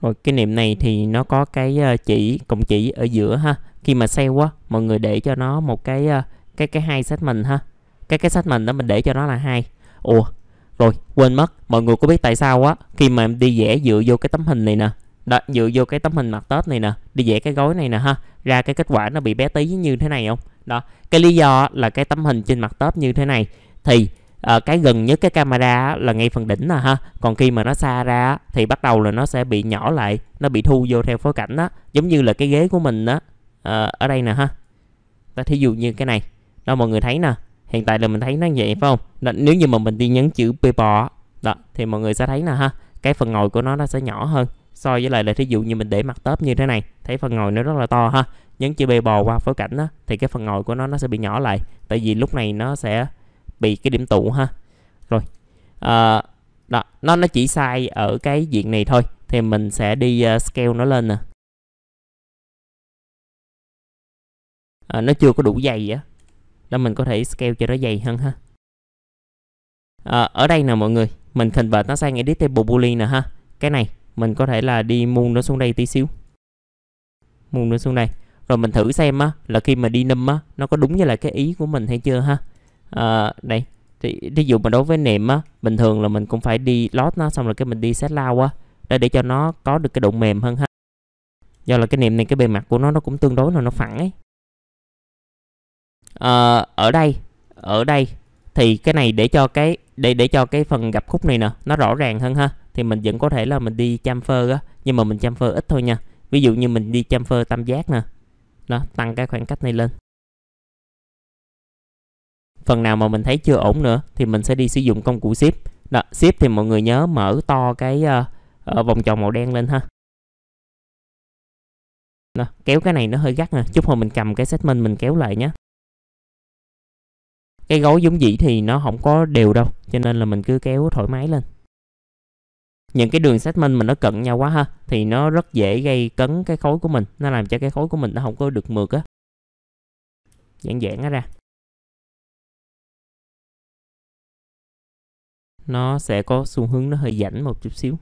rồi cái niệm này thì nó có cái ờ, chỉ cộng chỉ ở giữa ha khi mà sale quá, mọi người để cho nó một cái ờ, cái cái hai sách mình ha cái cái sách mình đó mình để cho nó là hai ủa rồi quên mất mọi người có biết tại sao á khi mà em đi vẽ dựa vô cái tấm hình này nè đó, dựa vô cái tấm hình mặt tết này nè đi vẽ cái gói này nè ha ra cái kết quả nó bị bé tí như thế này không đó cái lý do là cái tấm hình trên mặt tết như thế này thì à, cái gần nhất cái camera là ngay phần đỉnh nè à ha còn khi mà nó xa ra thì bắt đầu là nó sẽ bị nhỏ lại nó bị thu vô theo phối cảnh đó giống như là cái ghế của mình đó à, ờ, ở đây nè ha ta thí dụ như cái này đó mọi người thấy nè hiện tại là mình thấy nó như vậy phải không đó, nếu như mà mình đi nhấn chữ paper đó thì mọi người sẽ thấy nè ha cái phần ngồi của nó nó sẽ nhỏ hơn so với lại là thí dụ như mình để mặt tớp như thế này thấy phần ngồi nó rất là to ha nhấn chữ bê bò qua phối cảnh đó, thì cái phần ngồi của nó nó sẽ bị nhỏ lại tại vì lúc này nó sẽ bị cái điểm tụ ha rồi à, đó nó nó chỉ sai ở cái diện này thôi thì mình sẽ đi uh, scale nó lên nè à, nó chưa có đủ dày á đó mình có thể scale cho nó dày hơn ha à, ở đây nè mọi người mình hình vệt nó sang editable boolean nè ha cái này mình có thể là đi muôn nó xuống đây tí xíu muôn nó xuống đây rồi mình thử xem á là khi mà đi nâm á nó có đúng với lại cái ý của mình hay chưa ha à, đây thì ví dụ mà đối với nệm á bình thường là mình cũng phải đi lót nó xong rồi cái mình đi xét lao á để để cho nó có được cái độ mềm hơn ha do là cái nệm này cái bề mặt của nó nó cũng tương đối là nó phẳng ấy à, ở đây ở đây thì cái này để cho cái để để cho cái phần gặp khúc này nè nó rõ ràng hơn ha thì mình vẫn có thể là mình đi chamfer á nhưng mà mình chamfer ít thôi nha ví dụ như mình đi chamfer tam giác nè đó tăng cái khoảng cách này lên phần nào mà mình thấy chưa ổn nữa thì mình sẽ đi sử dụng công cụ ship đó ship thì mọi người nhớ mở to cái uh, vòng tròn màu đen lên ha đó, kéo cái này nó hơi gắt nè chút hồi mình cầm cái segment mình kéo lại nhé cái gối giống dĩ thì nó không có đều đâu cho nên là mình cứ kéo thoải mái lên những cái đường segment mình nó cận nhau quá ha thì nó rất dễ gây cấn cái khối của mình nó làm cho cái khối của mình nó không có được mượt á giãn giãn nó ra nó sẽ có xu hướng nó hơi rảnh một chút xíu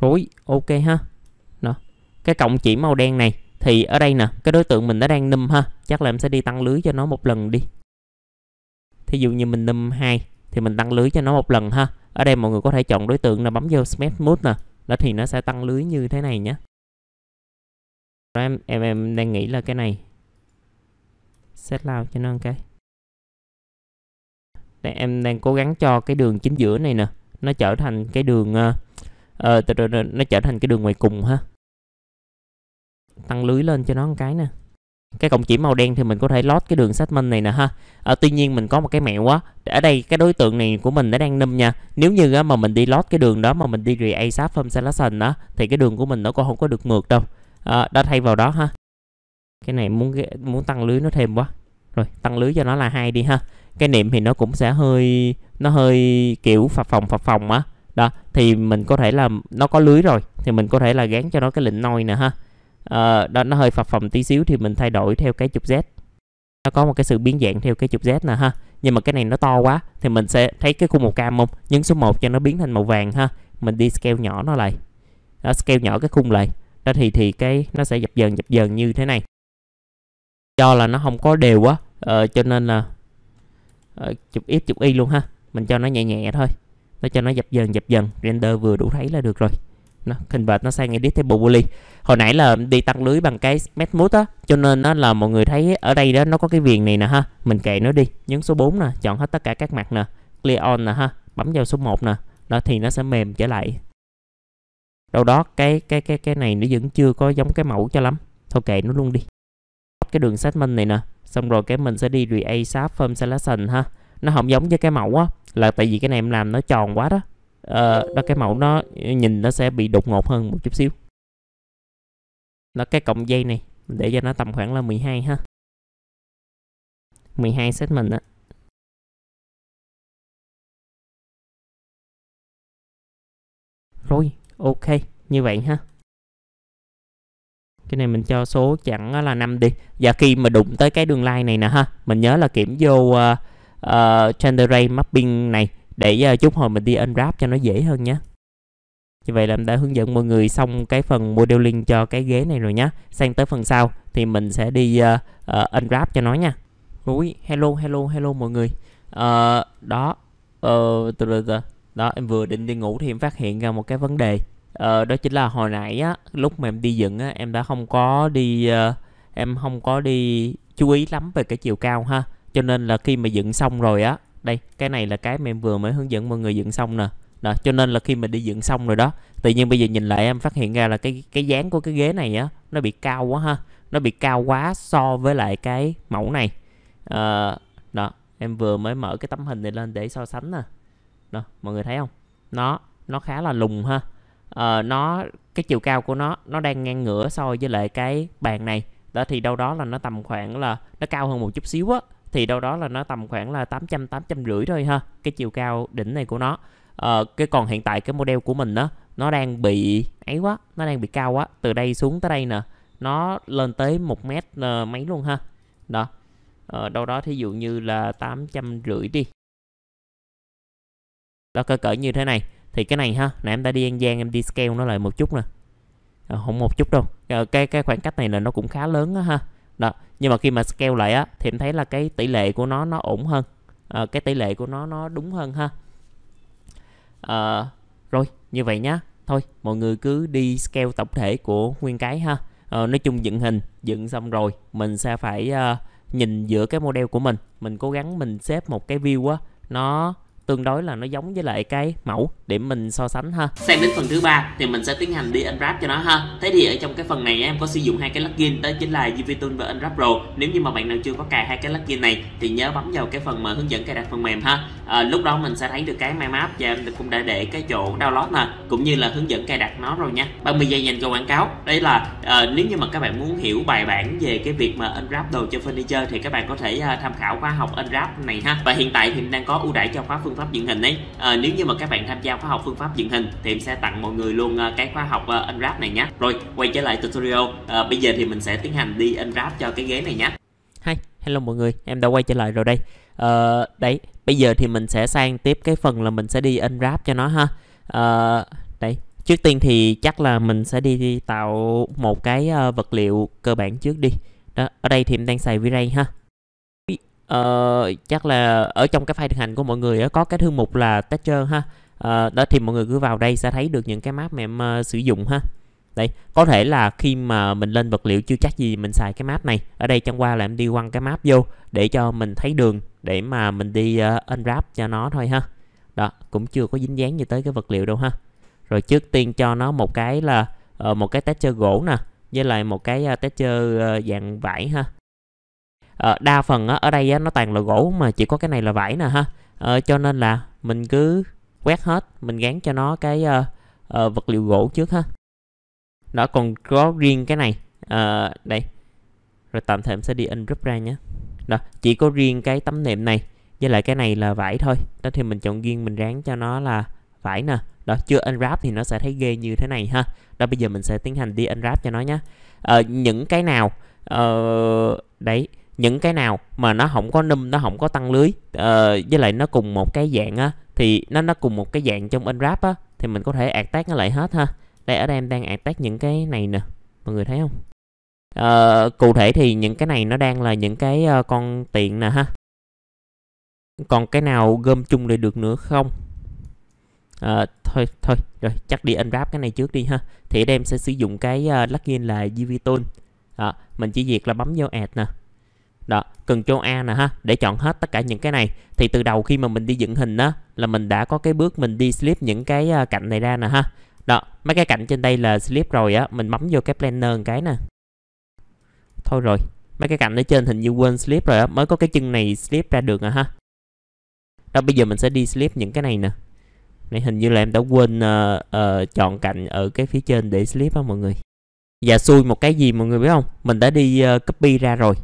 rồi ok ha đó. cái cọng chỉ màu đen này thì ở đây nè cái đối tượng mình nó đang nâm ha chắc là em sẽ đi tăng lưới cho nó một lần đi thí dụ như mình nâm hai thì mình tăng lưới cho nó một lần ha ở đây mọi người có thể chọn đối tượng là bấm vô smash mode nè đó thì nó sẽ tăng lưới như thế này nhé em em em đang nghĩ là cái này set lao cho nó một cái Đây, em đang cố gắng cho cái đường chính giữa này nè nó trở thành cái đường uh, uh, nó trở thành cái đường ngoài cùng ha tăng lưới lên cho nó một cái nè cái cổng chỉ màu đen thì mình có thể lót cái đường minh này nè ha à, tuy nhiên mình có một cái mẹo quá ở đây cái đối tượng này của mình nó đang nâm nha nếu như á, mà mình đi lót cái đường đó mà mình đi re asap from selection đó thì cái đường của mình nó còn không có được mượt đâu à, đó thay vào đó ha cái này muốn muốn tăng lưới nó thêm quá rồi tăng lưới cho nó là hai đi ha cái niệm thì nó cũng sẽ hơi nó hơi kiểu phập phòng phập phòng á đó thì mình có thể là nó có lưới rồi thì mình có thể là gán cho nó cái lệnh nôi nè ha à, đó nó hơi phập phòng tí xíu thì mình thay đổi theo cái trục z nó có một cái sự biến dạng theo cái trục z nè ha nhưng mà cái này nó to quá thì mình sẽ thấy cái khung màu cam không nhấn số 1 cho nó biến thành màu vàng ha mình đi scale nhỏ nó lại đó, scale nhỏ cái khung lại đó thì thì cái nó sẽ dập dần dập dần như thế này do là nó không có đều quá ờ, cho nên là ờ, chụp ít chụp y luôn ha mình cho nó nhẹ nhẹ thôi nó cho nó dập dần dập dần render vừa đủ thấy là được rồi nó convert nó sang edit table poly hồi nãy là đi tăng lưới bằng cái matmut á cho nên nó là mọi người thấy ở đây đó nó có cái viền này nè ha mình kệ nó đi nhấn số 4 nè chọn hết tất cả các mặt nè clear on nè ha bấm vào số 1 nè đó thì nó sẽ mềm trở lại đâu đó cái cái cái cái này nó vẫn chưa có giống cái mẫu cho lắm thôi kệ nó luôn đi cái đường segment này nè xong rồi cái mình sẽ đi create sharp form selection ha nó không giống với cái mẫu á là tại vì cái này em làm nó tròn quá đó ờ, đó cái mẫu nó nhìn nó sẽ bị đột ngột hơn một chút xíu nó cái cọng dây này để cho nó tầm khoảng là 12 ha 12 segment á rồi ok như vậy ha cái này mình cho số chẳng là 5 đi và khi mà đụng tới cái đường line này nè ha mình nhớ là kiểm vô uh, ờ, ờ, uh, gender ray mapping này để uh, chút hồi mình đi unwrap cho nó dễ hơn nhé như vậy là mình đã hướng dẫn mọi người xong cái phần modeling cho cái ghế này rồi nhé sang tới phần sau thì mình sẽ đi uh, uh, unwrap cho nó nha Ui, hello hello hello mọi người uh, đó uh, đó em vừa định đi ngủ thì em phát hiện ra một cái vấn đề Ờ, đó chính là hồi nãy á, lúc mà em đi dựng á, em đã không có đi uh, em không có đi chú ý lắm về cái chiều cao ha. Cho nên là khi mà dựng xong rồi á, đây, cái này là cái mà em vừa mới hướng dẫn mọi người dựng xong nè. Đó, cho nên là khi mình đi dựng xong rồi đó, tự nhiên bây giờ nhìn lại em phát hiện ra là cái cái dáng của cái ghế này á nó bị cao quá ha. Nó bị cao quá so với lại cái mẫu này. Ờ đó, em vừa mới mở cái tấm hình này lên để so sánh nè. Đó, mọi người thấy không? Nó nó khá là lùng ha uh, nó cái chiều cao của nó nó đang ngang ngửa so với lại cái bàn này đó thì đâu đó là nó tầm khoảng là nó cao hơn một chút xíu á thì đâu đó là nó tầm khoảng là 800 800 rưỡi thôi ha cái chiều cao đỉnh này của nó ờ, cái còn hiện tại cái model của mình đó nó đang bị ấy quá nó đang bị cao quá từ đây xuống tới đây nè nó lên tới một mét uh, mấy luôn ha đó ờ, đâu đó thí dụ như là 800 rưỡi đi đó cỡ cỡ như thế này thì cái này ha nãy em đã đi ăn gian em đi scale nó lại một chút nè à, không một chút đâu à, cái cái khoảng cách này là nó cũng khá lớn á ha đó nhưng mà khi mà scale lại á thì em thấy là cái tỷ lệ của nó nó ổn hơn à, cái tỷ lệ của nó nó đúng hơn ha à, rồi như vậy nhá thôi mọi người cứ đi scale tổng thể của nguyên cái ha à, nói chung dựng hình dựng xong rồi mình sẽ phải uh, nhìn giữa cái model của mình mình cố gắng mình xếp một cái view á nó tương đối là nó giống với lại cái mẫu để mình so sánh ha Xem đến phần thứ ba thì mình sẽ tiến hành đi unwrap cho nó ha thế thì ở trong cái phần này em có sử dụng hai cái plugin đó chính là Jivitool và Unwrap Pro nếu như mà bạn nào chưa có cài hai cái plugin này thì nhớ bấm vào cái phần mà hướng dẫn cài đặt phần mềm ha à, lúc đó mình sẽ thấy được cái my map và em cũng đã để cái chỗ download nè cũng như là hướng dẫn cài đặt nó rồi nha 30 giây dành cho quảng cáo Đây là à, nếu như mà các bạn muốn hiểu bài bản về cái việc mà unwrap đồ cho furniture thì các bạn có thể à, tham khảo khóa học unwrap này ha và hiện tại thì đang có ưu đãi cho khóa phương pháp dựng hình ấy à, nếu như mà các bạn tham gia khóa học phương pháp dựng hình thì em sẽ tặng mọi người luôn ờ, cái khóa học ờ, unwrap này nhé rồi quay trở lại tutorial à, bây giờ thì mình sẽ tiến hành đi unwrap cho cái ghế này nhé hi hello mọi người em đã quay trở lại rồi đây à, đấy bây giờ thì mình sẽ sang tiếp cái phần là mình sẽ đi unwrap cho nó ha à, đấy trước tiên thì chắc là mình sẽ đi tạo một cái vật liệu cơ bản trước đi đó ở đây thì em đang xài V-Ray ha uh, chắc là ở trong cái file thực hành của mọi người có cái thư mục là texture ha uh, đó thì mọi người cứ vào đây sẽ thấy được những cái map mà em uh, sử dụng ha đây có thể là khi mà mình lên vật liệu chưa chắc gì mình xài cái map này ở đây chẳng qua là em đi quăng cái map vô để cho mình thấy đường để mà mình đi uh, unwrap cho nó thôi ha đó cũng chưa có dính dáng gì tới cái vật liệu đâu ha rồi trước tiên cho nó một cái là uh, một cái texture gỗ nè với lại một cái uh, texture uh, dạng vải ha à, đa phần á, ở đây á, nó toàn là gỗ mà chỉ có cái này là vải nè ha à, cho nên là mình cứ quét hết mình gắn cho nó cái uh, uh, vật liệu gỗ trước ha nó còn có riêng cái này uh, đây rồi tạm thời mình sẽ đi in group ra nhé đó chỉ có riêng cái tấm nệm này với lại cái này là vải thôi đó thì mình chọn riêng mình ráng cho nó là vải nè đó chưa unwrap thì nó sẽ thấy ghê như thế này ha đó bây giờ mình sẽ tiến hành đi unwrap cho nó nhé uh, những cái nào uh, đấy những cái nào mà nó không có nâm, nó không có tăng lưới uh, với lại nó cùng một cái dạng á thì nó nó cùng một cái dạng trong unwrap á thì mình có thể attack nó lại hết ha đây ở đây em đang attack những cái này nè mọi người thấy không uh, cụ thể thì những cái này nó đang là những cái uh, con tiện nè ha còn cái nào gom chung lại được nữa không à, thôi thôi rồi chắc đi unwrap cái này trước đi ha thì đây em sẽ sử dụng cái uh, login là gvtool mình chỉ việc là bấm vô add nè đó cần Ctrl A nè ha để chọn hết tất cả những cái này thì từ đầu khi mà mình đi dựng hình đó là mình đã có cái bước mình đi slip những cái à, cạnh này ra nè ha đó mấy cái cạnh trên đây là slip rồi á mình bấm vô cái planner một cái nè thôi rồi mấy cái cạnh ở trên hình như quên slip rồi á mới có cái chân này slip ra được à ha đó bây giờ mình sẽ đi slip những cái này nè này hình như là em đã quên uh, uh, chọn cạnh ở cái phía trên để slip á mọi người và dạ, xui một cái gì mọi người biết không mình đã đi uh, copy ra rồi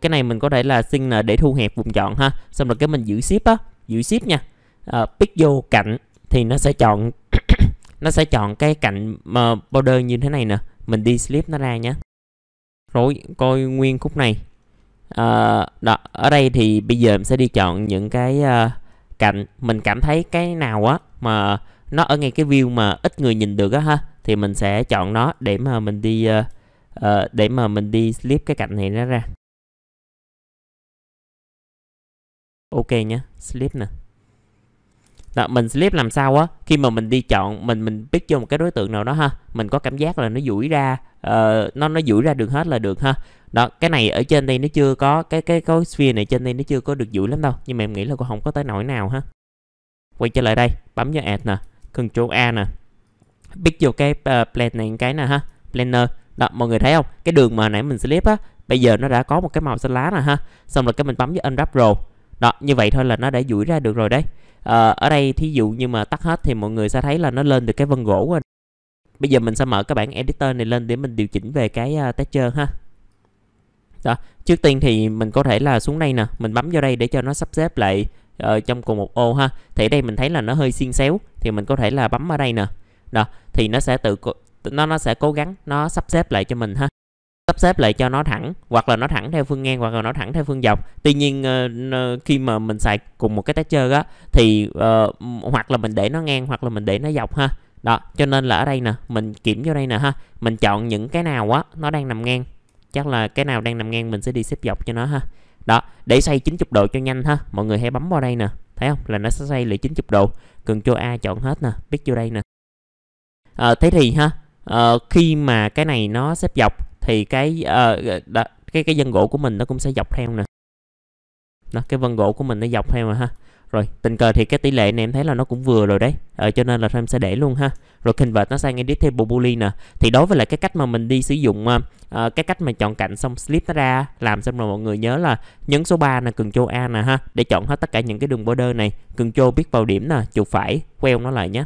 cái này mình có thể là xin là để thu hẹp vùng chọn ha xong rồi cái mình giữ ship á giữ ship nha à, pick vô cạnh thì nó sẽ chọn nó sẽ chọn cái cạnh mà border như thế này nè mình đi slip nó ra nhé rồi coi nguyên khúc này à, đó, ở đây thì bây giờ mình sẽ đi chọn những cái uh, cạnh mình cảm thấy cái nào á mà nó ở ngay cái view mà ít người nhìn được á ha thì mình sẽ chọn nó để mà mình đi uh, uh, để mà mình đi slip cái cạnh này nó ra ok nhé slip nè đó, mình slip làm sao á khi mà mình đi chọn mình mình biết cho một cái đối tượng nào đó ha mình có cảm giác là nó duỗi ra uh, nó nó duỗi ra được hết là được ha đó cái này ở trên đây nó chưa có cái cái cái sphere này trên đây nó chưa có được duỗi lắm đâu nhưng mà em nghĩ là cô không có tới nỗi nào ha quay trở lại đây bấm cho add nè Ctrl A nè pick vô cái uh, ờ, plan này cái nè ha planner đó mọi người thấy không cái đường mà nãy mình slip á bây giờ nó đã có một cái màu xanh lá nè ha xong rồi cái mình bấm với unwrap row đó như vậy thôi là nó đã duỗi ra được rồi đấy à, ở đây thí dụ như mà tắt hết thì mọi người sẽ thấy là nó lên được cái vân gỗ rồi bây giờ mình sẽ mở cái bảng editor này lên để mình điều chỉnh về cái uh, texture ha đó trước tiên thì mình có thể là xuống đây nè mình bấm vào đây để cho nó sắp xếp lại uh, trong cùng một ô ha thì đây mình thấy là nó hơi xiên xéo thì mình có thể là bấm ở đây nè đó thì nó sẽ tự nó nó sẽ cố gắng nó sắp xếp lại cho mình ha sắp xếp lại cho nó thẳng hoặc là nó thẳng theo phương ngang hoặc là nó thẳng theo phương dọc tuy nhiên uh, khi mà mình xài cùng một cái texture á thì uh, hoặc là mình để nó ngang hoặc là mình để nó dọc ha đó cho nên là ở đây nè mình kiểm vô đây nè ha mình chọn những cái nào á nó đang nằm ngang chắc là cái nào đang nằm ngang mình sẽ đi xếp dọc cho nó ha đó để xoay 90 độ cho nhanh ha mọi người hãy bấm vào đây nè thấy không là nó sẽ xoay lại 90 độ cần cho a chọn hết nè biết vô đây nè à, thế thì ha à, khi mà cái này nó xếp dọc thì cái uh, đó, cái cái vân gỗ của mình nó cũng sẽ dọc theo nè đó, cái vân gỗ của mình nó dọc theo mà ha rồi tình cờ thì cái tỷ lệ này em thấy là nó cũng vừa rồi đấy ờ, cho nên là em sẽ để luôn ha rồi convert nó sang edit table boolean nè thì đối với lại cái cách mà mình đi sử dụng uh, cái cách mà chọn cạnh xong slip nó ra làm xong rồi mọi người nhớ là nhấn số 3 là cần chô a nè ha để chọn hết tất cả những cái đường border này cần chô biết vào điểm nè chuột phải queo nó lại nhé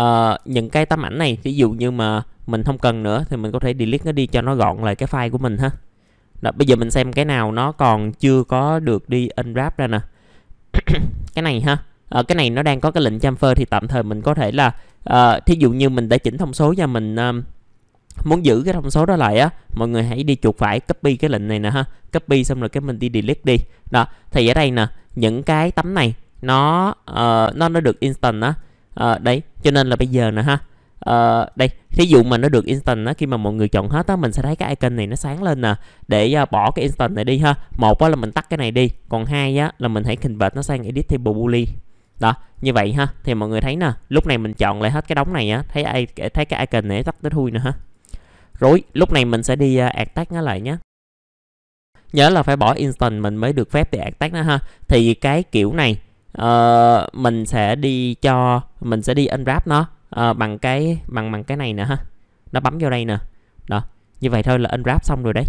uh, những cái tấm ảnh này ví dụ như mà mình không cần nữa thì mình có thể delete nó đi cho nó gọn lại cái file của mình ha đó, bây giờ mình xem cái nào nó còn chưa có được đi unwrap ra nè cái này ha à, cái này nó đang có cái lệnh chamfer thì tạm thời mình có thể là uh, thí dụ như mình đã chỉnh thông số và mình uh, muốn giữ cái thông số đó lại á mọi người hãy đi chuột phải copy cái lệnh này nè ha copy xong rồi cái mình đi delete đi đó thì ở đây nè những cái tấm này nó uh, nó nó được instant á uh, đấy cho nên là bây giờ nè ha uh, đây thí dụ mà nó được instant á khi mà mọi người chọn hết á mình sẽ thấy cái icon này nó sáng lên nè để uh, bỏ cái instant này đi ha một á là mình tắt cái này đi còn hai á là mình hãy convert nó sang editable boolean đó như vậy ha thì mọi người thấy nè lúc này mình chọn lại hết cái đống này á thấy ai thấy cái icon này tắt tới thui nữa ha rồi lúc này mình sẽ đi uh, add tag nó lại nhé nhớ là phải bỏ instant mình mới được phép để add tag nó ha thì cái kiểu này uh, mình sẽ đi cho mình sẽ đi unwrap nó à, bằng cái bằng bằng cái này nữa ha nó bấm vô đây nè đó như vậy thôi là unwrap xong rồi đấy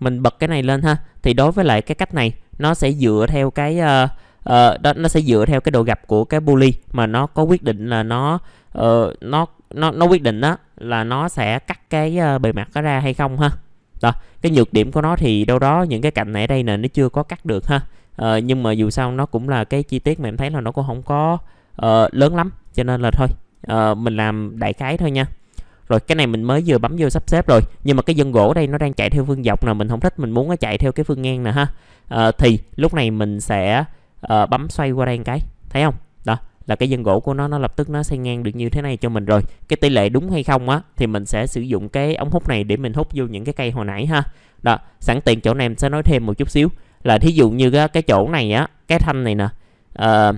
mình bật cái này lên ha thì đối với lại cái cách này nó sẽ dựa theo cái uh, uh, đó nó sẽ dựa theo cái độ gặp của cái bully mà nó có quyết định là nó uh, nó nó nó quyết định đó là nó sẽ cắt cái uh, bề mặt đó ra hay không ha đó cái nhược điểm của nó thì đâu đó những cái cạnh này ở đây nè nó chưa có cắt được ha uh, nhưng mà dù sao nó cũng là cái chi tiết mà em thấy là nó cũng không có uh, lớn lắm cho nên là thôi uh, mình làm đại khái thôi nha rồi cái này mình mới vừa bấm vô sắp xếp rồi nhưng mà cái dân gỗ đây nó đang chạy theo phương dọc nè mình không thích mình muốn nó chạy theo cái phương ngang nè ha à, thì lúc này mình sẽ à, bấm xoay qua đây một cái thấy không đó là cái dân gỗ của nó nó lập tức nó xoay ngang được như thế này cho mình rồi cái tỷ lệ đúng hay không á thì mình sẽ sử dụng cái ống hút này để mình hút vô những cái cây hồi nãy ha đó sẵn tiện chỗ này mình sẽ nói thêm một chút xíu là thí dụ như cái, chỗ này á cái thanh này nè à,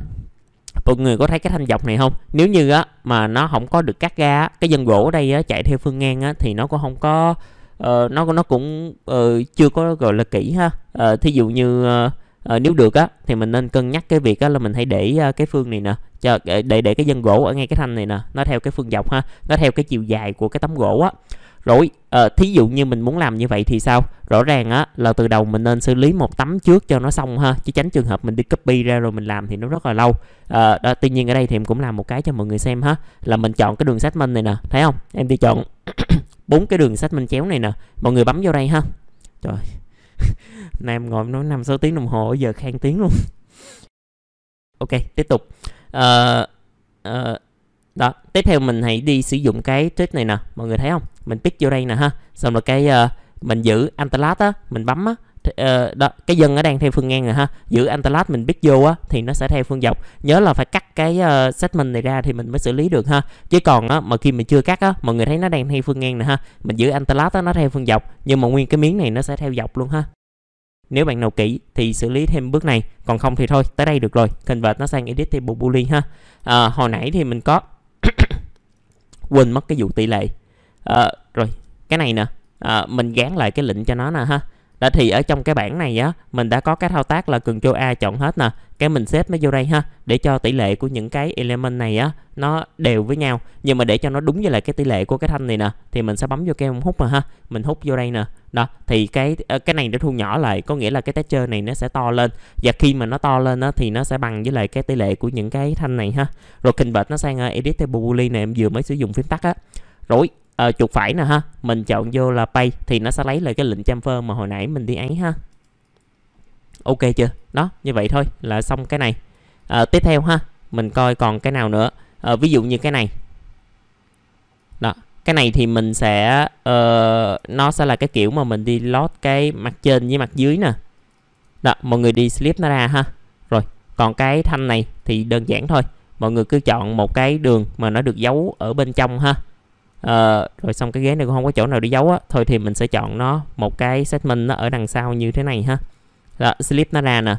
mọi người có thấy cái thanh dọc này không nếu như á mà nó không có được cắt ra cái dân gỗ ở đây á, chạy theo phương ngang á, thì nó cũng không có uh, nó nó cũng uh, chưa có gọi là kỹ ha uh, thí dụ như uh, uh, nếu được á thì mình nên cân nhắc cái việc á là mình hãy để uh, cái phương này nè cho để để cái dân gỗ ở ngay cái thanh này nè nó theo cái phương dọc ha nó theo cái chiều dài của cái tấm gỗ á rồi à, ờ, thí dụ như mình muốn làm như vậy thì sao rõ ràng á là từ đầu mình nên xử lý một tấm trước cho nó xong ha chứ tránh trường hợp mình đi copy ra rồi mình làm thì nó rất là lâu à, đó, tuy nhiên ở đây thì em cũng làm một cái cho mọi người xem ha là mình chọn cái đường sách minh này nè thấy không em đi chọn bốn cái đường sách minh chéo này nè mọi người bấm vô đây ha trời nay em ngồi nói năm sáu tiếng đồng hồ giờ khang tiếng luôn ok tiếp tục uh, uh, đó tiếp theo mình hãy đi sử dụng cái trick này nè mọi người thấy không mình pick vô đây nè ha xong rồi cái uh, mình giữ antelat á mình bấm á uh, đó, cái dân nó đang theo phương ngang rồi ha giữ antelat mình pick vô á thì nó sẽ theo phương dọc nhớ là phải cắt cái uh, ờ, segment này ra thì mình mới xử lý được ha chứ còn á mà khi mình chưa cắt á mọi người thấy nó đang theo phương ngang nè ha mình giữ antelat á nó theo phương dọc nhưng mà nguyên cái miếng này nó sẽ theo dọc luôn ha nếu bạn nào kỹ thì xử lý thêm bước này còn không thì thôi tới đây được rồi convert nó sang edit table boolean ha à, hồi nãy thì mình có quên mất cái vụ tỷ lệ à, rồi cái này nè à, mình gán lại cái lệnh cho nó nè ha đó thì ở trong cái bảng này á mình đã có cái thao tác là cần cho A chọn hết nè cái mình xếp nó vô đây ha để cho tỷ lệ của những cái element này á nó đều với nhau nhưng mà để cho nó đúng với lại cái tỷ lệ của cái thanh này nè thì mình sẽ bấm vô cái ông hút mà ha mình hút vô đây nè đó thì cái ờ, cái này nó thu nhỏ lại có nghĩa là cái texture này nó sẽ to lên và khi mà nó to lên á thì nó sẽ bằng với lại cái tỷ lệ của những cái thanh này ha rồi convert nó sang ờ, edit table boolean này em vừa mới sử dụng phím tắt á rồi uh, chuột phải nè ha mình chọn vô là pay thì nó sẽ lấy lại cái lệnh chamfer mà hồi nãy mình đi ấy ha ok chưa đó như vậy thôi là xong cái này à, tiếp theo ha mình coi còn cái nào nữa à, ví dụ như cái này đó cái này thì mình sẽ uh, nó sẽ là cái kiểu mà mình đi lót cái mặt trên với mặt dưới nè đó mọi người đi slip nó ra ha rồi còn cái thanh này thì đơn giản thôi mọi người cứ chọn một cái đường mà nó được giấu ở bên trong ha à, rồi xong cái ghế này cũng không có chỗ nào để giấu á thôi thì mình sẽ chọn nó một cái segment nó ở đằng sau như thế này ha đó, slip nó ra nè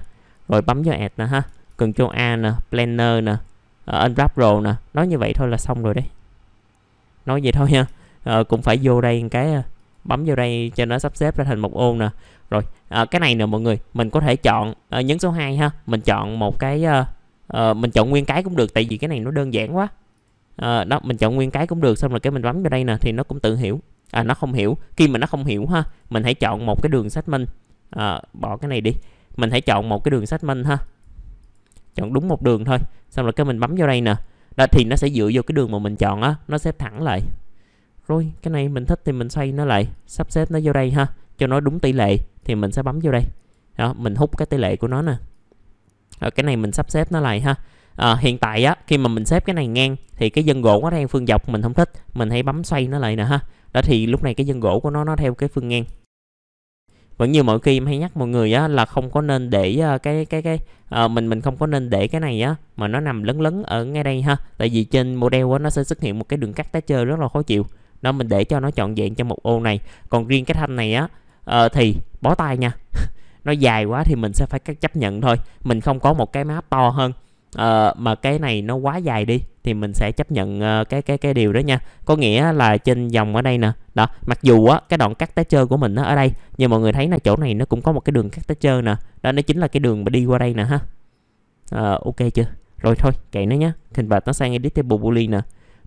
rồi bấm vô add nè ha cần Ctrl A nè planner nè uh, unwrap row nè nói như vậy thôi là xong rồi đấy nói vậy thôi nha uh, ờ, cũng phải vô đây cái bấm vô đây cho nó sắp xếp ra thành một ô nè rồi uh, cái này nè mọi người mình có thể chọn uh, nhấn số 2 ha mình chọn một cái uh, uh, mình chọn nguyên cái cũng được tại vì cái này nó đơn giản quá à, đó mình chọn nguyên cái cũng được xong rồi cái mình bấm vào đây nè thì nó cũng tự hiểu à nó không hiểu khi mà nó không hiểu ha mình hãy chọn một cái đường sách minh à, bỏ cái này đi mình hãy chọn một cái đường sách minh ha chọn đúng một đường thôi xong rồi cái mình bấm vào đây nè đó thì nó sẽ dựa vô cái đường mà mình chọn á nó xếp thẳng lại rồi cái này mình thích thì mình xoay nó lại sắp xếp nó vô đây ha cho nó đúng tỷ lệ thì mình sẽ bấm vô đây đó mình hút cái tỷ lệ của nó nè Rồi, cái này mình sắp xếp nó lại ha à, hiện tại á khi mà mình xếp cái này ngang thì cái dân gỗ nó đang phương dọc mình không thích mình hãy bấm xoay nó lại nè ha đó thì lúc này cái dân gỗ của nó nó theo cái phương ngang vẫn như mọi khi em hay nhắc mọi người á là không có nên để ờ, cái cái cái à, mình mình không có nên để cái này á mà nó nằm lấn lấn ở ngay đây ha tại vì trên model á nó sẽ xuất hiện một cái đường cắt tá chơi rất là khó chịu nó mình để cho nó trọn vẹn cho một ô này còn riêng cái thanh này á à, thì bó tay nha nó dài quá thì mình sẽ phải chấp nhận thôi mình không có một cái máp to hơn uh, mà cái này nó quá dài đi thì mình sẽ chấp nhận uh, cái cái cái điều đó nha có nghĩa là trên dòng ở đây nè đó mặc dù á cái đoạn cắt tá chơi của mình nó ở đây nhưng mọi người thấy là chỗ này nó cũng có một cái đường cắt tá chơi nè đó nó chính là cái đường mà đi qua đây nè ha uh, ok chưa rồi thôi kệ nó nhá convert nó sang editable boolean nè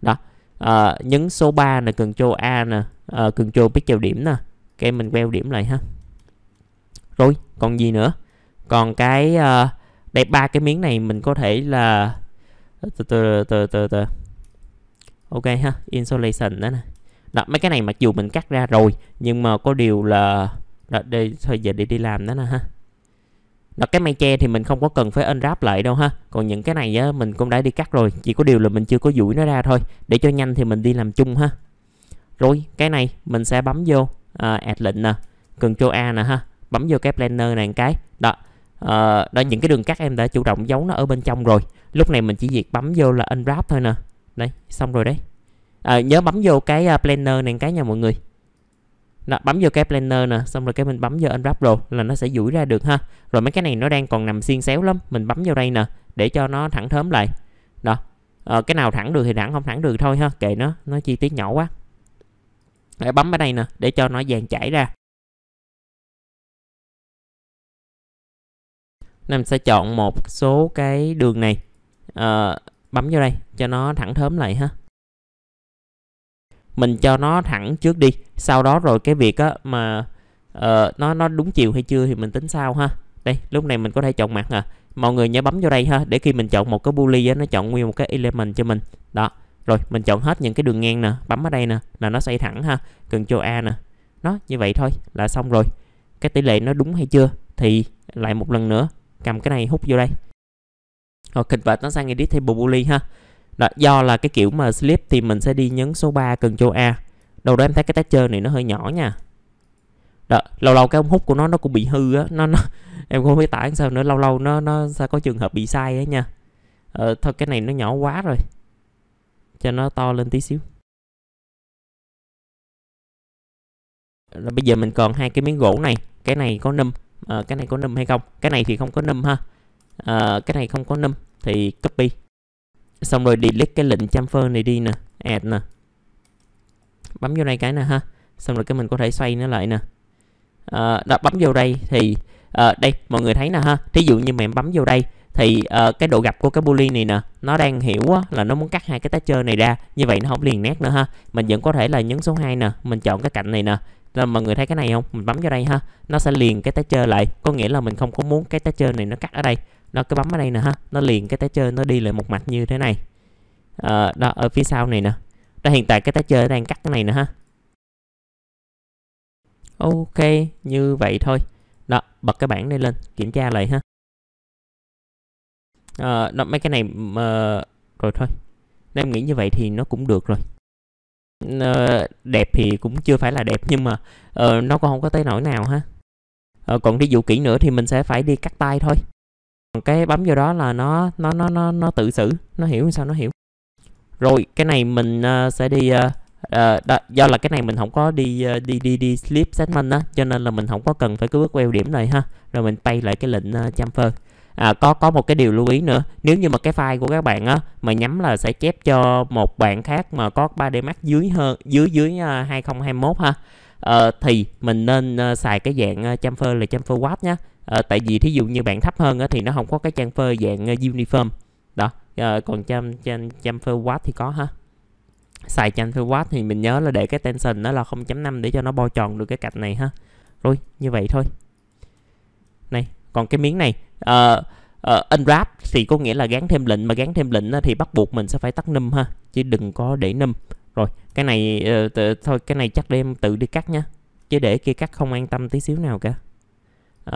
đó uh, nhấn số 3 cần Ctrl A nè uh, biết pixel điểm nè cái mình queo điểm lại ha rồi còn gì nữa còn cái uh, đây ba cái miếng này mình có thể là từ từ từ từ từ ok ha insulation đó nè đó mấy cái này mặc dù mình cắt ra rồi nhưng mà có điều là đó, đây thôi giờ đi đi làm đó nè ha đó, cái mây che thì mình không có cần phải unwrap lại đâu ha còn những cái này á, mình cũng đã đi cắt rồi chỉ có điều là mình chưa có duỗi nó ra thôi để cho nhanh thì mình đi làm chung ha rồi cái này mình sẽ bấm vô uh, add lệnh nè cần cho A nè ha bấm vô cái planner này một cái đó à, đó những cái đường cắt em đã chủ động giấu nó ở bên trong rồi lúc này mình chỉ việc bấm vô là unwrap thôi nè đây xong rồi đấy à, nhớ bấm vô cái à, planner này cái nha mọi người đó, bấm vô cái planner nè xong rồi cái mình bấm vô unwrap rồi là nó sẽ duỗi ra được ha rồi mấy cái này nó đang còn nằm xiên xéo lắm mình bấm vô đây nè để cho nó thẳng thớm lại đó à, cái nào thẳng được thì thẳng không thẳng được thôi ha kệ nó nó chi tiết nhỏ quá Hãy bấm ở đây nè để cho nó dàn chảy ra nên sẽ chọn một số cái đường này à, bấm vô đây cho nó thẳng thớm lại ha mình cho nó thẳng trước đi sau đó rồi cái việc á mà uh, nó nó đúng chiều hay chưa thì mình tính sau ha đây lúc này mình có thể chọn mặt à mọi người nhớ bấm vô đây ha để khi mình chọn một cái bully á nó chọn nguyên một cái element cho mình đó rồi mình chọn hết những cái đường ngang nè bấm ở đây nè là nó xoay thẳng ha cần cho a nè nó như vậy thôi là xong rồi cái tỷ lệ nó đúng hay chưa thì lại một lần nữa cầm cái này hút vô đây rồi kịch vệt nó sang edit table boolean ha đó, do là cái kiểu mà slip thì mình sẽ đi nhấn số 3 cần cho A Đầu đó em thấy cái texture này nó hơi nhỏ nha đó, lâu lâu cái ống hút của nó nó cũng bị hư á nó, nó em không biết tả sao nữa lâu lâu nó nó sẽ có trường hợp bị sai á nha ờ, thôi cái này nó nhỏ quá rồi cho nó to lên tí xíu rồi bây giờ mình còn hai cái miếng gỗ này cái này có num à, cái này có num hay không cái này thì không có num ha à, cái này không có num thì copy xong rồi delete cái lệnh chamfer này đi nè add nè bấm vô đây cái nè ha xong rồi cái mình có thể xoay nó lại nè à, đó, bấm vô đây thì à, đây mọi người thấy nè ha thí dụ như mẹ bấm vô đây thì uh, cái độ gặp của cái bully này nè nó đang hiểu á, là nó muốn cắt hai cái tá chơi này ra như vậy nó không liền nét nữa ha mình vẫn có thể là nhấn số 2 nè mình chọn cái cạnh này nè là mọi người thấy cái này không mình bấm vào đây ha nó sẽ liền cái tay chơi lại có nghĩa là mình không có muốn cái tay chơi này nó cắt ở đây nó cứ bấm ở đây nè ha nó liền cái tay chơi nó đi lại một mạch như thế này à, đó ở phía sau này nè đó hiện tại cái tay chơi đang cắt cái này nè ha ok như vậy thôi đó bật cái bảng này lên kiểm tra lại ha à, đó mấy cái này uh, rồi thôi em nghĩ như vậy thì nó cũng được rồi Ờ, đẹp thì cũng chưa phải là đẹp nhưng mà uh, nó cũng không có tới nỗi nào ha uh, còn đi dụ kỹ nữa thì mình sẽ phải đi cắt tay thôi còn cái bấm vào đó là nó nó nó nó nó tự xử nó hiểu sao nó hiểu rồi cái này mình uh, sẽ đi uh, uh, đó, do là cái này mình không có đi uh, đi đi đi slip segment á cho nên là mình không có cần phải cứ bước queo điểm này ha rồi mình pay lại cái lệnh uh, chamfer à, có có một cái điều lưu ý nữa nếu như mà cái file của các bạn á mà nhắm là sẽ chép cho một bạn khác mà có 3D Max dưới hơn dưới dưới 2021 à, ha à, thì mình nên à, xài cái dạng ờ, chamfer là chamfer watt nhé à, tại vì thí dụ như bạn thấp hơn á, thì nó không có cái chamfer dạng uniform đó à, còn cham cham chamfer watt thì có ha xài chamfer watt thì mình nhớ là để cái tension nó là 0.5 để cho nó bo tròn được cái cạnh này ha rồi như vậy thôi này còn cái miếng này uh, uh, unwrap thì có nghĩa là gắn thêm lệnh mà gắn thêm lệnh thì bắt buộc mình sẽ phải tắt num ha chứ đừng có để num rồi cái này uh, thôi cái này chắc đem tự đi cắt nha chứ để kia cắt không an tâm tí xíu nào cả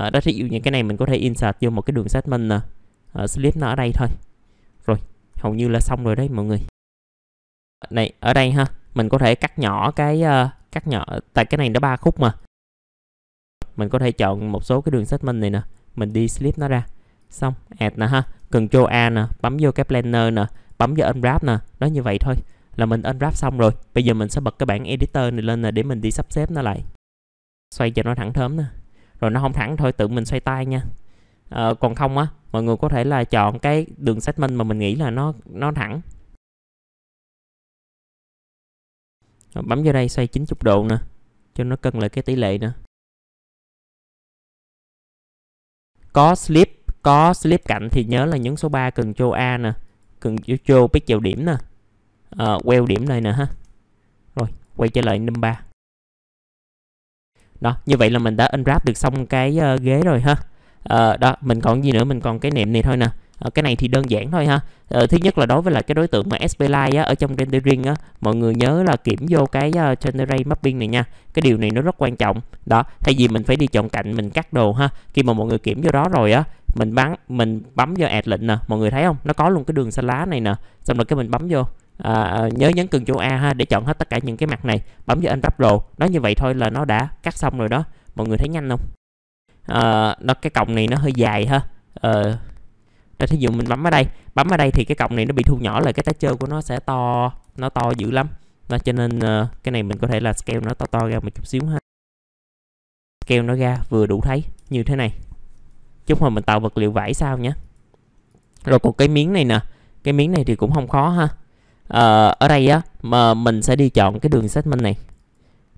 uh, đó thí dụ như cái này mình có thể insert vô một cái đường segment nè uh, slip nó ở đây thôi rồi hầu như là xong rồi đấy mọi người này ở đây ha mình có thể cắt nhỏ cái uh, cắt nhỏ tại cái này nó ba khúc mà mình có thể chọn một số cái đường segment này nè mình đi slip nó ra xong add nè ha Ctrl A nè bấm vô cái planner nè bấm vô unwrap nè đó như vậy thôi là mình unwrap xong rồi bây giờ mình sẽ bật cái bảng editor này lên nè để mình đi sắp xếp nó lại xoay cho nó thẳng thớm nè rồi nó không thẳng thôi tự mình xoay tay nha à, còn không á mọi người có thể là chọn cái đường segment mà mình nghĩ là nó nó thẳng bấm vô đây xoay 90 độ nè cho nó cân lại cái tỷ lệ nè. có slip có slip cạnh thì nhớ là nhấn số 3 cần cho A nè cần cho biết chiều điểm nè à, queo điểm này nè ha rồi quay trở lại number 3 đó như vậy là mình đã unwrap được xong cái uh, ghế rồi ha uh, đó mình còn gì nữa mình còn cái nệm này thôi nè Ờ, cái này thì đơn giản thôi ha à, thứ nhất là đối với là cái đối tượng mà SP Line á, ở trong rendering á, mọi người nhớ là kiểm vô cái uh, ờ, generate mapping này nha cái điều này nó rất quan trọng đó thay vì mình phải đi chọn cạnh mình cắt đồ ha khi mà mọi người kiểm vô đó rồi á mình bắn mình bấm vô add lệnh nè mọi người thấy không nó có luôn cái đường xanh lá này nè xong rồi cái mình bấm vô à, nhớ nhấn cần chỗ A ha để chọn hết tất cả những cái mặt này bấm vô unwrap rồi đó như vậy thôi là nó đã cắt xong rồi đó mọi người thấy nhanh không à, đó cái cọng này nó hơi dài ha à, rồi thí dụ mình bấm ở đây bấm ở đây thì cái cọc này nó bị thu nhỏ là cái tay chơi của nó sẽ to nó to dữ lắm đó cho nên uh, cái này mình có thể là scale nó to to ra một chút xíu ha scale nó ra vừa đủ thấy như thế này chút hồi mình tạo vật liệu vải sao nhé rồi còn cái miếng này nè cái miếng này thì cũng không khó ha à, ở đây á mà mình sẽ đi chọn cái đường minh này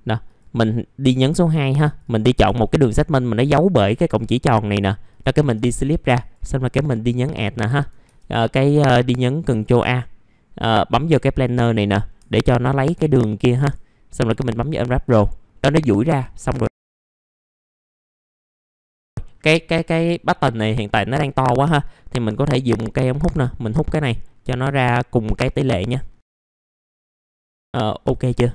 đó mình đi nhấn số 2 ha mình đi chọn một cái đường minh mà nó giấu bởi cái cổng chỉ tròn này nè đó cái mình đi slip ra xong rồi cái mình đi nhấn add nè ha à, cái uh, đi nhấn cần Ctrl A à, bấm vào cái planner này nè để cho nó lấy cái đường kia ha xong rồi cái mình bấm vào unwrap row đó nó duỗi ra xong rồi cái cái cái button này hiện tại nó đang to quá ha thì mình có thể dùng cây ống hút nè mình hút cái này cho nó ra cùng cái tỷ lệ nha à, ok chưa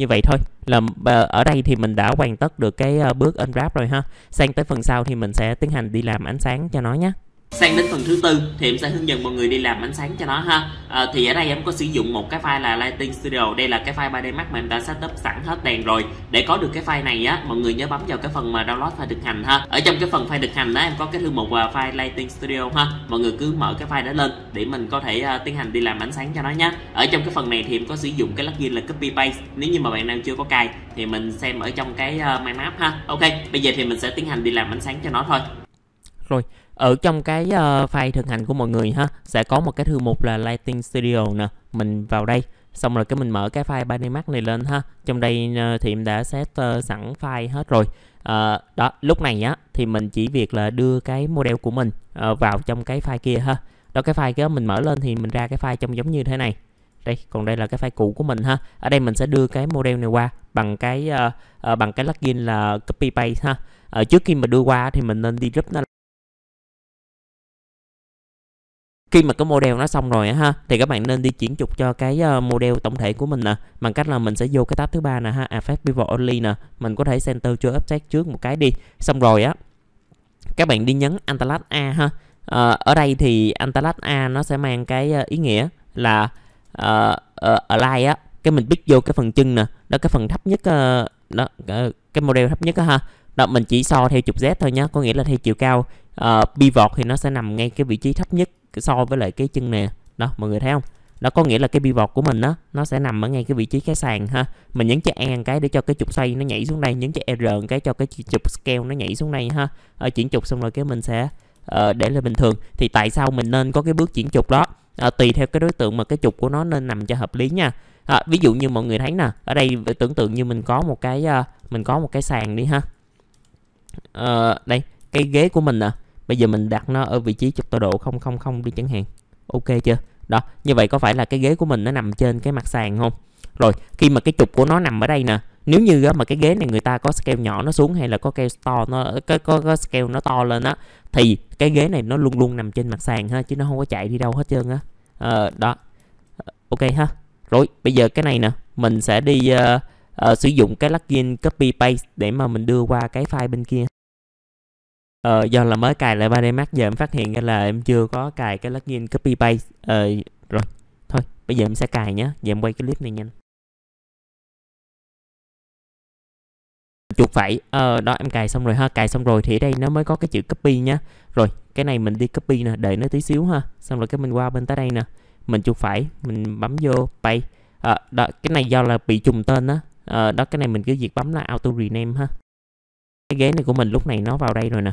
như vậy thôi là ờ, ở đây thì mình đã hoàn tất được cái ờ, bước unwrap rồi ha sang tới phần sau thì mình sẽ tiến hành đi làm ánh sáng cho nó nhé sang đến phần thứ tư thì em sẽ hướng dẫn mọi người đi làm ánh sáng cho nó ha à, thì ở đây em có sử dụng một cái file là Lighting Studio đây là cái file 3D Max mà em đã setup sẵn hết đèn rồi để có được cái file này á mọi người nhớ bấm vào cái phần mà download file thực hành ha ở trong cái phần file thực hành đó em có cái thư mục và file Lighting Studio ha mọi người cứ mở cái file đó lên để mình có thể uh, tiến hành đi làm ánh sáng cho nó nhé ở trong cái phần này thì em có sử dụng cái plugin là copy paste nếu như mà bạn nào chưa có cài thì mình xem ở trong cái uh, mind map ha ok bây giờ thì mình sẽ tiến hành đi làm ánh sáng cho nó thôi rồi ở trong cái uh, file thực hành của mọi người ha sẽ có một cái thư mục là Lighting Studio nè mình vào đây xong rồi cái mình mở cái file 3 này lên ha trong đây uh, thì em đã set uh, sẵn file hết rồi uh, đó lúc này nhá thì mình chỉ việc là đưa cái model của mình uh, vào trong cái file kia ha đó cái file kia mình mở lên thì mình ra cái file trông giống như thế này đây còn đây là cái file cũ của mình ha ở đây mình sẽ đưa cái model này qua bằng cái uh, uh, bằng cái plugin là copy paste ha ở trước khi mà đưa qua thì mình nên đi group nó khi mà cái model nó xong rồi á ha thì các bạn nên đi chuyển trục cho cái ờ, model tổng thể của mình nè bằng cách là mình sẽ vô cái tab thứ ba nè ha effect à, pivot only nè mình có thể center cho offset trước một cái đi xong rồi á các bạn đi nhấn antalat a ha ờ, ở đây thì antalat a nó sẽ mang cái ờ, ý nghĩa là uh, uh, á cái mình biết vô cái phần chân nè đó cái phần thấp nhất đó cái model thấp nhất á ha đó mình chỉ so theo trục z thôi nhá có nghĩa là theo chiều cao uh, pivot thì nó sẽ nằm ngay cái vị trí thấp nhất cái so với lại cái chân nè đó mọi người thấy không đó có nghĩa là cái pivot của mình đó nó sẽ nằm ở ngay cái vị trí cái sàn ha mình nhấn chữ E cái để cho cái trục xoay nó nhảy xuống đây nhấn chữ R cái cho cái trục scale nó nhảy xuống đây ha ở ờ, chuyển trục xong rồi cái mình sẽ uh, để là bình thường thì tại sao mình nên có cái bước chuyển trục đó à, tùy theo cái đối tượng mà cái trục của nó nên nằm cho hợp lý nha à, ví dụ như mọi người thấy nè ở đây tưởng tượng như mình có một cái uh, mình có một cái sàn đi ha à, đây cái ghế của mình nè bây giờ mình đặt nó ở vị trí chụp tọa độ 000 đi chẳng hạn ok chưa đó như vậy có phải là cái ghế của mình nó nằm trên cái mặt sàn không rồi khi mà cái trục của nó nằm ở đây nè nếu như mà cái ghế này người ta có scale nhỏ nó xuống hay là có scale to nó có, có, có scale nó to lên á thì cái ghế này nó luôn luôn nằm trên mặt sàn ha chứ nó không có chạy đi đâu hết trơn á à, đó ok ha rồi bây giờ cái này nè mình sẽ đi uh, uh, sử dụng cái plugin copy paste để mà mình đưa qua cái file bên kia Ờ, do là mới cài lại 3D Max giờ em phát hiện ra là em chưa có cài cái plugin copy paste ờ, rồi thôi bây giờ em sẽ cài nhé giờ em quay cái clip này nhanh chuột phải ờ, đó em cài xong rồi ha cài xong rồi thì ở đây nó mới có cái chữ copy nhá rồi cái này mình đi copy nè đợi nó tí xíu ha xong rồi cái mình qua bên tới đây nè mình chuột phải mình bấm vô pay à, đó cái này do là bị trùng tên đó à, ờ, đó cái này mình cứ việc bấm là auto rename ha cái ghế này của mình lúc này nó vào đây rồi nè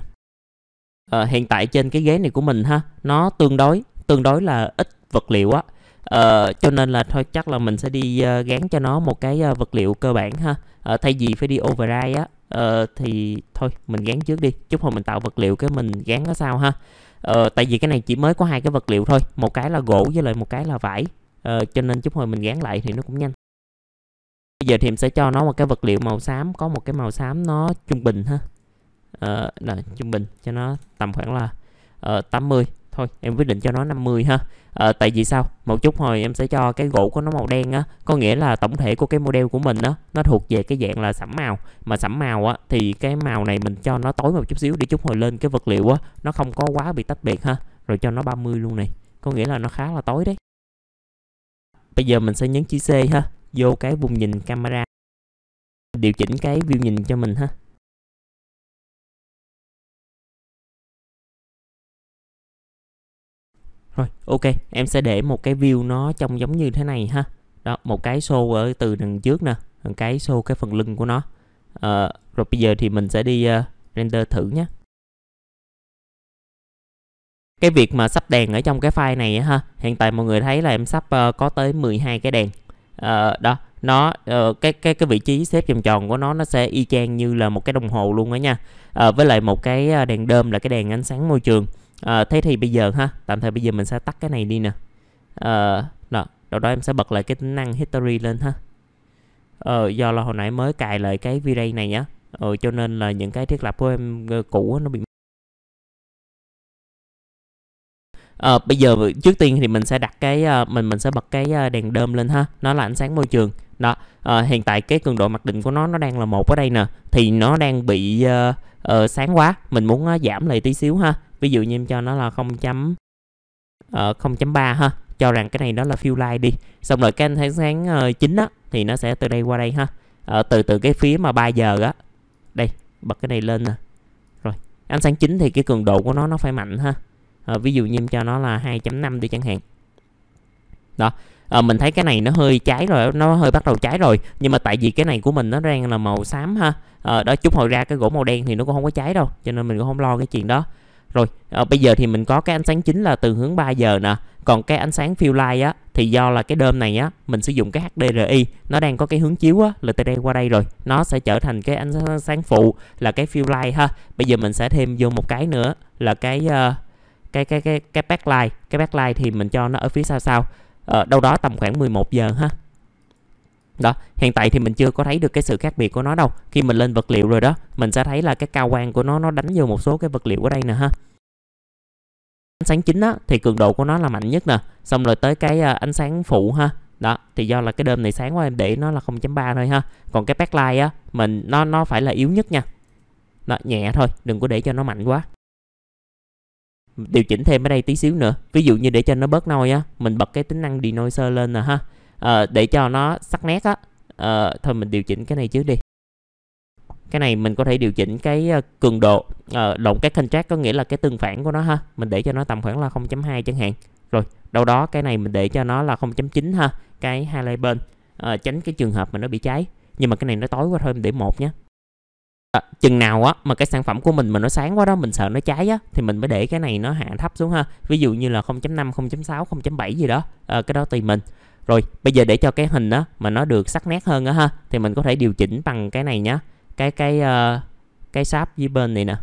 à, hiện tại trên cái ghế này của mình ha nó tương đối tương đối là ít vật liệu á à, cho nên là thôi chắc là mình sẽ đi uh, gán cho nó một cái uh, vật liệu cơ bản ha à, thay vì phải đi override á à, thì thôi mình gán trước đi chút hồi mình tạo vật liệu cái mình gán nó sao ha à, tại vì cái này chỉ mới có hai cái vật liệu thôi một cái là gỗ với lại một cái là vải à, cho nên chút hồi mình gán lại thì nó cũng nhanh bây giờ thì em sẽ cho nó một cái vật liệu màu xám có một cái màu xám nó trung bình ha uh, là trung bình cho nó tầm khoảng là uh, ờ, 80 thôi em quyết định cho nó 50 ha à, tại vì sao một chút hồi em sẽ cho cái gỗ của nó màu đen á có nghĩa là tổng thể của cái model của mình đó nó thuộc về cái dạng là sẫm màu mà sẫm màu á thì cái màu này mình cho nó tối một chút xíu để chút hồi lên cái vật liệu á nó không có quá bị tách biệt ha rồi cho nó 30 luôn này có nghĩa là nó khá là tối đấy bây giờ mình sẽ nhấn chữ C ha vô cái vùng nhìn camera điều chỉnh cái view nhìn cho mình ha Rồi, ok, em sẽ để một cái view nó trông giống như thế này ha. Đó, một cái show ở từ đằng trước nè, một cái show cái phần lưng của nó. À, rồi bây giờ thì mình sẽ đi uh, render thử nhé. Cái việc mà sắp đèn ở trong cái file này ha, hiện tại mọi người thấy là em sắp uh, có tới 12 cái đèn. Uh, đó, nó uh, cái cái cái vị trí xếp vòng tròn của nó nó sẽ y chang như là một cái đồng hồ luôn đó nha. Uh, với lại một cái đèn đơm là cái đèn ánh sáng môi trường à, thế thì bây giờ ha tạm thời bây giờ mình sẽ tắt cái này đi nè à, đó, đầu đó em sẽ bật lại cái tính năng history lên ha ờ, do là hồi nãy mới cài lại cái V-Ray này nhá ờ, cho nên là những cái thiết lập của em ờ, cũ nó bị à, bây giờ trước tiên thì mình sẽ đặt cái mình mình sẽ bật cái đèn đơm lên ha nó là ánh sáng môi trường đó à, hiện tại cái cường độ mặc định của nó nó đang là một ở đây nè thì nó đang bị uh, uh, sáng quá mình muốn uh, giảm lại tí xíu ha ví dụ như em cho nó là 0 chấm uh, ờ, 0.3 ha cho rằng cái này đó là fill line đi xong rồi cái ánh sáng uh, ờ, chính á thì nó sẽ từ đây qua đây ha ở ờ, uh, từ từ cái phía mà 3 giờ á đây bật cái này lên nè rồi ánh sáng chính thì cái cường độ của nó nó phải mạnh ha uh, ví dụ như em cho nó là 2.5 đi chẳng hạn đó à, mình thấy cái này nó hơi cháy rồi nó hơi bắt đầu cháy rồi nhưng mà tại vì cái này của mình nó đang là màu xám ha à, đó chút hồi ra cái gỗ màu đen thì nó cũng không có cháy đâu cho nên mình cũng không lo cái chuyện đó rồi à, bây giờ thì mình có cái ánh sáng chính là từ hướng 3 giờ nè còn cái ánh sáng fill light á thì do là cái đơm này á mình sử dụng cái HDRI nó đang có cái hướng chiếu á LTD qua đây rồi nó sẽ trở thành cái ánh sáng phụ là cái fill light ha bây giờ mình sẽ thêm vô một cái nữa là cái uh, cái cái cái cái backlight cái backlight thì mình cho nó ở phía sau sau ở ờ, đâu đó tầm khoảng 11 giờ ha đó hiện tại thì mình chưa có thấy được cái sự khác biệt của nó đâu khi mình lên vật liệu rồi đó mình sẽ thấy là cái cao quang của nó nó đánh vô một số cái vật liệu ở đây nè ha ánh sáng chính á thì cường độ của nó là mạnh nhất nè xong rồi tới cái à, ánh sáng phụ ha đó thì do là cái đêm này sáng quá em để nó là 0.3 thôi ha còn cái backlight á mình nó nó phải là yếu nhất nha đó, nhẹ thôi đừng có để cho nó mạnh quá điều chỉnh thêm ở đây tí xíu nữa ví dụ như để cho nó bớt noi á mình bật cái tính năng denoiser lên nè ha à, để cho nó sắc nét á à, thôi mình điều chỉnh cái này trước đi cái này mình có thể điều chỉnh cái ờ, cường độ à, lộn cái contrast có nghĩa là cái tương phản của nó ha mình để cho nó tầm khoảng là 0.2 chẳng hạn rồi đâu đó cái này mình để cho nó là 0.9 ha cái highlight bên à, tránh cái trường hợp mà nó bị cháy nhưng mà cái này nó tối quá thôi mình để một nhé à, chừng nào á mà cái sản phẩm của mình mà nó sáng quá đó mình sợ nó cháy á thì mình mới để cái này nó hạ thấp xuống ha ví dụ như là 0.5 0.6 0.7 gì đó à, cái đó tùy mình rồi bây giờ để cho cái hình đó mà nó được sắc nét hơn đó ha thì mình có thể điều chỉnh bằng cái này nhá cái cái uh, cái sáp dưới bên này nè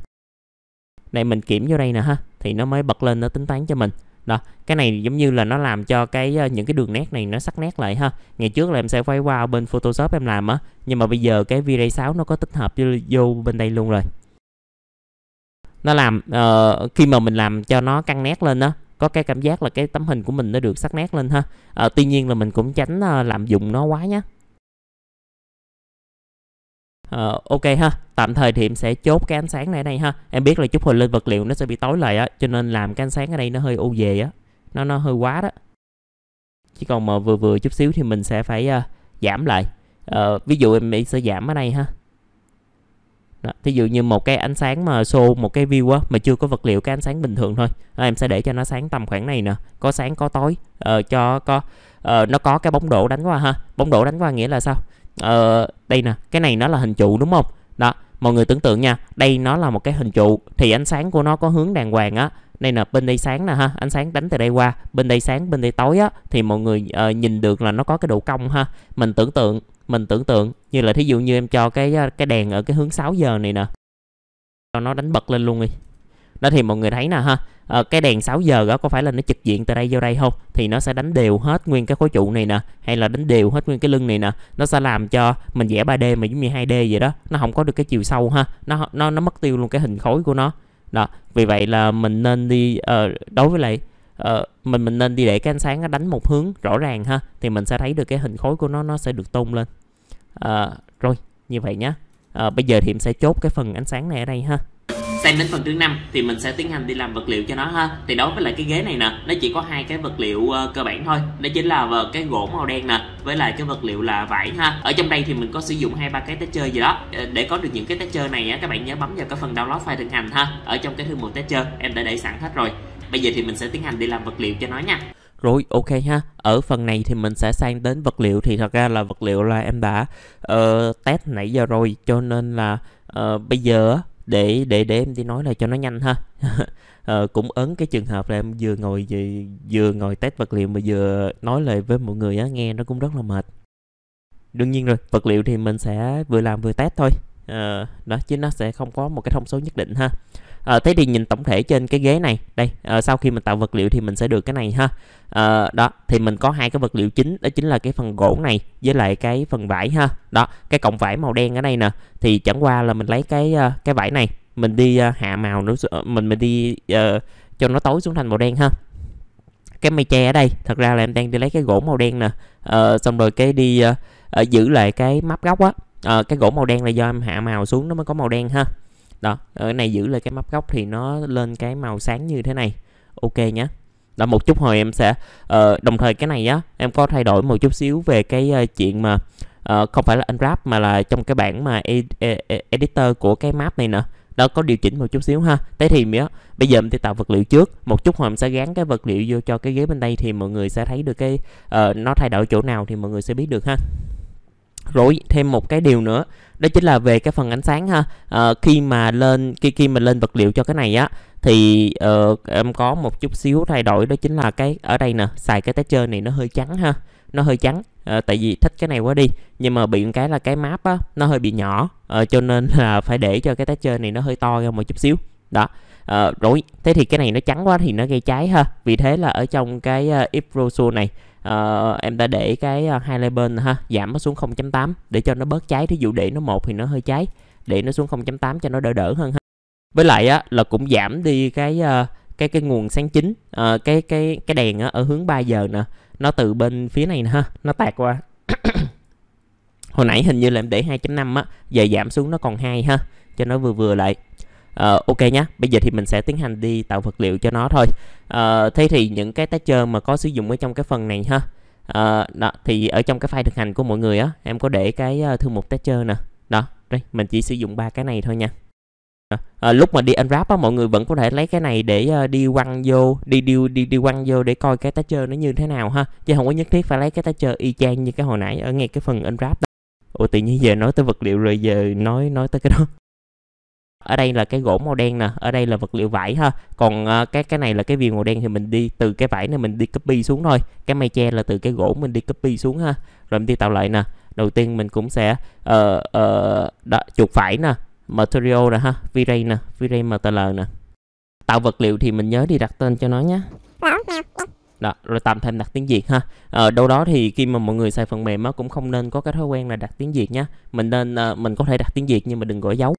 này mình kiểm vô đây nè ha thì nó mới bật lên nó tính toán cho mình đó cái này giống như là nó làm cho cái ờ, những cái đường nét này nó sắc nét lại ha ngày trước là em sẽ quay qua bên photoshop em làm á nhưng mà bây giờ cái v-ray 6 nó có tích hợp vô, vô bên đây luôn rồi nó làm uh, khi mà mình làm cho nó căng nét lên đó có cái cảm giác là cái tấm hình của mình nó được sắc nét lên ha à, tuy nhiên là mình cũng tránh ờ, lạm dụng nó quá nhé Uh, ờ, ok ha tạm thời thì em sẽ chốt cái ánh sáng này đây ha em biết là chút hồi lên vật liệu nó sẽ bị tối lại á cho nên làm cái ánh sáng ở đây nó hơi u về á nó nó hơi quá đó chỉ còn mà vừa vừa chút xíu thì mình sẽ phải uh, giảm lại uh, ví dụ em sẽ giảm ở đây ha đó. thí dụ như một cái ánh sáng mà show một cái view á mà chưa có vật liệu cái ánh sáng bình thường thôi à, em sẽ để cho nó sáng tầm khoảng này nè có sáng có tối ờ, cho có ờ, nó có cái bóng đổ đánh qua ha bóng đổ đánh qua nghĩa là sao ờ, đây nè cái này nó là hình trụ đúng không đó mọi người tưởng tượng nha đây nó là một cái hình trụ thì ánh sáng của nó có hướng đàng hoàng á đây là bên đây sáng nè ha ánh sáng đánh từ đây qua bên đây sáng bên đây tối á thì mọi người uh, nhìn được là nó có cái độ cong ha mình tưởng tượng mình tưởng tượng như là thí dụ như em cho cái cái đèn ở cái hướng 6 giờ này nè cho nó đánh bật lên luôn đi đó thì mọi người thấy nè ha à, cái đèn 6 giờ đó có phải là nó trực diện từ đây vô đây không thì nó sẽ đánh đều hết nguyên cái khối trụ này nè hay là đánh đều hết nguyên cái lưng này nè nó sẽ làm cho mình vẽ 3D mà giống như 2D vậy đó nó không có được cái chiều sâu ha nó nó nó mất tiêu luôn cái hình khối của nó đó vì vậy là mình nên đi uh, đối với lại uh, mình mình nên đi để cái ánh sáng nó đánh một hướng rõ ràng ha thì mình sẽ thấy được cái hình khối của nó nó sẽ được tôn lên uh, rồi như vậy nhé uh, ờ, bây giờ thì em sẽ chốt cái phần ánh sáng này ở đây ha sang đến phần thứ năm thì mình sẽ tiến hành đi làm vật liệu cho nó ha thì đối với lại cái ghế này nè nó chỉ có hai cái vật liệu uh, cơ bản thôi đó chính là uh, cái gỗ màu đen nè với lại cái vật liệu là vải ha ở trong đây thì mình có sử dụng hai ba cái texture gì đó để có được những cái texture này á các bạn nhớ bấm vào cái phần download file thực hành ha ở trong cái thư mục texture em đã để sẵn hết rồi Bây giờ thì mình sẽ tiến hành đi làm vật liệu cho nó nha rồi ok ha ở phần này thì mình sẽ sang đến vật liệu thì thật ra là vật liệu là em đã uh, test nãy giờ rồi cho nên là uh, bây giờ để để để em đi nói là cho nó nhanh ha uh, cũng ấn cái trường hợp là em vừa ngồi vừa, vừa ngồi test vật liệu mà vừa nói lời với mọi người á nghe nó cũng rất là mệt đương nhiên rồi vật liệu thì mình sẽ vừa làm vừa test thôi uh, đó chứ nó sẽ không có một cái thông số nhất định ha à, thế thì nhìn tổng thể trên cái ghế này đây à, sau khi mình tạo vật liệu thì mình sẽ được cái này ha à, đó thì mình có hai cái vật liệu chính đó chính là cái phần gỗ này với lại cái phần vải ha đó cái cọng vải màu đen ở đây nè thì chẳng qua là mình lấy cái cái vải này mình đi hạ màu nó mình mình đi uh, cho nó tối xuống thành màu đen ha cái mây tre ở đây thật ra là em đang đi lấy cái gỗ màu đen nè uh, xong rồi cái đi uh, giữ lại cái map góc á uh, cái gỗ màu đen là do em hạ màu xuống nó mới có màu đen ha đó ở này giữ lại cái mắt góc thì nó lên cái màu sáng như thế này ok nhé là một chút hồi em sẽ uh, đồng thời cái này á em có thay đổi một chút xíu về cái uh, chuyện mà uh, không phải là anh rap mà là trong cái bản mà e, e e editor của cái map này nè đó có điều chỉnh một chút xíu ha thế thì mình bây giờ em sẽ tạo vật liệu trước một chút hồi em sẽ gắn cái vật liệu vô cho cái ghế bên đây thì mọi người sẽ thấy được cái uh, nó thay đổi chỗ nào thì mọi người sẽ biết được ha rồi thêm một cái điều nữa đó chính là về cái phần ánh sáng ha à, khi mà lên khi khi mà lên vật liệu cho cái này á thì uh, em có một chút xíu thay đổi đó chính là cái ở đây nè xài cái chơi này nó hơi trắng ha nó hơi trắng à, tại vì thích cái này quá đi nhưng mà bị một cái là cái map á nó hơi bị nhỏ à, cho nên là phải để cho cái chơi này nó hơi to ra một chút xíu đó à, rồi thế thì cái này nó trắng quá thì nó gây cháy ha vì thế là ở trong cái uh, Iprosul này uh, em đã để cái ờ, hai le ha giảm nó xuống 0.8 để cho nó bớt cháy thí dụ để nó một thì nó hơi cháy để nó xuống 0.8 cho nó đỡ đỡ hơn ha với lại á là cũng giảm đi cái uh, cái cái nguồn sáng chính uh, cái cái cái đèn á, ở hướng 3 giờ nè nó từ bên phía này nè ha nó tạt qua hồi nãy hình như là em để 2.5 á giờ giảm xuống nó còn hai ha cho nó vừa vừa lại Ờ, ok nhá bây giờ thì mình sẽ tiến hành đi tạo vật liệu cho nó thôi uh, thế thì những cái chơi mà có sử dụng ở trong cái phần này ha uh, đó thì ở trong cái file thực hành của mọi người á em có để cái uh, thư mục chơi nè đó đây mình chỉ sử dụng ba cái này thôi nha à, lúc mà đi anh unwrap á mọi người vẫn có thể lấy cái này để uh, đi quăng vô đi đi đi đi quăng vô để coi cái chơi nó như thế nào ha chứ không có nhất thiết phải lấy cái chơi y chang như cái hồi nãy ở ngay cái phần anh unwrap đó. Ủa tự nhiên giờ nói tới vật liệu rồi giờ nói nói tới cái đó ở đây là cái gỗ màu đen nè ở đây là vật liệu vải ha còn uh, cái cái này là cái viền màu đen thì mình đi từ cái vải này mình đi copy xuống thôi cái mây che là từ cái gỗ mình đi copy xuống ha rồi mình đi tạo lại nè đầu tiên mình cũng sẽ uh, uh, đó, chuột phải nè material nè ha V-Ray nè V-Ray MTL nè tạo vật liệu thì mình nhớ đi đặt tên cho nó nhé đó, rồi tạm thêm đặt tiếng Việt ha. Ờ, đâu đó thì khi mà mọi người xài phần mềm á cũng không nên có cái thói quen là đặt tiếng Việt nhé. Mình nên uh, mình có thể đặt tiếng Việt nhưng mà đừng gõ dấu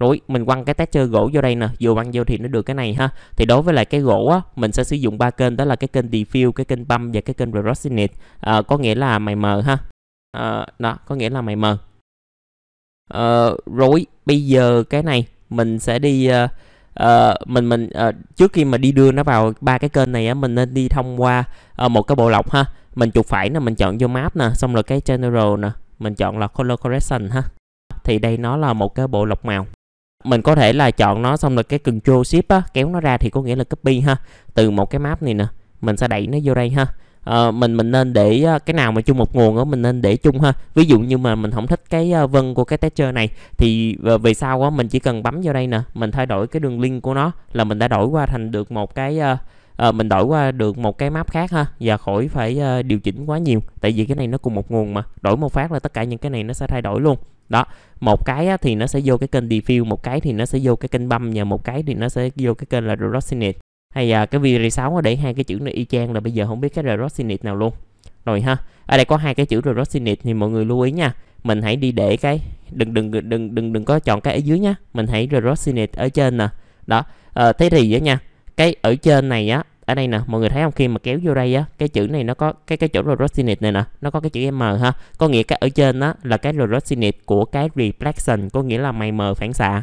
rồi mình quăng cái texture gỗ vô đây nè vừa quăng vô thì nó được cái này ha thì đối với lại cái gỗ á mình sẽ sử dụng ba kênh đó là cái kênh defill cái kênh bump và cái kênh rerosinate à, ờ, có nghĩa là mày mờ ha à, đó có nghĩa là mày mờ à, ờ, rồi bây giờ cái này mình sẽ đi uh, uh, mình mình uh, trước khi mà đi đưa nó vào ba cái kênh này á mình nên đi thông qua uh, một cái bộ lọc ha mình chuột phải nè mình chọn vô map nè xong rồi cái general nè mình chọn là color correction ha thì đây nó là một cái bộ lọc màu mình có thể là chọn nó xong rồi cái Ctrl Shift á, kéo nó ra thì có nghĩa là copy ha từ một cái map này nè mình sẽ đẩy nó vô đây ha à, mình mình nên để ờ, cái nào mà chung một nguồn á mình nên để chung ha ví dụ như mà mình không thích cái ờ, vân của cái texture này thì về sau á mình chỉ cần bấm vô đây nè mình thay đổi cái đường link của nó là mình đã đổi qua thành được một cái À, mình đổi qua được một cái map khác ha và khỏi phải uh, điều chỉnh quá nhiều tại vì cái này nó cùng một nguồn mà đổi một phát là tất cả những cái này nó sẽ thay đổi luôn đó một cái thì nó sẽ vô cái kênh diffuse một cái thì nó sẽ vô cái kênh băm và một cái thì nó sẽ vô cái kênh là rosinate hay à, cái VR6 để hai cái chữ này y chang là bây giờ không biết cái rosinate nào luôn rồi ha ở đây có hai cái chữ rosinate thì mọi người lưu ý nha mình hãy đi để cái đừng đừng đừng đừng đừng, có chọn cái ở dưới nhá mình hãy rosinate ở trên nè đó à, thế thì vậy nha cái ở trên này á ở đây nè mọi người thấy không khi mà kéo vô đây á cái chữ này nó có cái cái chỗ rosinate này nè nó có cái chữ m ha có nghĩa cái ở trên đó là cái rosinate của cái reflection có nghĩa là mày mờ phản xạ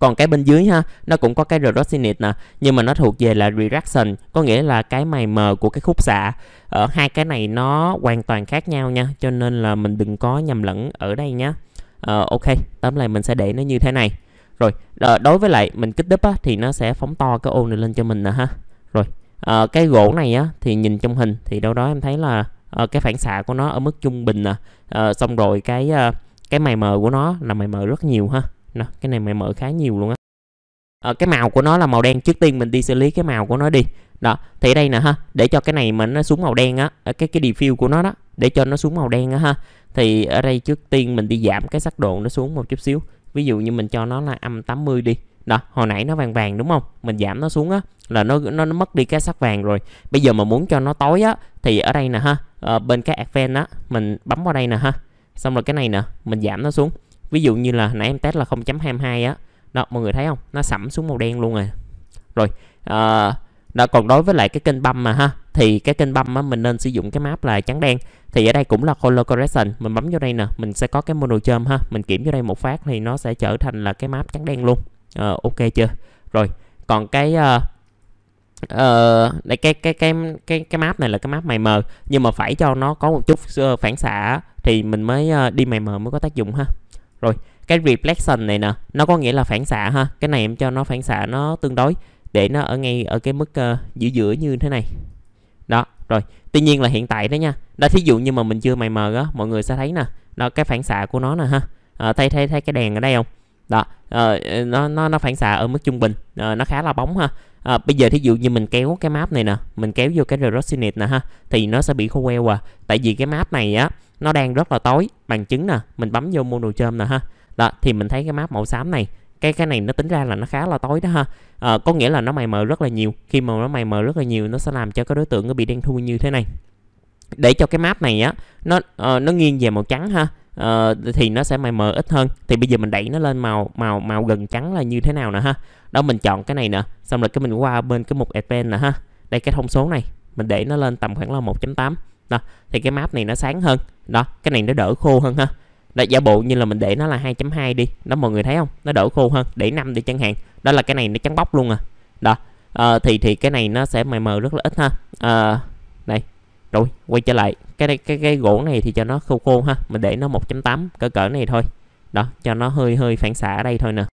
còn cái bên dưới ha, nó cũng có cái rosinate nè, nhưng mà nó thuộc về là reduction, có nghĩa là cái mày mờ của cái khúc xạ. Ở hai cái này nó hoàn toàn khác nhau nha, cho nên là mình đừng có nhầm lẫn ở đây nhá. Ờ, ok, tóm lại mình sẽ để nó như thế này. Rồi, ờ, đối với lại mình kích đúp á, thì nó sẽ phóng to cái ô này lên cho mình nè ha. Rồi, à, cái gỗ này á thì nhìn trong hình thì đâu đó em thấy là à, cái phản xạ của nó ở mức trung bình nè à, xong rồi cái à, cái mày mờ của nó là mày mờ rất nhiều ha nè, cái này mày mờ khá nhiều luôn á à, cái màu của nó là màu đen trước tiên mình đi xử lý cái màu của nó đi đó thì đây nè ha để cho cái này mà nó xuống màu đen á cái cái defill của nó đó để cho nó xuống màu đen á ha thì ở đây trước tiên mình đi giảm cái sắc độ nó xuống một chút xíu ví dụ như mình cho nó là âm 80 đi đó hồi nãy nó vàng vàng đúng không mình giảm nó xuống á là nó, nó nó mất đi cái sắc vàng rồi bây giờ mà muốn cho nó tối á thì ở đây nè ha à, bên cái advent á mình bấm vào đây nè ha xong rồi cái này nè mình giảm nó xuống ví dụ như là nãy em test là 0.22 á đó mọi người thấy không nó sẫm xuống màu đen luôn rồi rồi à, đó còn đối với lại cái kênh băm mà ha thì cái kênh băm á mình nên sử dụng cái map là trắng đen thì ở đây cũng là color correction mình bấm vô đây nè mình sẽ có cái monochrome ha mình kiểm vô đây một phát thì nó sẽ trở thành là cái map trắng đen luôn à, ok chưa rồi còn cái uh, uh, cái cái cái cái cái map này là cái map mày mờ nhưng mà phải cho nó có một chút phản xạ thì mình mới đi mày mờ mới có tác dụng ha rồi cái reflection này nè nó có nghĩa là phản xạ ha cái này em cho nó phản xạ nó tương đối để nó ở ngay ở cái mức uh, giữa giữa như thế này đó rồi tuy nhiên là hiện tại đó nha đó thí dụ như mà mình chưa mày mờ á mọi người sẽ thấy nè đó cái phản xạ của nó nè ha à, thấy thấy thấy cái đèn ở đây không đó à, nó nó nó phản xạ ở mức trung bình à, nó khá là bóng ha à, bây giờ thí dụ như mình kéo cái map này nè mình kéo vô cái Rosinit nè ha thì nó sẽ bị khô queo à tại vì cái map này á nó đang rất là tối bằng chứng nè mình bấm vô mono chôm nè ha đó thì mình thấy cái map màu xám này cái cái này nó tính ra là nó khá là tối đó ha à, có nghĩa là nó mày mờ rất là nhiều khi mà nó mày mờ rất là nhiều nó sẽ làm cho cái đối tượng nó bị đen thui như thế này để cho cái map này á nó uh, nó nghiêng về màu trắng ha uh, thì nó sẽ mày mờ ít hơn thì bây giờ mình đẩy nó lên màu màu màu gần trắng là như thế nào nè ha đó mình chọn cái này nè xong rồi cái mình qua bên cái mục advanced nè ha đây cái thông số này mình để nó lên tầm khoảng là 1.8 đó thì cái map này nó sáng hơn đó cái này nó đỡ khô hơn ha đó, giả bộ như là mình để nó là 2.2 đi đó mọi người thấy không nó đỡ khô hơn để 5 đi chẳng hạn đó là cái này nó trắng bóc luôn à đó à, thì thì cái này nó sẽ mờ mờ rất là ít ha à, đây rồi quay trở lại cái cái cái, gỗ này thì cho nó khô khô ha mình để nó 1.8 cỡ cỡ này thôi đó cho nó hơi hơi phản xạ ở đây thôi nè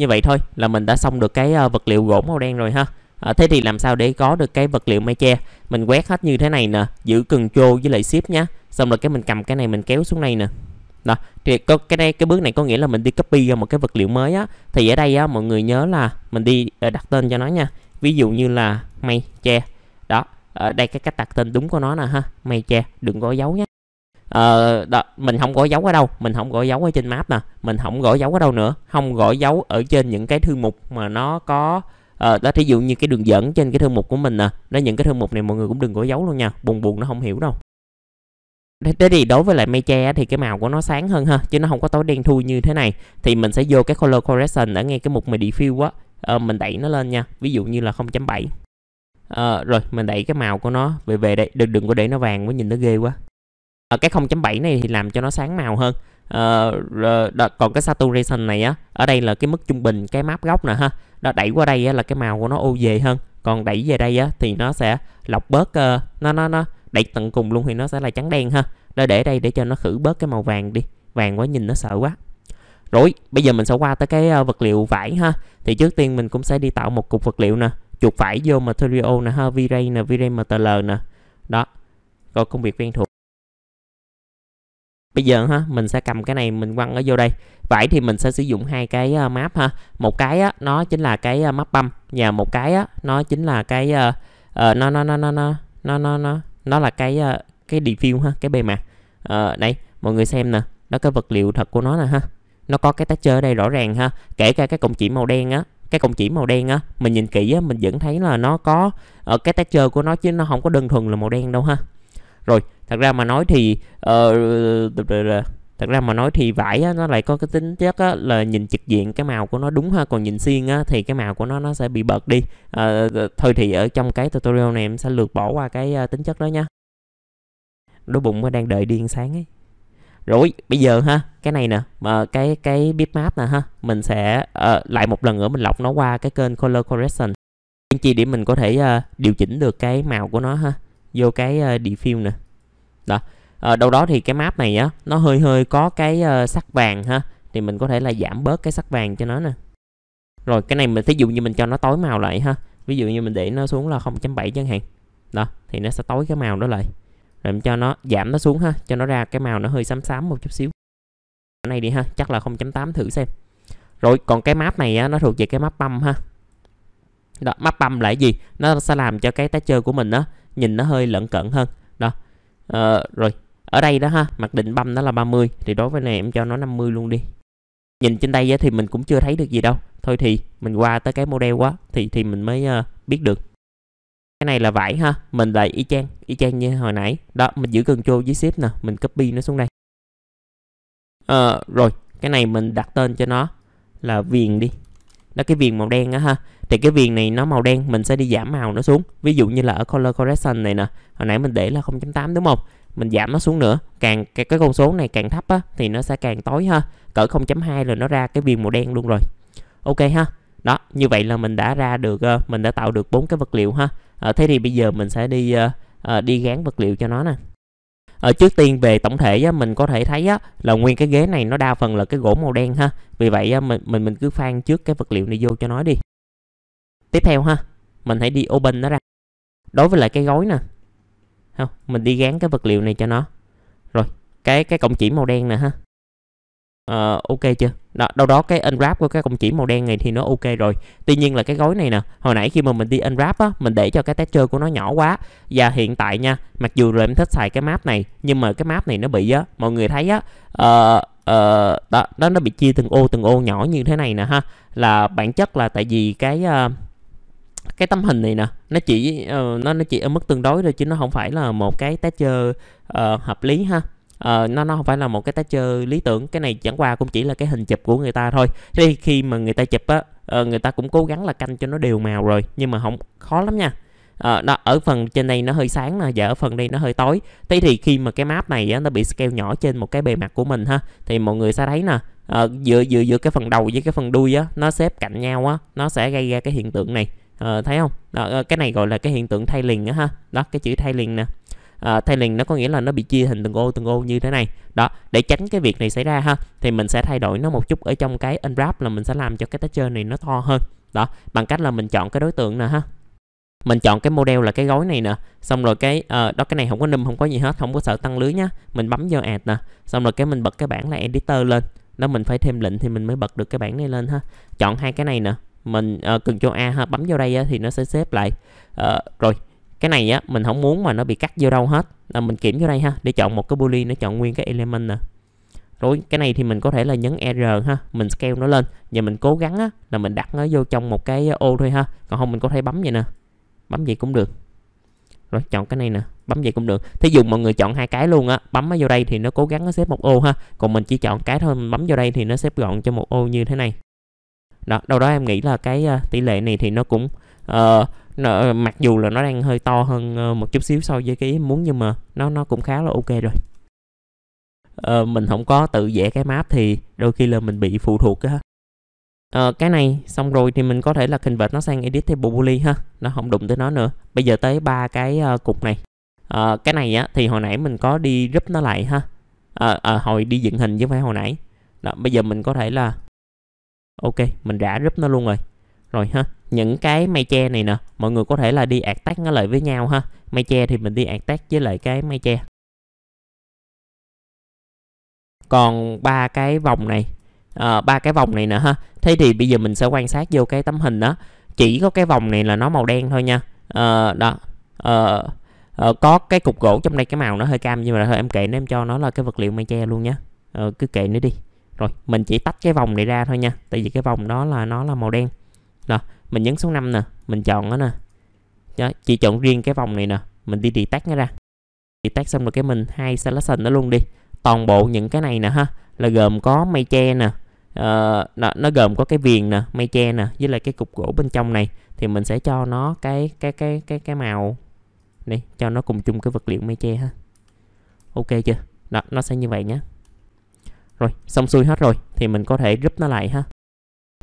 như vậy thôi là mình đã xong được cái ờ, vật liệu gỗ màu đen rồi ha à, thế thì làm sao để có được cái vật liệu mây che mình quét hết như thế này nè giữ cần trô với lại ship nhá xong rồi cái mình cầm cái này mình kéo xuống đây nè đó thì có cái đây cái bước này có nghĩa là mình đi copy ra một cái vật liệu mới á thì ở đây á mọi người nhớ là mình đi ờ, đặt tên cho nó nha ví dụ như là mây che ở ờ, đây cái cách đặt tên đúng của nó nè ha mày che đừng có dấu nhé ờ, đó, mình không gõ dấu ở đâu mình không gõ dấu ở trên map nè mình không gõ dấu ở đâu nữa không gõ dấu ở trên những cái thư mục mà nó có ờ, đó thí dụ như cái đường dẫn trên cái thư mục của mình nè đó những cái thư mục này mọi người cũng đừng gõ dấu luôn nha buồn buồn nó không hiểu đâu thế thì đối với lại mây che thì cái màu của nó sáng hơn ha chứ nó không có tối đen thui như thế này thì mình sẽ vô cái color correction ở ngay cái mục mà diffuse á ờ, mình đẩy nó lên nha ví dụ như là 0.7 à, rồi mình đẩy cái màu của nó về về đây đừng đừng có để nó vàng quá nhìn nó ghê quá à, cái 0.7 này thì làm cho nó sáng màu hơn à, rồi, đó, còn cái saturation này á ở đây là cái mức trung bình cái map góc nè ha đó đẩy qua đây á, là cái màu của nó ô về hơn còn đẩy về đây á thì nó sẽ lọc bớt uh, nó nó nó đẩy tận cùng luôn thì nó sẽ là trắng đen ha đó để đây để cho nó khử bớt cái màu vàng đi vàng quá nhìn nó sợ quá rồi bây giờ mình sẽ qua tới cái vật liệu vải ha thì trước tiên mình cũng sẽ đi tạo một cục vật liệu nè chuột phải vô mà material nè ha V-Ray nè V-Ray MTL nè đó coi công việc quen thuộc bây giờ ha mình sẽ cầm cái này mình quăng ở vô đây vải thì mình sẽ sử dụng hai cái uh, à, map ha một cái á, nó chính là cái uh, à, map băm và một cái á, nó chính là cái à, ờ, nó nó nó nó nó nó nó nó nó là cái uh, cái diffuse ha cái bề mặt uh, ờ, đây mọi người xem nè đó cái vật liệu thật của nó nè ha nó có cái texture ở đây rõ ràng ha kể cả cái cộng chỉ màu đen á cái công chỉ màu đen á mình nhìn kỹ á mình vẫn thấy là nó có ở ờ, cái texture của nó chứ nó không có đơn thuần là màu đen đâu ha rồi thật ra mà nói thì uh, thật ra mà nói thì vải á, nó lại có cái tính chất á, là nhìn trực diện cái màu của nó đúng ha còn nhìn xuyên á, thì cái màu của nó nó sẽ bị bật đi à, thôi thì ở trong cái tutorial này em sẽ lược bỏ qua cái uh, tính chất đó nha đôi bụng đang đợi đi ăn sáng ấy rồi bây giờ ha cái này nè mà cái cái bitmap nè ha mình sẽ uh, lại một lần nữa mình lọc nó qua cái kênh color correction anh chị để mình có thể uh, điều chỉnh được cái màu của nó ha vô cái uh, ờ, diffuse nè đó uh, đâu đó thì cái map này á nó hơi hơi có cái uh, sắc vàng ha thì mình có thể là giảm bớt cái sắc vàng cho nó nè rồi cái này mình thí dụ như mình cho nó tối màu lại ha ví dụ như mình để nó xuống là 0.7 chẳng hạn đó thì nó sẽ tối cái màu đó lại rồi cho nó giảm nó xuống ha cho nó ra cái màu nó hơi xám xám một chút xíu cái này đi ha chắc là 0.8 thử xem rồi còn cái map này á, nó thuộc về cái map băm ha đó map băm là gì nó sẽ làm cho cái chơi của mình á nhìn nó hơi lẫn cận hơn đó ờ, rồi ở đây đó ha mặc định băm nó là 30 thì đối với này em cho nó 50 luôn đi nhìn trên đây thì mình cũng chưa thấy được gì đâu thôi thì mình qua tới cái model quá thì thì mình mới ờ, biết được cái này là vải ha mình lại y chang y chang như hồi nãy đó mình giữ cần control với shift nè mình copy nó xuống đây à, rồi cái này mình đặt tên cho nó là viền đi đó cái viền màu đen á ha thì cái viền này nó màu đen mình sẽ đi giảm màu nó xuống ví dụ như là ở color correction này nè hồi nãy mình để là 0.8 đúng không mình giảm nó xuống nữa càng cái, cái con số này càng thấp á thì nó sẽ càng tối ha cỡ 0.2 là nó ra cái viền màu đen luôn rồi ok ha đó như vậy là mình đã ra được ờ, mình đã tạo được bốn cái vật liệu ha à, thế thì bây giờ mình sẽ đi à, đi gán vật liệu cho nó nè ở trước tiên về tổng thể á, mình có thể thấy á, là nguyên cái ghế này nó đa phần là cái gỗ màu đen ha vì vậy á, mình mình mình cứ phan trước cái vật liệu này vô cho nó đi tiếp theo ha mình hãy đi open nó ra đối với lại cái gói nè không mình đi gán cái vật liệu này cho nó rồi cái cái cọng chỉ màu đen nè ha uh, ok chưa đó, đâu đó cái unwrap của cái công chỉ màu đen này thì nó ok rồi tuy nhiên là cái gói này nè hồi nãy khi mà mình đi unwrap á mình để cho cái texture của nó nhỏ quá và hiện tại nha mặc dù là em thích xài cái map này nhưng mà cái map này nó bị á mọi người thấy á uh, uh, đó, đó nó bị chia từng ô từng ô nhỏ như thế này nè ha là bản chất là tại vì cái uh, cái tấm hình này nè nó chỉ uh, nó nó chỉ ở mức tương đối thôi chứ nó không phải là một cái texture uh, hợp lý ha uh, nó nó không phải là một cái tái chơi lý tưởng cái này chẳng qua cũng chỉ là cái hình chụp của người ta thôi thì khi mà người ta chụp á uh, người ta cũng cố gắng là canh cho nó đều màu rồi nhưng mà không khó lắm nha À, đó, ở phần trên đây nó hơi sáng nè và ở phần đây nó hơi tối thế thì khi mà cái map này á, nó bị scale nhỏ trên một cái bề mặt của mình ha thì mọi người sẽ thấy nè à, giữa giữa giữa cái phần đầu với cái phần đuôi á nó xếp cạnh nhau á nó sẽ gây ra cái hiện tượng này à, thấy không đó, cái này gọi là cái hiện tượng thay liền á ha đó cái chữ thay liền nè uh, à, tailing nó có nghĩa là nó bị chia thành từng ô từng ô như thế này đó để tránh cái việc này xảy ra ha thì mình sẽ thay đổi nó một chút ở trong cái unwrap là mình sẽ làm cho cái texture này nó to hơn đó bằng cách là mình chọn cái đối tượng nè ha mình chọn cái model là cái gói này nè xong rồi cái uh, đó cái này không có num không có gì hết không có sợ tăng lưới nhá mình bấm vô add nè xong rồi cái mình bật cái bảng là editor lên đó mình phải thêm lệnh thì mình mới bật được cái bảng này lên ha chọn hai cái này nè mình uh, cần cho a ha bấm vô đây á, thì nó sẽ xếp lại uh, rồi cái này á mình không muốn mà nó bị cắt vô đâu hết là mình kiểm vô đây ha để chọn một cái boolean nó chọn nguyên cái element nè rồi cái này thì mình có thể là nhấn r ha mình scale nó lên và mình cố gắng á, là mình đặt nó vô trong một cái ô thôi ha còn không mình có thể bấm vậy nè bấm vậy cũng được rồi chọn cái này nè bấm vậy cũng được thí dụ mọi người chọn hai cái luôn á bấm nó vô đây thì nó cố gắng nó xếp một ô ha còn mình chỉ chọn cái thôi mình bấm vô đây thì nó xếp gọn cho một ô như thế này đó đâu đó em nghĩ là cái uh, tỷ lệ này thì nó cũng uh, nó, mặc dù là nó đang hơi to hơn ờ, một chút xíu so với cái muốn nhưng mà nó nó cũng khá là ok rồi ờ, mình không có tự vẽ cái map thì đôi khi là mình bị phụ thuộc á ờ, cái này xong rồi thì mình có thể là hình vệt nó sang edit table boolean ha nó không đụng tới nó nữa bây giờ tới ba cái ờ, cục này ờ, cái này á thì hồi nãy mình có đi group nó lại ha à, à, hồi đi dựng hình chứ không phải hồi nãy đó, bây giờ mình có thể là ok mình rã group nó luôn rồi rồi ha những cái mây che này nè mọi người có thể là đi ạt tác nó lại với nhau ha mây che thì mình đi ạt tác với lại cái mây che còn ba cái vòng này ờ, ba à, cái vòng này nè ha thế thì bây giờ mình sẽ quan sát vô cái tấm hình đó chỉ có cái vòng này là nó màu đen thôi nha à, đó à, à, có cái cục gỗ trong đây cái màu nó hơi cam nhưng mà thôi em kệ nó em cho nó là cái vật liệu mây che luôn nhé à, cứ kệ nó đi rồi mình chỉ tách cái vòng này ra thôi nha tại vì cái vòng đó là nó là màu đen đó mình nhấn số 5 nè mình chọn nó nè đó, chỉ chọn riêng cái vòng này nè mình đi detect nó ra detect xong rồi cái mình hai selection nó luôn đi toàn bộ những cái này nè ha là gồm có mây che nè uh, nó, gồm có cái viền nè mây che nè với lại cái cục gỗ bên trong này thì mình sẽ cho nó cái cái cái cái cái màu này cho nó cùng chung cái vật liệu mây che ha ok chưa đó nó sẽ như vậy nhé rồi xong xuôi hết rồi thì mình có thể rút nó lại ha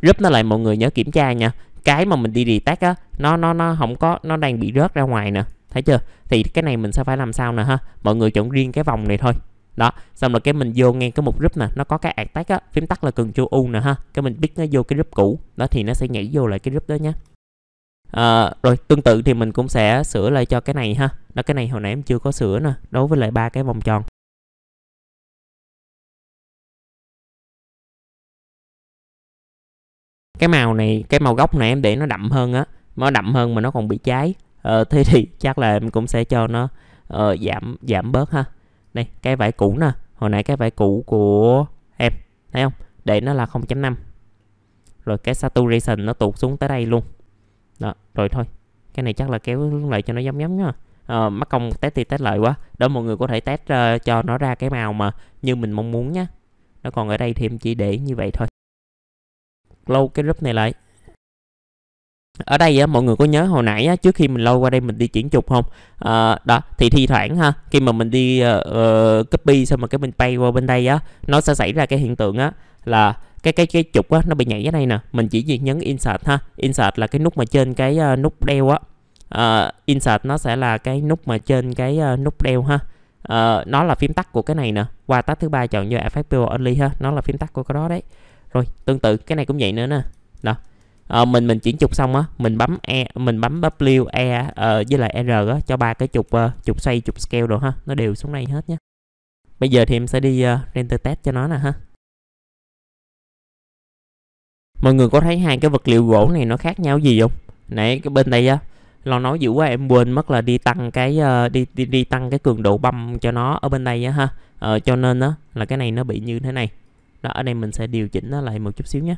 group nó lại mọi người nhớ kiểm tra nha cái mà mình đi detect á nó nó nó không có nó đang bị rớt ra ngoài nè thấy chưa thì cái này mình sẽ phải làm sao nè ha mọi người chọn riêng cái vòng này thôi đó xong rồi cái mình vô ngay cái mục group nè nó có cái ạc tag á phím tắt là cần chu u nè ha cái mình biết nó vô cái group cũ đó thì nó sẽ nhảy vô lại cái group đó nhé à, ờ, rồi tương tự thì mình cũng sẽ sửa lại cho cái này ha nó cái này hồi nãy em chưa có sửa nè đối với lại ba cái vòng tròn cái màu này cái màu gốc này em để nó đậm hơn á nó đậm hơn mà nó còn bị cháy ờ, thế thì chắc là em cũng sẽ cho nó uh, giảm giảm bớt ha đây cái vải cũ nè hồi nãy cái vải cũ của em thấy không để nó là 0.5 rồi cái saturation nó tụt xuống tới đây luôn đó rồi thôi cái này chắc là kéo lại cho nó giống giống nha à, ờ, mắc công test thì test lại quá đó mọi người có thể test uh, cho nó ra cái màu mà như mình mong muốn nhé nó còn ở đây thì em chỉ để như vậy thôi lâu cái group này lại ở đây á, mọi người có nhớ hồi nãy á, trước khi mình lôi qua đây mình đi chuyển trục không à, đó thì thi thoảng ha khi mà mình đi uh, copy xong mà cái mình pay qua bên đây á nó sẽ xảy ra cái hiện tượng á là cái cái cái trục á nó bị nhảy ở đây nè mình chỉ việc nhấn insert ha insert là cái nút mà trên cái uh, nút đeo á uh, insert nó sẽ là cái nút mà trên cái uh, nút đeo ha uh, nó là phím tắt của cái này nè qua tab thứ ba chọn như effect only ha nó là phím tắt của cái đó đấy rồi tương tự cái này cũng vậy nữa nè đó à, mình mình chuyển trục xong á mình bấm e mình bấm w e uh, với lại r á, cho ba cái trục uh, trục xoay trục scale rồi ha nó đều xuống đây hết nhé bây giờ thì em sẽ đi uh, render test cho nó nè ha mọi người có thấy hai cái vật liệu gỗ này nó khác nhau gì không nãy cái bên đây á lo nói dữ quá em quên mất là đi tăng cái uh, đi, đi đi tăng cái cường độ băm cho nó ở bên đây á ha ờ, cho nên á là cái này nó bị như thế này đó ở đây mình sẽ điều chỉnh nó lại một chút xíu nhé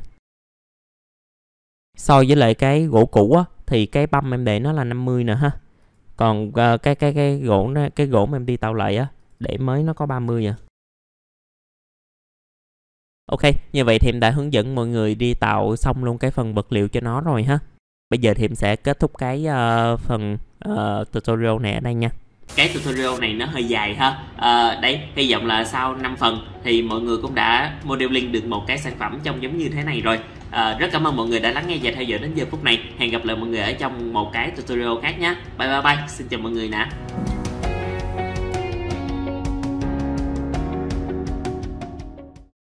so với lại cái gỗ cũ á thì cái băm em để nó là 50 nè ha còn uh, cái cái cái gỗ cái gỗ mà em đi tạo lại á để mới nó có 30 à Ok, như vậy thì em đã hướng dẫn mọi người đi tạo xong luôn cái phần vật liệu cho nó rồi ha. Bây giờ thì em sẽ kết thúc cái uh, phần uh, tutorial này ở đây nha cái tutorial này nó hơi dài ha à, đấy hy vọng là sau 5 phần thì mọi người cũng đã modeling được một cái sản phẩm trông giống như thế này rồi à, rất cảm ơn mọi người đã lắng nghe và theo dõi đến giờ phút này hẹn gặp lại mọi người ở trong một cái tutorial khác nhé bye bye bye xin chào mọi người nè